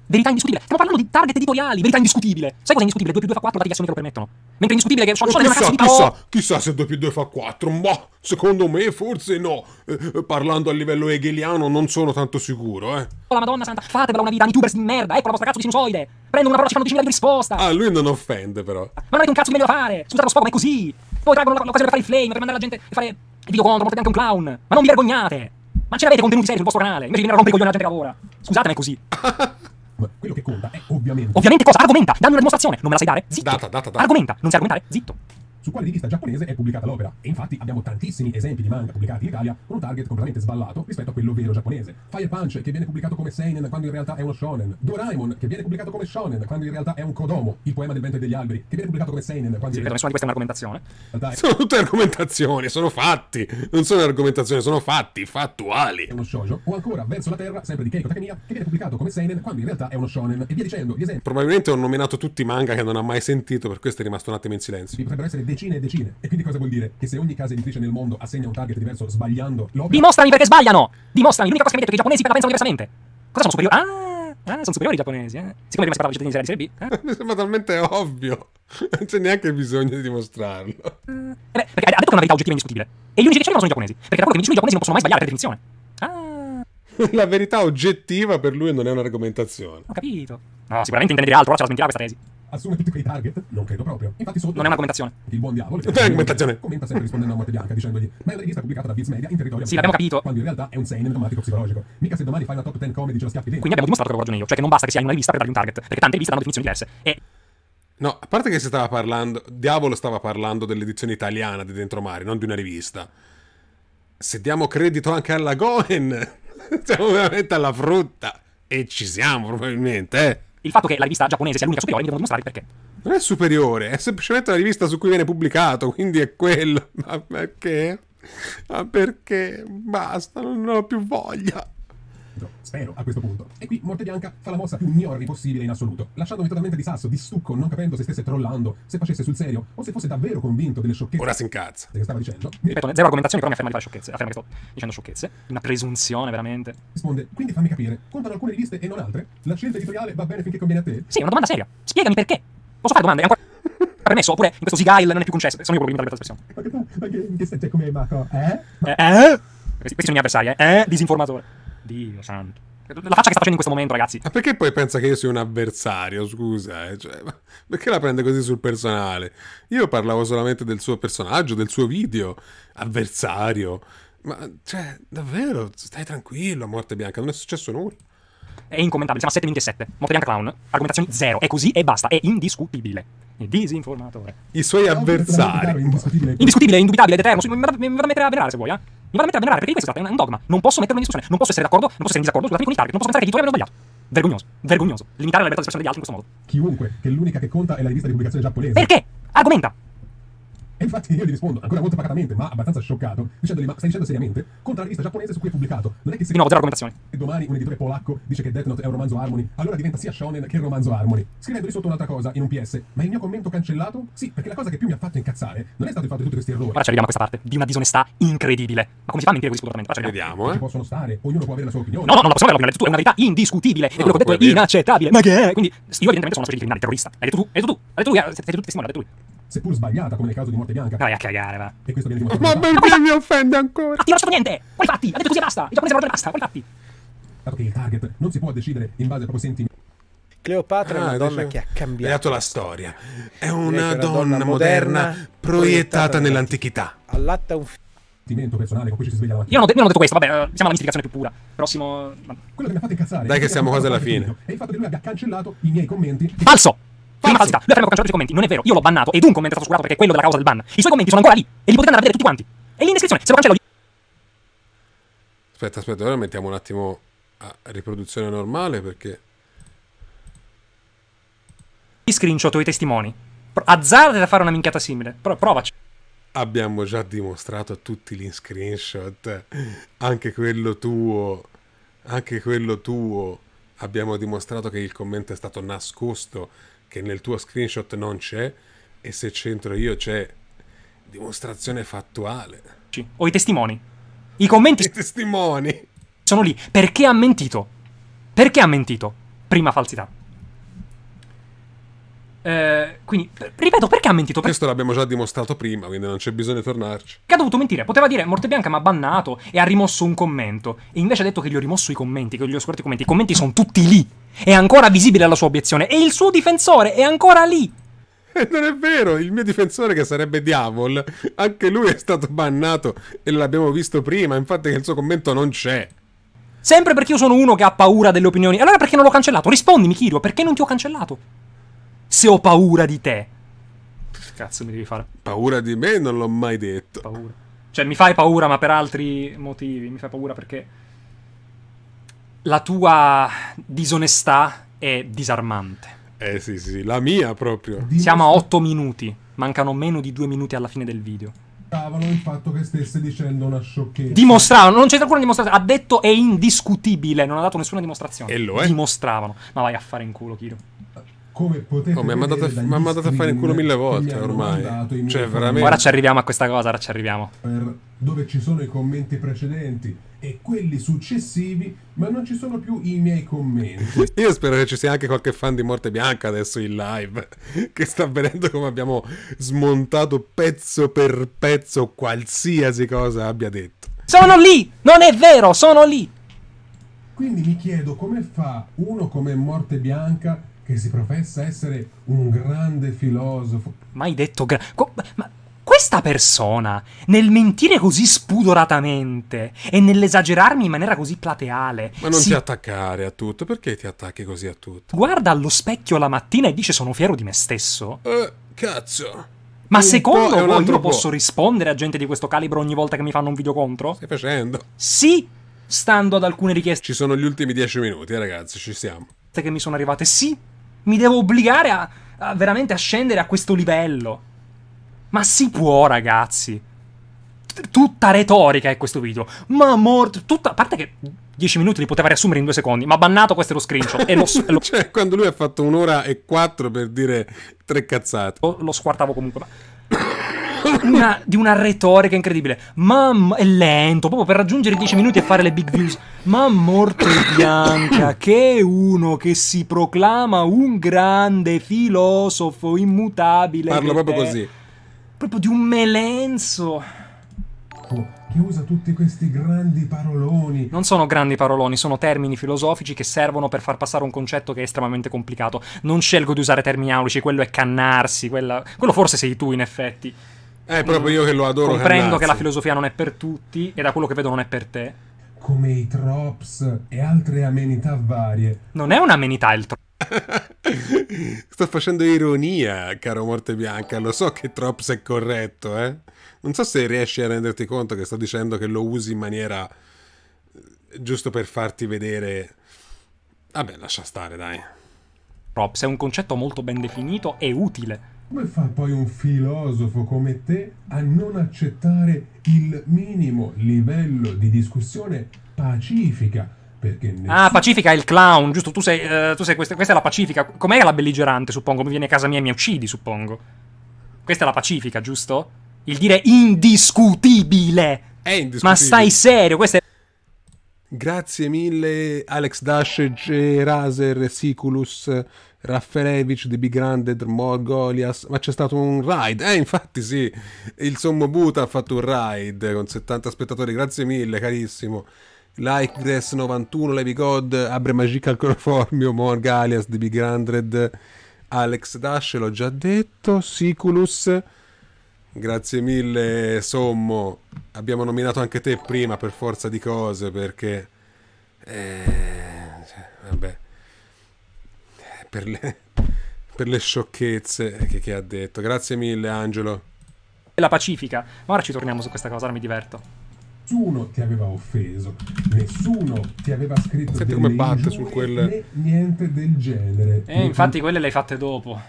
Verità indiscutibile. Stiamo parlando di target editoriali, verità indiscutibile. Sai cosa è indiscutibile? 2 più 2 fa 4, dati azioni che lo permettono. Mentre è indiscutibile che sono una chissà, chissà, chissà se 2 più 2 fa 4, ma secondo me forse no. Eh, parlando a livello hegeliano non sono tanto sicuro, eh. Oh, la madonna santa, fatevela una vita, youtubers di merda, ecco la vostra cazzo di sinusoide. Prendono una parola, ci fanno 10.000 di risposta. Ah, lui non offende però. Ma non avete un cazzo di meglio da fare. Scusate lo sfogo, ma è così. Poi traggono l'occasione per fare il flame, per mandare la gente a fare vi dico contro, portate anche un clown. Ma non vi vergognate! Ma ce l'avete contenuti seri sul vostro canale? Invece di venire a rompere i coglioni alla gente che lavora. Scusate, ma è così. Quello che conta è ovviamente. Ovviamente cosa? Argomenta! Dammi una dimostrazione! Non me la sai dare? Zitto! Data, data, data. Argomenta! Non sai argomentare? Zitto! su quale rivista giapponese è pubblicata l'opera. E infatti abbiamo tantissimi esempi di manga pubblicati in Italia con un target completamente sballato rispetto a quello vero giapponese. Fire Punch, che viene pubblicato come Seinen quando in realtà è uno shonen. Doraemon, che viene pubblicato come shonen quando in realtà è un kodomo. Il poema del vento e degli alberi, che viene pubblicato come Seinen quando sì, in realtà... questa è un'argomentazione. Dai. Sono tutte argomentazioni, sono fatti. Non sono argomentazioni, sono fatti, fattuali. È uno shoujo. O ancora Verso la Terra, sempre di Keiko Takemiya, che viene pubblicato come Seinen quando in realtà è uno shonen. E via dicendo, gli esempi. Probabilmente ho nominato tutti i manga che non ha mai sentito, per questo è rimasto un attimo in silenzio. Potrebbero essere decine e decine. E quindi cosa vuol dire? Che se ogni casa editrice nel mondo assegna un target diverso sbagliando, lo... Dimostrami perché sbagliano! Dimostrami, l'unica cosa che mi hai detto è che i giapponesi la pensano diversamente. Cosa sono superiori? Ah! Ah, sono superiori i giapponesi, eh? Siccome prima si parlava di cittadini di Serie B. Eh? Mi sembra talmente ovvio. Non c'è neanche bisogno di dimostrarlo. eh beh, perché ha detto che è una verità oggettiva e indiscutibile. E gli unici che dicevano sono i giapponesi. Perché da quello che mi dicono i giapponesi non possono mai sbagliare per definizione. Ah. La verità oggettiva per lui non è un'argomentazione. Ho capito. No, sicuramente intende dire altro, ora ce la smentirà questa tesi assume tutti quei target? Non credo proprio. Infatti sotto... Non è una commentazione. Il buon diavolo... Non è una commentazione. Commenta sempre rispondendo a Morte Bianca dicendogli ma è una rivista pubblicata da Biz Media in territorio... Sì, l'abbiamo capito. Quando in realtà è un seinen drammatico psicologico. Mica se domani fai la top 10 comedy ce la schiaffi dentro. Quindi abbiamo dimostrato che avevo ragione io. Cioè che non basta che sia in una rivista per dargli un target. Perché tante riviste hanno definizioni diverse. E... No, a parte che si stava parlando... Diavolo stava parlando dell'edizione italiana di Dentro Mare, non di una rivista. Se diamo credito anche alla Goen... Siamo veramente alla frutta. E ci siamo probabilmente, eh il fatto che la rivista giapponese sia l'unica superiore, mi devono dimostrare perché. Non è superiore, è semplicemente la rivista su cui viene pubblicato, quindi è quello. Ma perché? Ma perché? Basta, non ho più voglia dentro. Spero, a questo punto. E qui Mortebianca fa la mossa più gnorri possibile in assoluto, lasciandomi totalmente di sasso, di stucco, non capendo se stesse trollando, se facesse sul serio, o se fosse davvero convinto delle sciocchezze. Ora si incazza. Che stava dicendo. Mi ripeto, zero argomentazioni, però mi afferma di fare sciocchezze. Afferma che sto dicendo sciocchezze. Una presunzione, veramente. Risponde, quindi fammi capire, contano alcune riviste e non altre? La scelta editoriale va bene finché conviene a te? Sì, è una domanda seria. Spiegami perché. Posso fare domande? È ancora permesso, oppure in questo Zigail non è più concesso. Sono io quello che mi interpreta l'espressione. Ma che, ma che, che cioè, come Marco? Eh? Eh? eh? Questi sono i miei avversari, eh? Eh? Disinformatore. Dio santo. La faccia che sta facendo in questo momento, ragazzi. Ma perché poi pensa che io sia un avversario? Scusa, eh? cioè, perché la prende così sul personale? Io parlavo solamente del suo personaggio, del suo video. Avversario. Ma, cioè, davvero, stai tranquillo, Morte Bianca, non è successo nulla. È incommentabile, siamo a 7 minuti e 7. Morte Bianca Clown, argomentazioni zero. È così e basta, è indiscutibile. È disinformatore. I suoi avversari. Indiscutibile, indubitabile, ed eterno. Mi verrà a vedere se vuoi, eh. Mi vado a mettere a venerare perché questo è un dogma. Non posso metterlo in discussione. Non posso essere d'accordo, non posso essere in disaccordo, scusatemi, con i target. Non posso pensare che i editori abbiano sbagliato. Vergognoso, vergognoso. Limitare la libertà di espressione degli altri in questo modo. Chiunque, che l'unica che conta è la rivista di pubblicazione giapponese. Perché? Argomenta. E infatti io gli rispondo, ancora molto pacatamente, ma abbastanza scioccato, dicendogli, ma stai dicendo seriamente, contro la rivista giapponese su cui è pubblicato. Non è che se... Di nuovo, zero argomentazione. E domani un editore polacco dice che Death Note è un romanzo Harmony, allora diventa sia shonen che romanzo Harmony. Scrivendogli sotto un'altra cosa, in un PS, ma il mio commento cancellato? Sì, perché la cosa che più mi ha fatto incazzare non è stato il fatto di tutti questi errori. Ora ci arriviamo a questa parte, di una disonestà incredibile. Ma come si fa a mentire così spudoratamente? Ora ci arriviamo, eh. Ci possono stare, ognuno può avere la sua opinione. No, no, non la possiamo avere l'opinione, tu è una verità indiscutibile, no, e quello che ho detto è, inaccettabile. Ma che è? Quindi, io evidentemente sono una specie di criminale terrorista. L'hai detto tu, l'hai detto tu, l'hai detto tu, l'hai eh, detto tu, l'hai detto tu, l'hai detto tu, l'hai detto tu, seppur sbagliata come nel caso di Morte Bianca. Vai a cagare, va. E questo viene dimostrato. Ma perché mi offende ancora? Fatti, ah, non ho fatto niente! Quali fatti? Ha detto così e basta! Il giapponese vuole basta, quali fatti? Dato che il target non si può decidere in base ai propri sentimenti. Cleopatra ah, è una ah, donna che ha cambiato la storia. È una, una donna, donna, moderna, moderna proiettata nell'antichità. Allatta un sentimento personale con cui ci si sveglia la Io non, io non ho detto questo, vabbè, eh, siamo alla mistificazione più pura. Prossimo. Quello che mi ha fatto incazzare. Dai, che siamo quasi alla fine. E il fatto che lui abbia cancellato i miei commenti. Falso! Prima falsità. Lui afferma che ho cancelato i commenti. Non è vero. Io l'ho bannato ed un commento è stato oscurato perché è quello della causa del ban. I suoi commenti sono ancora lì e li potete andare a vedere tutti quanti. E lì in descrizione. Se lo cancello... Aspetta, aspetta. Ora mettiamo un attimo a riproduzione normale perché... I screenshot o i testimoni. Azzarda da fare una minchiata simile. Però provaci. Abbiamo già dimostrato tutti gli screenshot. Anche quello tuo. Anche quello tuo. Abbiamo dimostrato che il commento è stato nascosto che nel tuo screenshot non c'è e se c'entro io c'è dimostrazione fattuale. O i testimoni. I commenti. I testimoni. Sono lì. Perché ha mentito? Perché ha mentito? Prima falsità. Eh, quindi, ripeto, perché ha mentito? Questo perché... l'abbiamo già dimostrato prima, quindi non c'è bisogno di tornarci. Che ha dovuto mentire? Poteva dire Morte Bianca mi ha bannato e ha rimosso un commento. E invece ha detto che gli ho rimosso i commenti, che gli ho scordato i commenti. I commenti sono tutti lì. È ancora visibile la sua obiezione e il suo difensore è ancora lì. Eh, non è vero, il mio difensore che sarebbe Diavol, anche lui è stato bannato e l'abbiamo visto prima, infatti che il suo commento non c'è. Sempre perché io sono uno che ha paura delle opinioni. Allora perché non l'ho cancellato? Rispondimi, Kirio, perché non ti ho cancellato? Se ho paura di te. Cazzo mi devi fare? Paura di me non l'ho mai detto. Paura. Cioè mi fai paura ma per altri motivi, mi fai paura perché la tua disonestà è disarmante. Eh sì, sì, la mia proprio. Siamo a 8 minuti, mancano meno di 2 minuti alla fine del video. Dimostravano Il fatto che stesse dicendo una sciocchezza. Dimostravano, non c'è alcuna dimostrazione. Ha detto è indiscutibile, non ha dato nessuna dimostrazione. E lo è. Dimostravano. Ma vai a fare in culo, Kiro. Come potete oh, mi ha mandato, a fare in culo mille volte ormai. Cioè, veramente. Ora ci arriviamo a questa cosa, ora ci arriviamo. Per dove ci sono i commenti precedenti e quelli successivi, ma non ci sono più i miei commenti. Io spero che ci sia anche qualche fan di Morte Bianca adesso in live, che sta vedendo come abbiamo smontato pezzo per pezzo qualsiasi cosa abbia detto. Sono lì! Non è vero, sono lì! Quindi mi chiedo come fa uno come Morte Bianca che si professa essere un grande filosofo. Mai detto grande. Ma questa persona, nel mentire così spudoratamente e nell'esagerarmi in maniera così plateale. Ma non si... ti attaccare a tutto, perché ti attacchi così a tutto? Guarda allo specchio la mattina e dice sono fiero di me stesso. Eh, cazzo. Ma un secondo voi io posso rispondere a gente di questo calibro ogni volta che mi fanno un video contro? Stai facendo? Sì, stando ad alcune richieste. Ci sono gli ultimi dieci minuti, eh, ragazzi, ci siamo. Che mi sono arrivate, sì, mi devo obbligare a, a veramente a scendere a questo livello. Ma si può, ragazzi. tutta retorica è questo video. Ma morto. Tutta. A parte che 10 minuti li poteva riassumere in due secondi, ma bannato questo è lo screenshot. e lo, lo... Cioè, quando lui ha fatto un'ora e quattro per dire tre cazzate. Oh, lo, squartavo comunque. Una, di una retorica incredibile. Ma è lento, proprio per raggiungere i 10 minuti e fare le big views. Ma Morte Bianca, che è uno che si proclama un grande filosofo immutabile. Parlo proprio è... così. Proprio di un melenso. Oh, Chi usa tutti questi grandi paroloni. Non sono grandi paroloni, sono termini filosofici che servono per far passare un concetto che è estremamente complicato. Non scelgo di usare termini aulici, quello è cannarsi, quella... quello forse sei tu in effetti. È proprio io che lo adoro. Comprendo cannarsi. che la filosofia non è per tutti e da quello che vedo non è per te come i Trops e altre amenità varie. Non è un'amenità il Trops. Sto facendo ironia, caro Morte Bianca. Lo so che Trops è corretto, eh. Non so se riesci a renderti conto che sto dicendo che lo usi in maniera eh, giusto per farti vedere. Vabbè, lascia stare, dai. Props è un concetto molto ben definito e utile. Come fa poi un filosofo come te a non accettare il minimo livello di discussione pacifica? Perché Ah, pacifica è il clown, giusto? Tu sei, uh, tu sei questa, questa, è la pacifica. Com'è la belligerante, suppongo? Mi viene a casa mia e mi uccidi, suppongo. Questa è la pacifica, giusto? Il dire indiscutibile. È indiscutibile. Ma stai serio? Questa è Grazie mille Alex Dash, G. Raser, Siculus, Raffaelevich, The Big Granded, Morgolias, ma c'è stato un ride, eh infatti sì, il Sommo Buta ha fatto un ride con 70 spettatori, grazie mille carissimo. Like Grass 91, Levi God, Abre Magica Alcoroformio, Morgalias, The Big Granded, Alex Dash, l'ho già detto, Siculus... Grazie mille, Sommo. Abbiamo nominato anche te prima per forza di cose perché. Eh, cioè, vabbè. Per le, per le sciocchezze che, che, ha detto. Grazie mille, Angelo. La pacifica. Ma ora ci torniamo su questa cosa, ora mi diverto. Nessuno ti aveva offeso, nessuno ti aveva scritto Senti come batte su quel... niente del genere. Eh, infatti quelle le hai fatte dopo.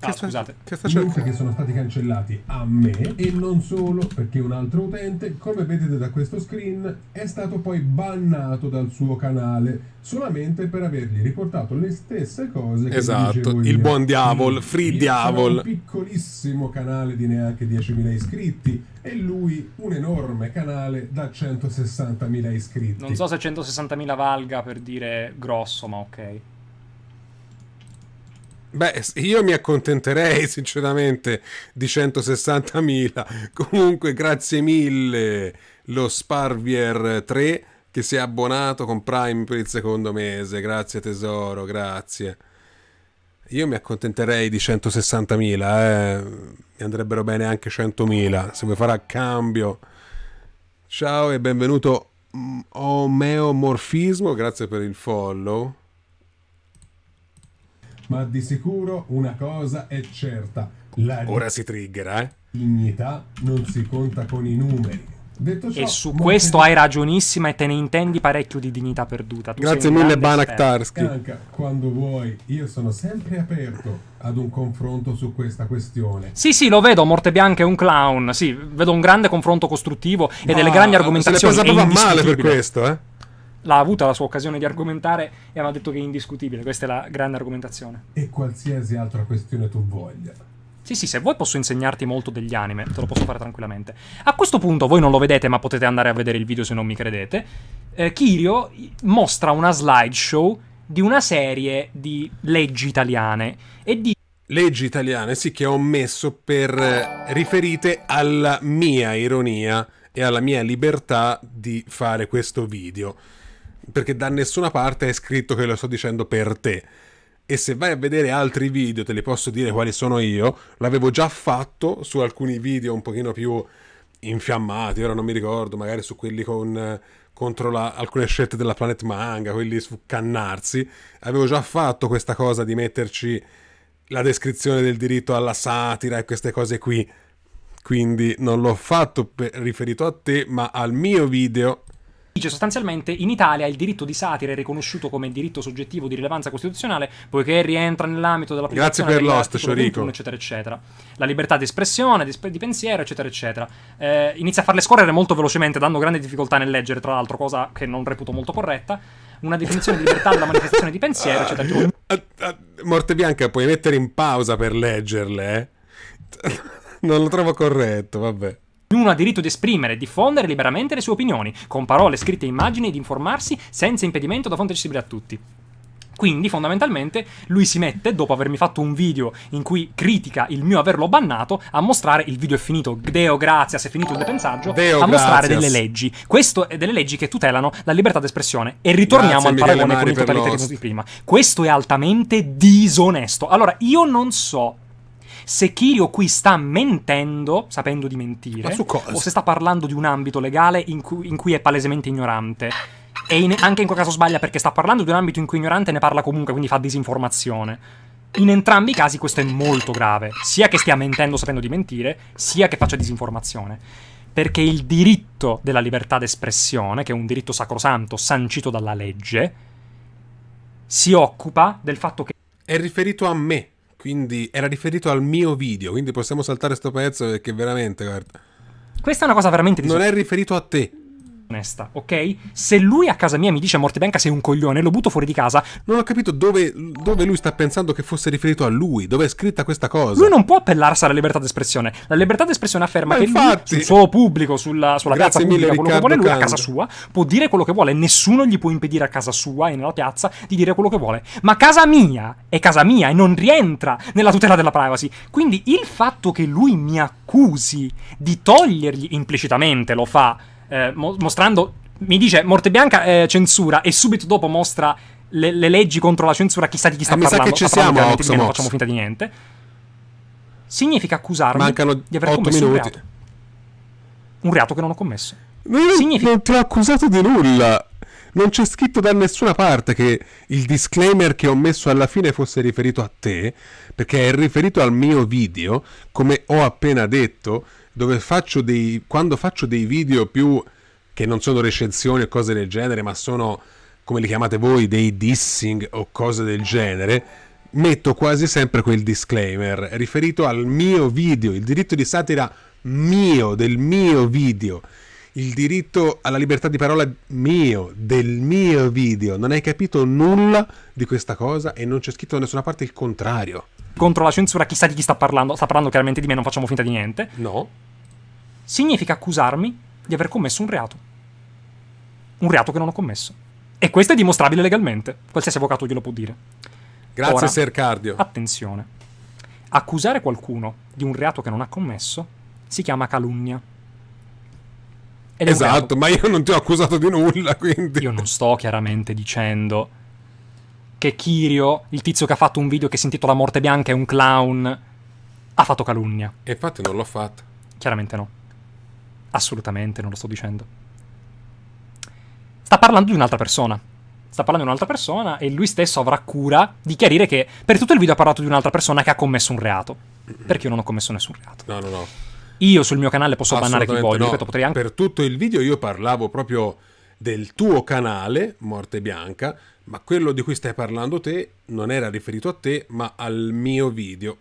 Ah, sta, scusate. Che sta cercando? che sono stati cancellati a me e non solo perché un altro utente, come vedete da questo screen, è stato poi bannato dal suo canale solamente per avergli riportato le stesse cose che Esatto, il buon Diavol, Free Diavol. Un piccolissimo canale di neanche 10.000 iscritti e lui un enorme canale da 160.000 iscritti. Non so se 160.000 valga per dire grosso, ma ok. Beh, io mi accontenterei sinceramente di 160.000. Comunque, grazie mille lo Sparvier 3 che si è abbonato con Prime per il secondo mese. Grazie tesoro, grazie. Io mi accontenterei di 160.000, eh. mi andrebbero bene anche 100.000 se vuoi fare a cambio. Ciao e benvenuto mm, Omeomorfismo, grazie per il follow ma di sicuro una cosa è certa. La Ora si triggera, eh? Dignità non si conta con i numeri. Detto ciò, e su questo hai ragionissima e te ne intendi parecchio di dignità perduta. Tu Grazie mille Banaktarski. Anche quando vuoi, io sono sempre aperto ad un confronto su questa questione. Sì, sì, lo vedo, Morte Bianca è un clown, sì, vedo un grande confronto costruttivo e ah, delle grandi argomentazioni. Ma Se ne pensava male per questo, eh? l'ha avuta la sua occasione di argomentare e aveva detto che è indiscutibile. Questa è la grande argomentazione. E qualsiasi altra questione tu voglia. Sì, sì, se vuoi posso insegnarti molto degli anime, te lo posso fare tranquillamente. A questo punto voi non lo vedete, ma potete andare a vedere il video se non mi credete. Eh, Kirio mostra una slideshow di una serie di leggi italiane e di leggi italiane, sì, che ho messo per eh, riferite alla mia ironia e alla mia libertà di fare questo video perché da nessuna parte è scritto che lo sto dicendo per te. E se vai a vedere altri video, te li posso dire quali sono io, l'avevo già fatto su alcuni video un pochino più infiammati, ora non mi ricordo, magari su quelli con contro la, alcune scelte della Planet Manga, quelli su Cannarsi, avevo già fatto questa cosa di metterci la descrizione del diritto alla satira e queste cose qui. Quindi non l'ho fatto per, riferito a te, ma al mio video Dice sostanzialmente in Italia il diritto di satira è riconosciuto come diritto soggettivo di rilevanza costituzionale poiché rientra nell'ambito della Grazie per l'host, Ciorico. eccetera, eccetera. La libertà di espressione, di, di pensiero, eccetera, eccetera. Eh, inizia a farle scorrere molto velocemente, dando grande difficoltà nel leggere, tra l'altro, cosa che non reputo molto corretta. Una definizione di libertà della manifestazione di pensiero, eccetera. Ah, eccetera. Ah, ah, morte Bianca, puoi mettere in pausa per leggerle, eh? non lo trovo corretto, vabbè. Ognuno ha diritto di esprimere e diffondere liberamente le sue opinioni, con parole, scritte e immagini, e di informarsi senza impedimento da fonte accessibile a tutti. Quindi fondamentalmente lui si mette, dopo avermi fatto un video in cui critica il mio averlo bannato, a mostrare il video è finito, Deo grazias, è finito il depensaggio, Deo a mostrare delle leggi. Questo è delle leggi che tutelano la libertà d'espressione. E ritorniamo Grazie, al paragone Mari con il totalitarismo di prima. Questo è altamente disonesto. Allora, io non so se Kirio qui sta mentendo, sapendo di mentire, su cosa? o se sta parlando di un ambito legale in cui, in cui è palesemente ignorante. E in, anche in quel caso sbaglia perché sta parlando di un ambito in cui ignorante ne parla comunque, quindi fa disinformazione. In entrambi i casi questo è molto grave, sia che stia mentendo sapendo di mentire, sia che faccia disinformazione. Perché il diritto della libertà d'espressione, che è un diritto sacrosanto sancito dalla legge, si occupa del fatto che... È riferito a me, quindi era riferito al mio video, quindi possiamo saltare sto pezzo perché veramente, guarda. Questa è una cosa veramente... Non è riferito a te onesta, ok? Se lui a casa mia mi dice a Mortebanca sei un coglione, lo butto fuori di casa. Non ho capito dove, dove, lui sta pensando che fosse riferito a lui, dove è scritta questa cosa. Lui non può appellarsi alla libertà d'espressione. La libertà d'espressione afferma Ma che infatti... lui, sul suo pubblico, sulla, sulla piazza pubblica, quello che vuole, lui a casa sua può dire quello che vuole. Nessuno gli può impedire a casa sua e nella piazza di dire quello che vuole. Ma casa mia è casa mia e non rientra nella tutela della privacy. Quindi il fatto che lui mi accusi di togliergli implicitamente lo fa eh, mo- mostrando, mi dice Morte Bianca eh, censura e subito dopo mostra le, le, leggi contro la censura, chissà di chi sta eh, parlando. Mi sa che ci siamo, Ox, bene, non facciamo finta di niente. Significa accusarmi Mancano di aver commesso minuti. un reato. Un reato che non ho commesso. Non, Significa... non ti ho accusato di nulla. Non c'è scritto da nessuna parte che il disclaimer che ho messo alla fine fosse riferito a te, perché è riferito al mio video, come ho appena detto, dove faccio dei, quando faccio dei video più che non sono recensioni o cose del genere, ma sono come li chiamate voi dei dissing o cose del genere, metto quasi sempre quel disclaimer riferito al mio video, il diritto di satira mio, del mio video, il diritto alla libertà di parola mio, del mio video. Non hai capito nulla di questa cosa e non c'è scritto da nessuna parte il contrario. Contro la censura, chissà di chi sta parlando. Sta parlando chiaramente di me, non facciamo finta di niente. No significa accusarmi di aver commesso un reato. Un reato che non ho commesso. E questo è dimostrabile legalmente. Qualsiasi avvocato glielo può dire. Grazie, Ora, Ser Cardio. Attenzione. Accusare qualcuno di un reato che non ha commesso si chiama calunnia. Esatto, ma io non ti ho accusato di nulla, quindi... Io non sto chiaramente dicendo che Kirio, il tizio che ha fatto un video che si intitola Morte Bianca è un clown, ha fatto calunnia. E infatti non l'ho fatto. Chiaramente no. Assolutamente, non lo sto dicendo. Sta parlando di un'altra persona. Sta parlando di un'altra persona e lui stesso avrà cura di chiarire che per tutto il video ha parlato di un'altra persona che ha commesso un reato. Perché io non ho commesso nessun reato. No, no, no. Io sul mio canale posso bannare chi voglio. No. Ripeto, anche... Per tutto il video io parlavo proprio del tuo canale, Morte Bianca, ma quello di cui stai parlando te non era riferito a te, ma al mio video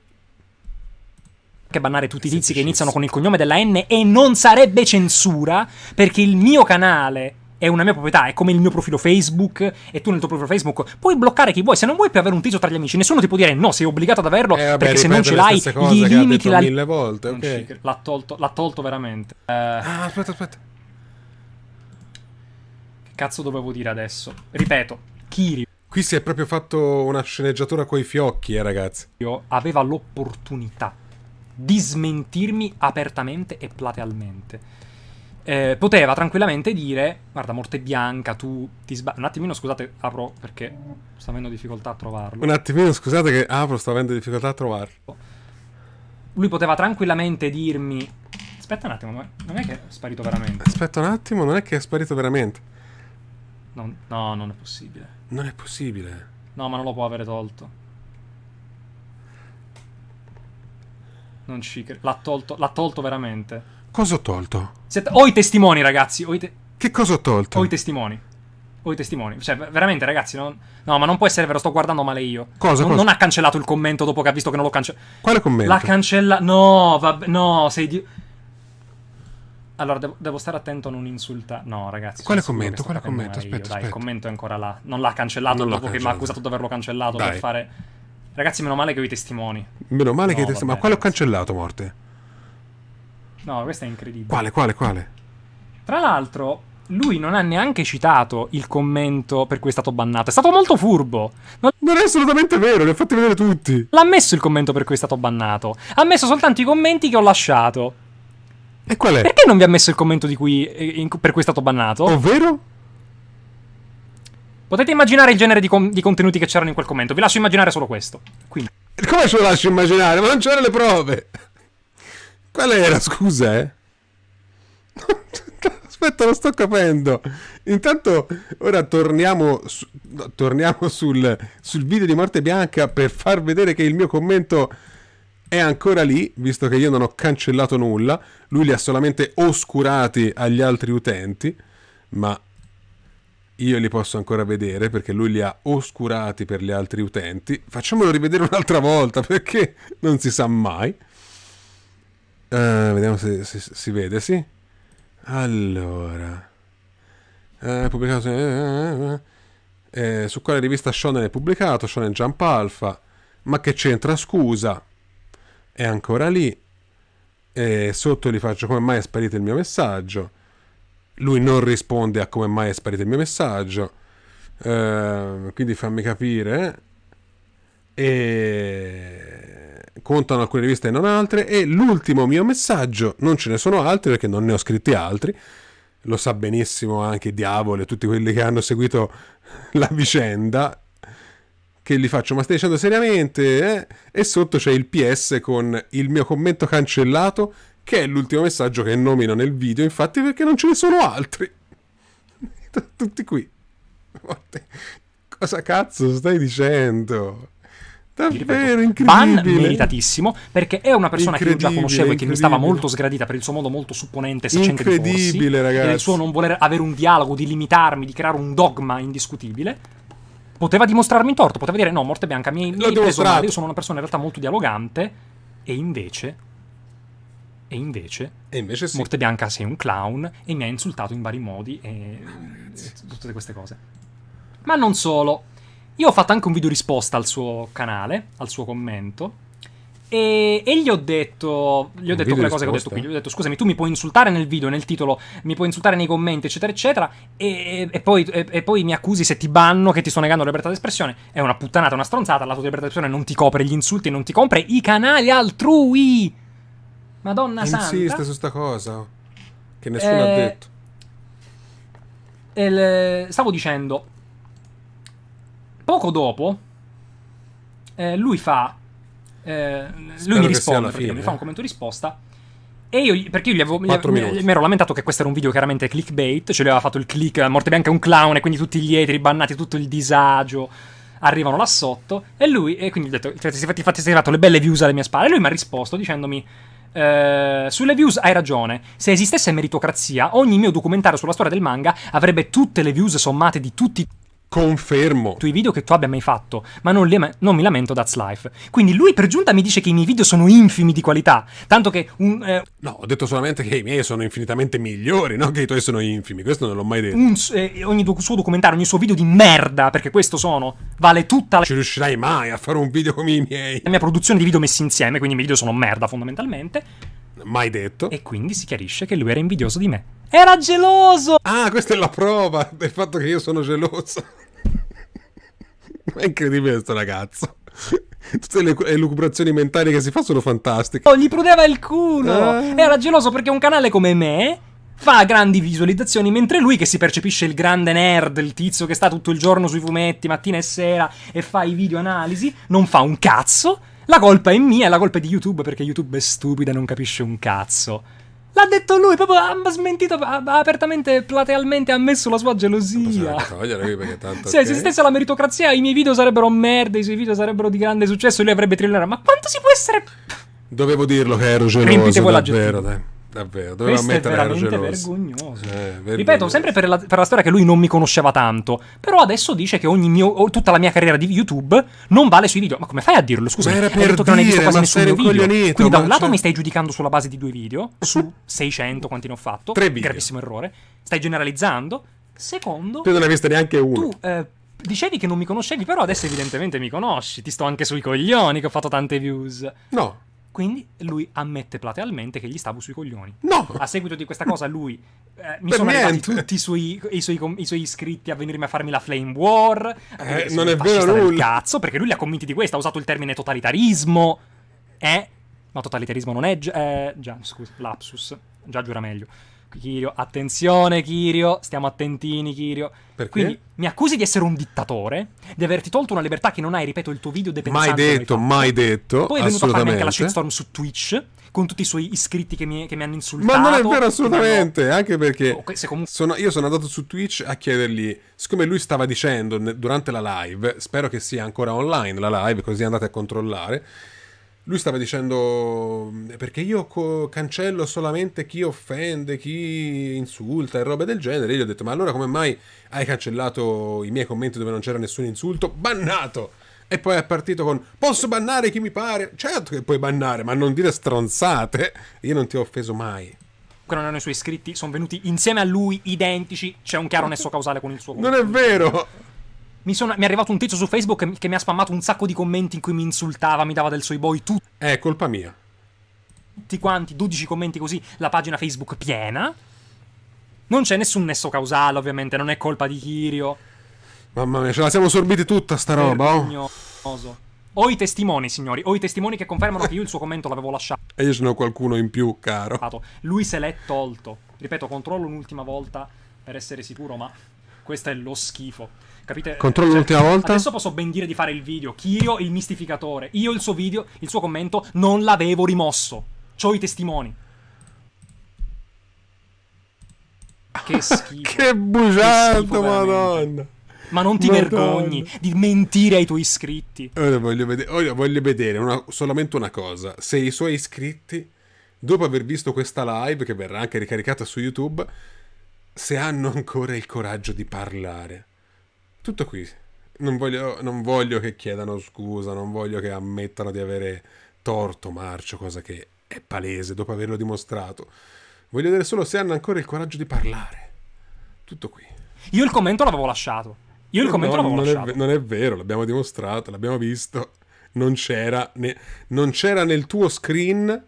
che bannare tutti i tizi che iniziano con il cognome della N e non sarebbe censura perché il mio canale è una mia proprietà, è come il mio profilo Facebook e tu nel tuo profilo Facebook puoi bloccare chi vuoi, se non vuoi più avere un tizio tra gli amici, nessuno ti può dire no, sei obbligato ad averlo eh, vabbè, perché se non ce l'hai gli limiti la mille volte, okay. l'ha tolto, l'ha tolto veramente. Uh... Ah, aspetta, aspetta. Che cazzo dovevo dire adesso? Ripeto, Kiri Qui si è proprio fatto una sceneggiatura coi fiocchi, eh, ragazzi. Aveva l'opportunità di smentirmi apertamente e platealmente. Eh, poteva tranquillamente dire, guarda, Morte Bianca, tu ti sbagli... Un attimino, scusate, apro perché sto avendo difficoltà a trovarlo. Un attimino, scusate che apro, sto avendo difficoltà a trovarlo. Lui poteva tranquillamente dirmi... Aspetta un attimo, non è che è sparito veramente. Aspetta un attimo, non è che è sparito veramente. No, no non è possibile. Non è possibile. No, ma non lo può avere tolto. Non ci credo. L'ha tolto, l'ha tolto veramente. Cosa ho tolto? Siete... Ho i testimoni, ragazzi. Ho i te... Che cosa ho tolto? Ho i testimoni. Ho i testimoni. Cioè, veramente, ragazzi. Non... No, ma non può essere vero. Sto guardando male io. Cosa non, cosa? non, ha cancellato il commento dopo che ha visto che non l'ho cancellato. Quale commento? L'ha cancellato. No, vabbè. No, sei di. Allora, devo, devo, stare attento a non insultare. No, ragazzi. Quale commento? Quale commento? Aspetta, Dai, aspetta. il commento è ancora là. Non l'ha cancellato non dopo cancellato. che mi ha accusato di averlo cancellato Dai. per fare Ragazzi, meno male che ho i testimoni. Meno male no, che i testimoni. Ma quale ho cancellato, morte? No, questa è incredibile. Quale, quale, quale? Tra l'altro, lui non ha neanche citato il commento per cui è stato bannato. È stato molto furbo. Non, non è assolutamente vero, li ho fatti vedere tutti. L'ha messo il commento per cui è stato bannato. Ha messo soltanto i commenti che ho lasciato. E qual è? Perché non vi ha messo il commento cui, eh, in, per cui è stato bannato? Ovvero? Potete immaginare il genere di, di contenuti che c'erano in quel commento. Vi lascio immaginare solo questo. Quindi. Come ce lo lascio immaginare? Ma non c'erano le prove. Qual era, scusa, eh? Aspetta, lo sto capendo. Intanto, ora torniamo, su, no, torniamo sul, sul video di Morte Bianca per far vedere che il mio commento è ancora lì, visto che io non ho cancellato nulla. Lui li ha solamente oscurati agli altri utenti, ma io li posso ancora vedere perché lui li ha oscurati per gli altri utenti. Facciamolo rivedere un'altra volta perché non si sa mai. Uh, vediamo se, se, se, si vede, sì. Allora. Eh, pubblicato... Eh eh, eh, eh, su quale rivista Shonen è pubblicato? Shonen Jump Alpha. Ma che c'entra, scusa? È ancora lì. E sotto gli faccio come mai è sparito il mio messaggio. Lui non risponde a come mai è sparito il mio messaggio. Eh, quindi fammi capire. Eh. E contano alcune riviste e non altre. E l'ultimo mio messaggio, non ce ne sono altri perché non ne ho scritti altri. Lo sa benissimo anche Diavolo e tutti quelli che hanno seguito la vicenda che gli faccio ma stai dicendo seriamente eh? e sotto c'è il PS con il mio commento cancellato che è l'ultimo messaggio che nomino nel video, infatti perché non ce ne sono altri. Tutti qui. Cosa cazzo stai dicendo? Davvero incredibile. Ban meritatissimo perché è una persona che io già conoscevo e che mi stava molto sgradita per il suo modo molto supponente, saccente di porsi, ragazzi. il suo non voler avere un dialogo, di limitarmi, di creare un dogma indiscutibile. Poteva dimostrarmi in torto, poteva dire no, morte bianca, mi, mi hai preso male, io sono una persona in realtà molto dialogante e invece e invece, e invece sì. Morte Bianca sei un clown e mi ha insultato in vari modi e, e tutte queste cose. Ma non solo. Io ho fatto anche un video risposta al suo canale, al suo commento. E, e gli ho detto, gli ho detto quelle risposta. cose che ho detto qui. Gli ho detto: Scusami, tu mi puoi insultare nel video, nel titolo, mi puoi insultare nei commenti, eccetera, eccetera. E, e, poi, e, poi, mi accusi se ti banno che ti sto negando la libertà d'espressione. È una puttanata, una stronzata. La tua libertà d'espressione non ti copre gli insulti, non ti compra i canali altrui. Madonna Insiste santa. Insiste su sta cosa che nessuno eh, ha detto. Il, stavo dicendo, poco dopo, eh, lui fa. Eh, lui mi risponde, mi fa un commento risposta. E io, perché io gli avevo, mi, mi ero lamentato che questo era un video chiaramente clickbait, cioè lui aveva fatto il click, a Morte Bianca è un clown e quindi tutti gli eteri bannati, tutto il disagio, arrivano là sotto e lui, e quindi ho detto, si è fatto le belle views alle mie spalle, e lui mi ha risposto dicendomi, eh, sulle views hai ragione. Se esistesse meritocrazia, ogni mio documentario sulla storia del manga avrebbe tutte le views sommate di tutti Confermo. I tuoi video che tu abbia mai fatto, ma non, le, non, mi lamento, that's life. Quindi lui per giunta mi dice che i miei video sono infimi di qualità, tanto che... Un, eh, no, ho detto solamente che i miei sono infinitamente migliori, non che i tuoi sono infimi, questo non l'ho mai detto. Un, eh, ogni suo documentario, ogni suo video di merda, perché questo sono, vale tutta la... Ci riuscirai mai a fare un video come i miei? La mia produzione di video messi insieme, quindi i miei video sono merda fondamentalmente Mai detto. E quindi si chiarisce che lui era invidioso di me. Era geloso! Ah, questa è la prova del fatto che io sono geloso. è incredibile questo ragazzo. Tutte le elucubrazioni mentali che si fa sono fantastiche. Oh, gli prudeva il culo! Ah. Era geloso perché un canale come me fa grandi visualizzazioni, mentre lui che si percepisce il grande nerd, il tizio che sta tutto il giorno sui fumetti, mattina e sera, e fa i video analisi, non fa un cazzo la colpa è mia, la colpa è di YouTube perché YouTube è stupida e non capisce un cazzo. L'ha detto lui, proprio ha smentito ha apertamente, platealmente ammesso la sua gelosia. Tanto, Se okay. esistesse la meritocrazia, i miei video sarebbero merda, i suoi video sarebbero di grande successo, lui avrebbe trillato. Ma quanto si può essere... Dovevo dirlo che ero geloso, davvero, dai. Davvero, doveva mettere è veramente vergognoso. Eh, Ripeto, sempre per la, per la, storia che lui non mi conosceva tanto, però adesso dice che mio, tutta la mia carriera di YouTube non vale sui video. Ma come fai a dirlo? Scusa, hai detto dire, che non hai visto quasi nessun mio video. Quindi da un lato cioè... mi stai giudicando sulla base di due video, su 600 quanti ne ho fatto, Tre video. gravissimo errore. Stai generalizzando. Secondo... Tu non hai visto neanche uno. Tu... Eh, dicevi che non mi conoscevi, però adesso evidentemente mi conosci. Ti sto anche sui coglioni che ho fatto tante views. No. Quindi lui ammette platealmente che gli stavo sui coglioni. No! A seguito di questa cosa lui... Eh, mi per sono niente. arrivati tutti i suoi, i, suoi, i suoi, iscritti a venirmi a farmi la flame war. Eh, non è vero nulla. Cazzo, perché lui li ha convinti di questo, ha usato il termine totalitarismo. Eh? Ma totalitarismo non è... Eh, già, scusa, lapsus. Già giura meglio. Kirio, attenzione Kirio, stiamo attentini Kirio. Perché? Quindi mi accusi di essere un dittatore, di averti tolto una libertà che non hai, ripeto, il tuo video dependente. Mai detto, mai detto. Poi è venuto a farmi anche la shitstorm su Twitch, con tutti i suoi iscritti che mi, che mi hanno insultato. Ma non è vero assolutamente, hanno... anche perché oh, comunque... sono, io sono andato su Twitch a chiedergli, siccome lui stava dicendo durante la live, spero che sia ancora online la live, così andate a controllare lui stava dicendo mm, perché io cancello solamente chi offende, chi insulta e robe del genere. Io gli ho detto ma allora come mai hai cancellato i miei commenti dove non c'era nessun insulto? Bannato! E poi è partito con posso bannare chi mi pare? Certo che puoi bannare, ma non dire stronzate. Io non ti ho offeso mai che non erano i suoi iscritti, sono venuti insieme a lui identici. C'è un chiaro nesso causale con il suo. Conto. Non è vero! Mi, sono, mi, è arrivato un tizio su Facebook che, che, mi ha spammato un sacco di commenti in cui mi insultava, mi dava del suoi boy, tutto. È colpa mia. Tutti quanti, 12 commenti così, la pagina Facebook piena. Non c'è nessun nesso causale, ovviamente, non è colpa di Kirio. Mamma mia, ce la siamo sorbiti tutta sta roba, oh. Ho i testimoni, signori, ho i testimoni che confermano che io il suo commento l'avevo lasciato. E io ce ne ho qualcuno in più, caro. Lui se l'è tolto. Ripeto, controllo un'ultima volta per essere sicuro, ma questo è lo schifo. Capite? Controllo cioè, l'ultima volta. Adesso posso ben dire di fare il video. Kirio, il mistificatore. Io il suo video, il suo commento, non l'avevo rimosso. C'ho i testimoni. Che schifo. che bugiardo, madonna. Ma non ti madonna. vergogni di mentire ai tuoi iscritti. Ora voglio vedere, ora voglio vedere una, solamente una cosa. Se i suoi iscritti, dopo aver visto questa live, che verrà anche ricaricata su YouTube, se hanno ancora il coraggio di parlare. Tutto qui. Non voglio, non voglio che chiedano scusa, non voglio che ammettano di avere torto marcio, cosa che è palese dopo averlo dimostrato. Voglio vedere solo se hanno ancora il coraggio di parlare. Tutto qui. Io il commento l'avevo lasciato. Io il commento no, l'avevo non lasciato. È, non è vero, l'abbiamo dimostrato, l'abbiamo visto. Non c'era, ne, non c'era nel tuo screen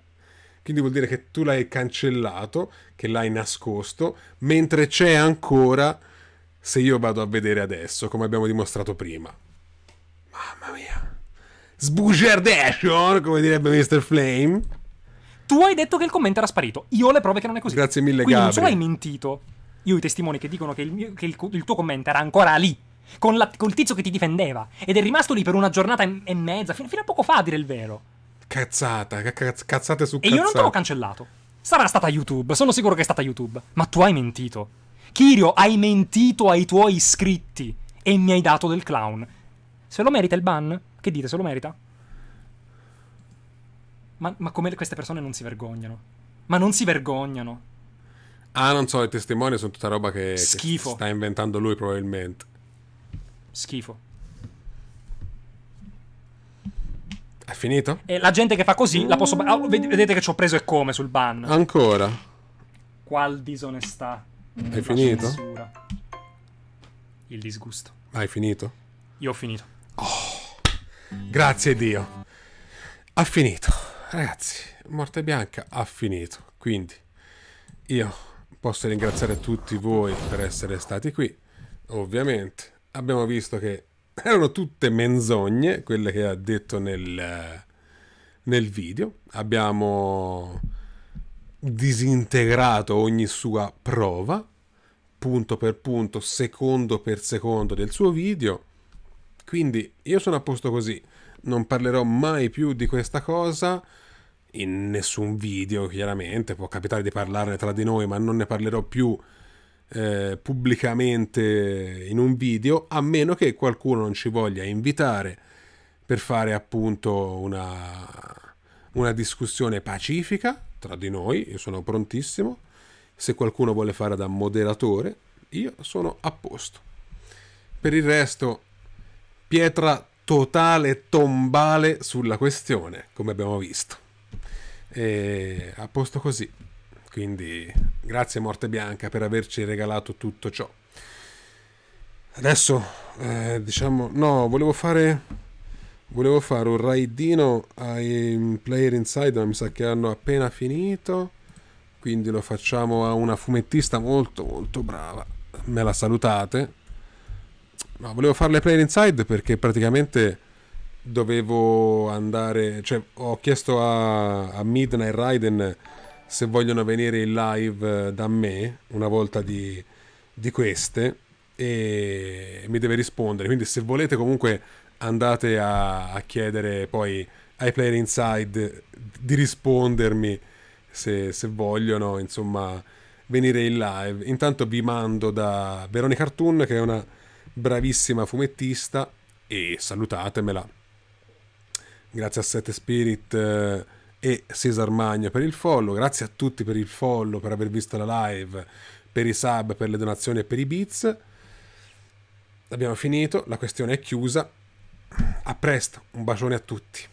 quindi vuol dire che tu l'hai cancellato, che l'hai nascosto, mentre c'è ancora se io vado a vedere adesso, come abbiamo dimostrato prima. Mamma mia. Sbugiardation, come direbbe Mr. Flame. Tu hai detto che il commento era sparito. Io ho le prove che non è così. Grazie mille, Quindi Gabri. non solo hai mentito. Io ho i testimoni che dicono che il, mio, che il, il tuo commento era ancora lì. Con la, col tizio che ti difendeva. Ed è rimasto lì per una giornata e, e mezza, fino, fino, a poco fa, a dire il vero. Cazzata, cazz, cazzate su cazzate. E io non te l'ho cancellato. Sarà stata YouTube, sono sicuro che è stata YouTube. Ma tu hai mentito. Kirio, hai mentito ai tuoi iscritti e mi hai dato del clown. Se lo merita il ban? Che dite, se lo merita? Ma, ma come queste persone non si vergognano? Ma non si vergognano. Ah, non so, i testimoni sono tutta roba che, Schifo. che sta inventando lui probabilmente. Schifo. È finito? E la gente che fa così la posso. Oh, vedete che ci ho preso e come sul ban. Ancora. Qual disonestà. Hai finito? Censura. Il disgusto. Hai finito? Io ho finito. Oh, grazie Dio. Ha finito. Ragazzi, Morte Bianca ha finito. Quindi io posso ringraziare tutti voi per essere stati qui. Ovviamente abbiamo visto che erano tutte menzogne quelle che ha detto nel, nel video. Abbiamo disintegrato ogni sua prova, punto per punto, secondo per secondo del suo video. Quindi io sono a posto così, non parlerò mai più di questa cosa in nessun video, chiaramente, può capitare di parlarne tra di noi, ma non ne parlerò più eh, pubblicamente in un video, a meno che qualcuno non ci voglia invitare per fare appunto una, una discussione pacifica tra di noi, io sono prontissimo, se qualcuno vuole fare da moderatore, io sono a posto. Per il resto, pietra totale, tombale sulla questione, come abbiamo visto. E a posto così. Quindi grazie Morte Bianca per averci regalato tutto ciò. Adesso, eh, diciamo, no, volevo fare Volevo fare un raidino ai player inside, ma mi sa che hanno appena finito. Quindi lo facciamo a una fumettista molto molto brava. Me la salutate. No, volevo fare le player inside perché praticamente dovevo andare. Cioè, ho chiesto a, a Midnight Raiden se vogliono venire in live eh, da me una volta di, di queste. E mi deve rispondere. Quindi, se volete comunque andate a, a chiedere poi ai player inside di rispondermi se, se vogliono, insomma, venire in live. Intanto vi mando da Veronica Cartoon, che è una bravissima fumettista, e salutatemela. Grazie a Sette Spirit eh, e Cesar Magno per il follow, grazie a tutti per il follow, per aver visto la live, per i sub, per le donazioni e per i bits. Abbiamo finito, la questione è chiusa. A presto, un bacione a tutti.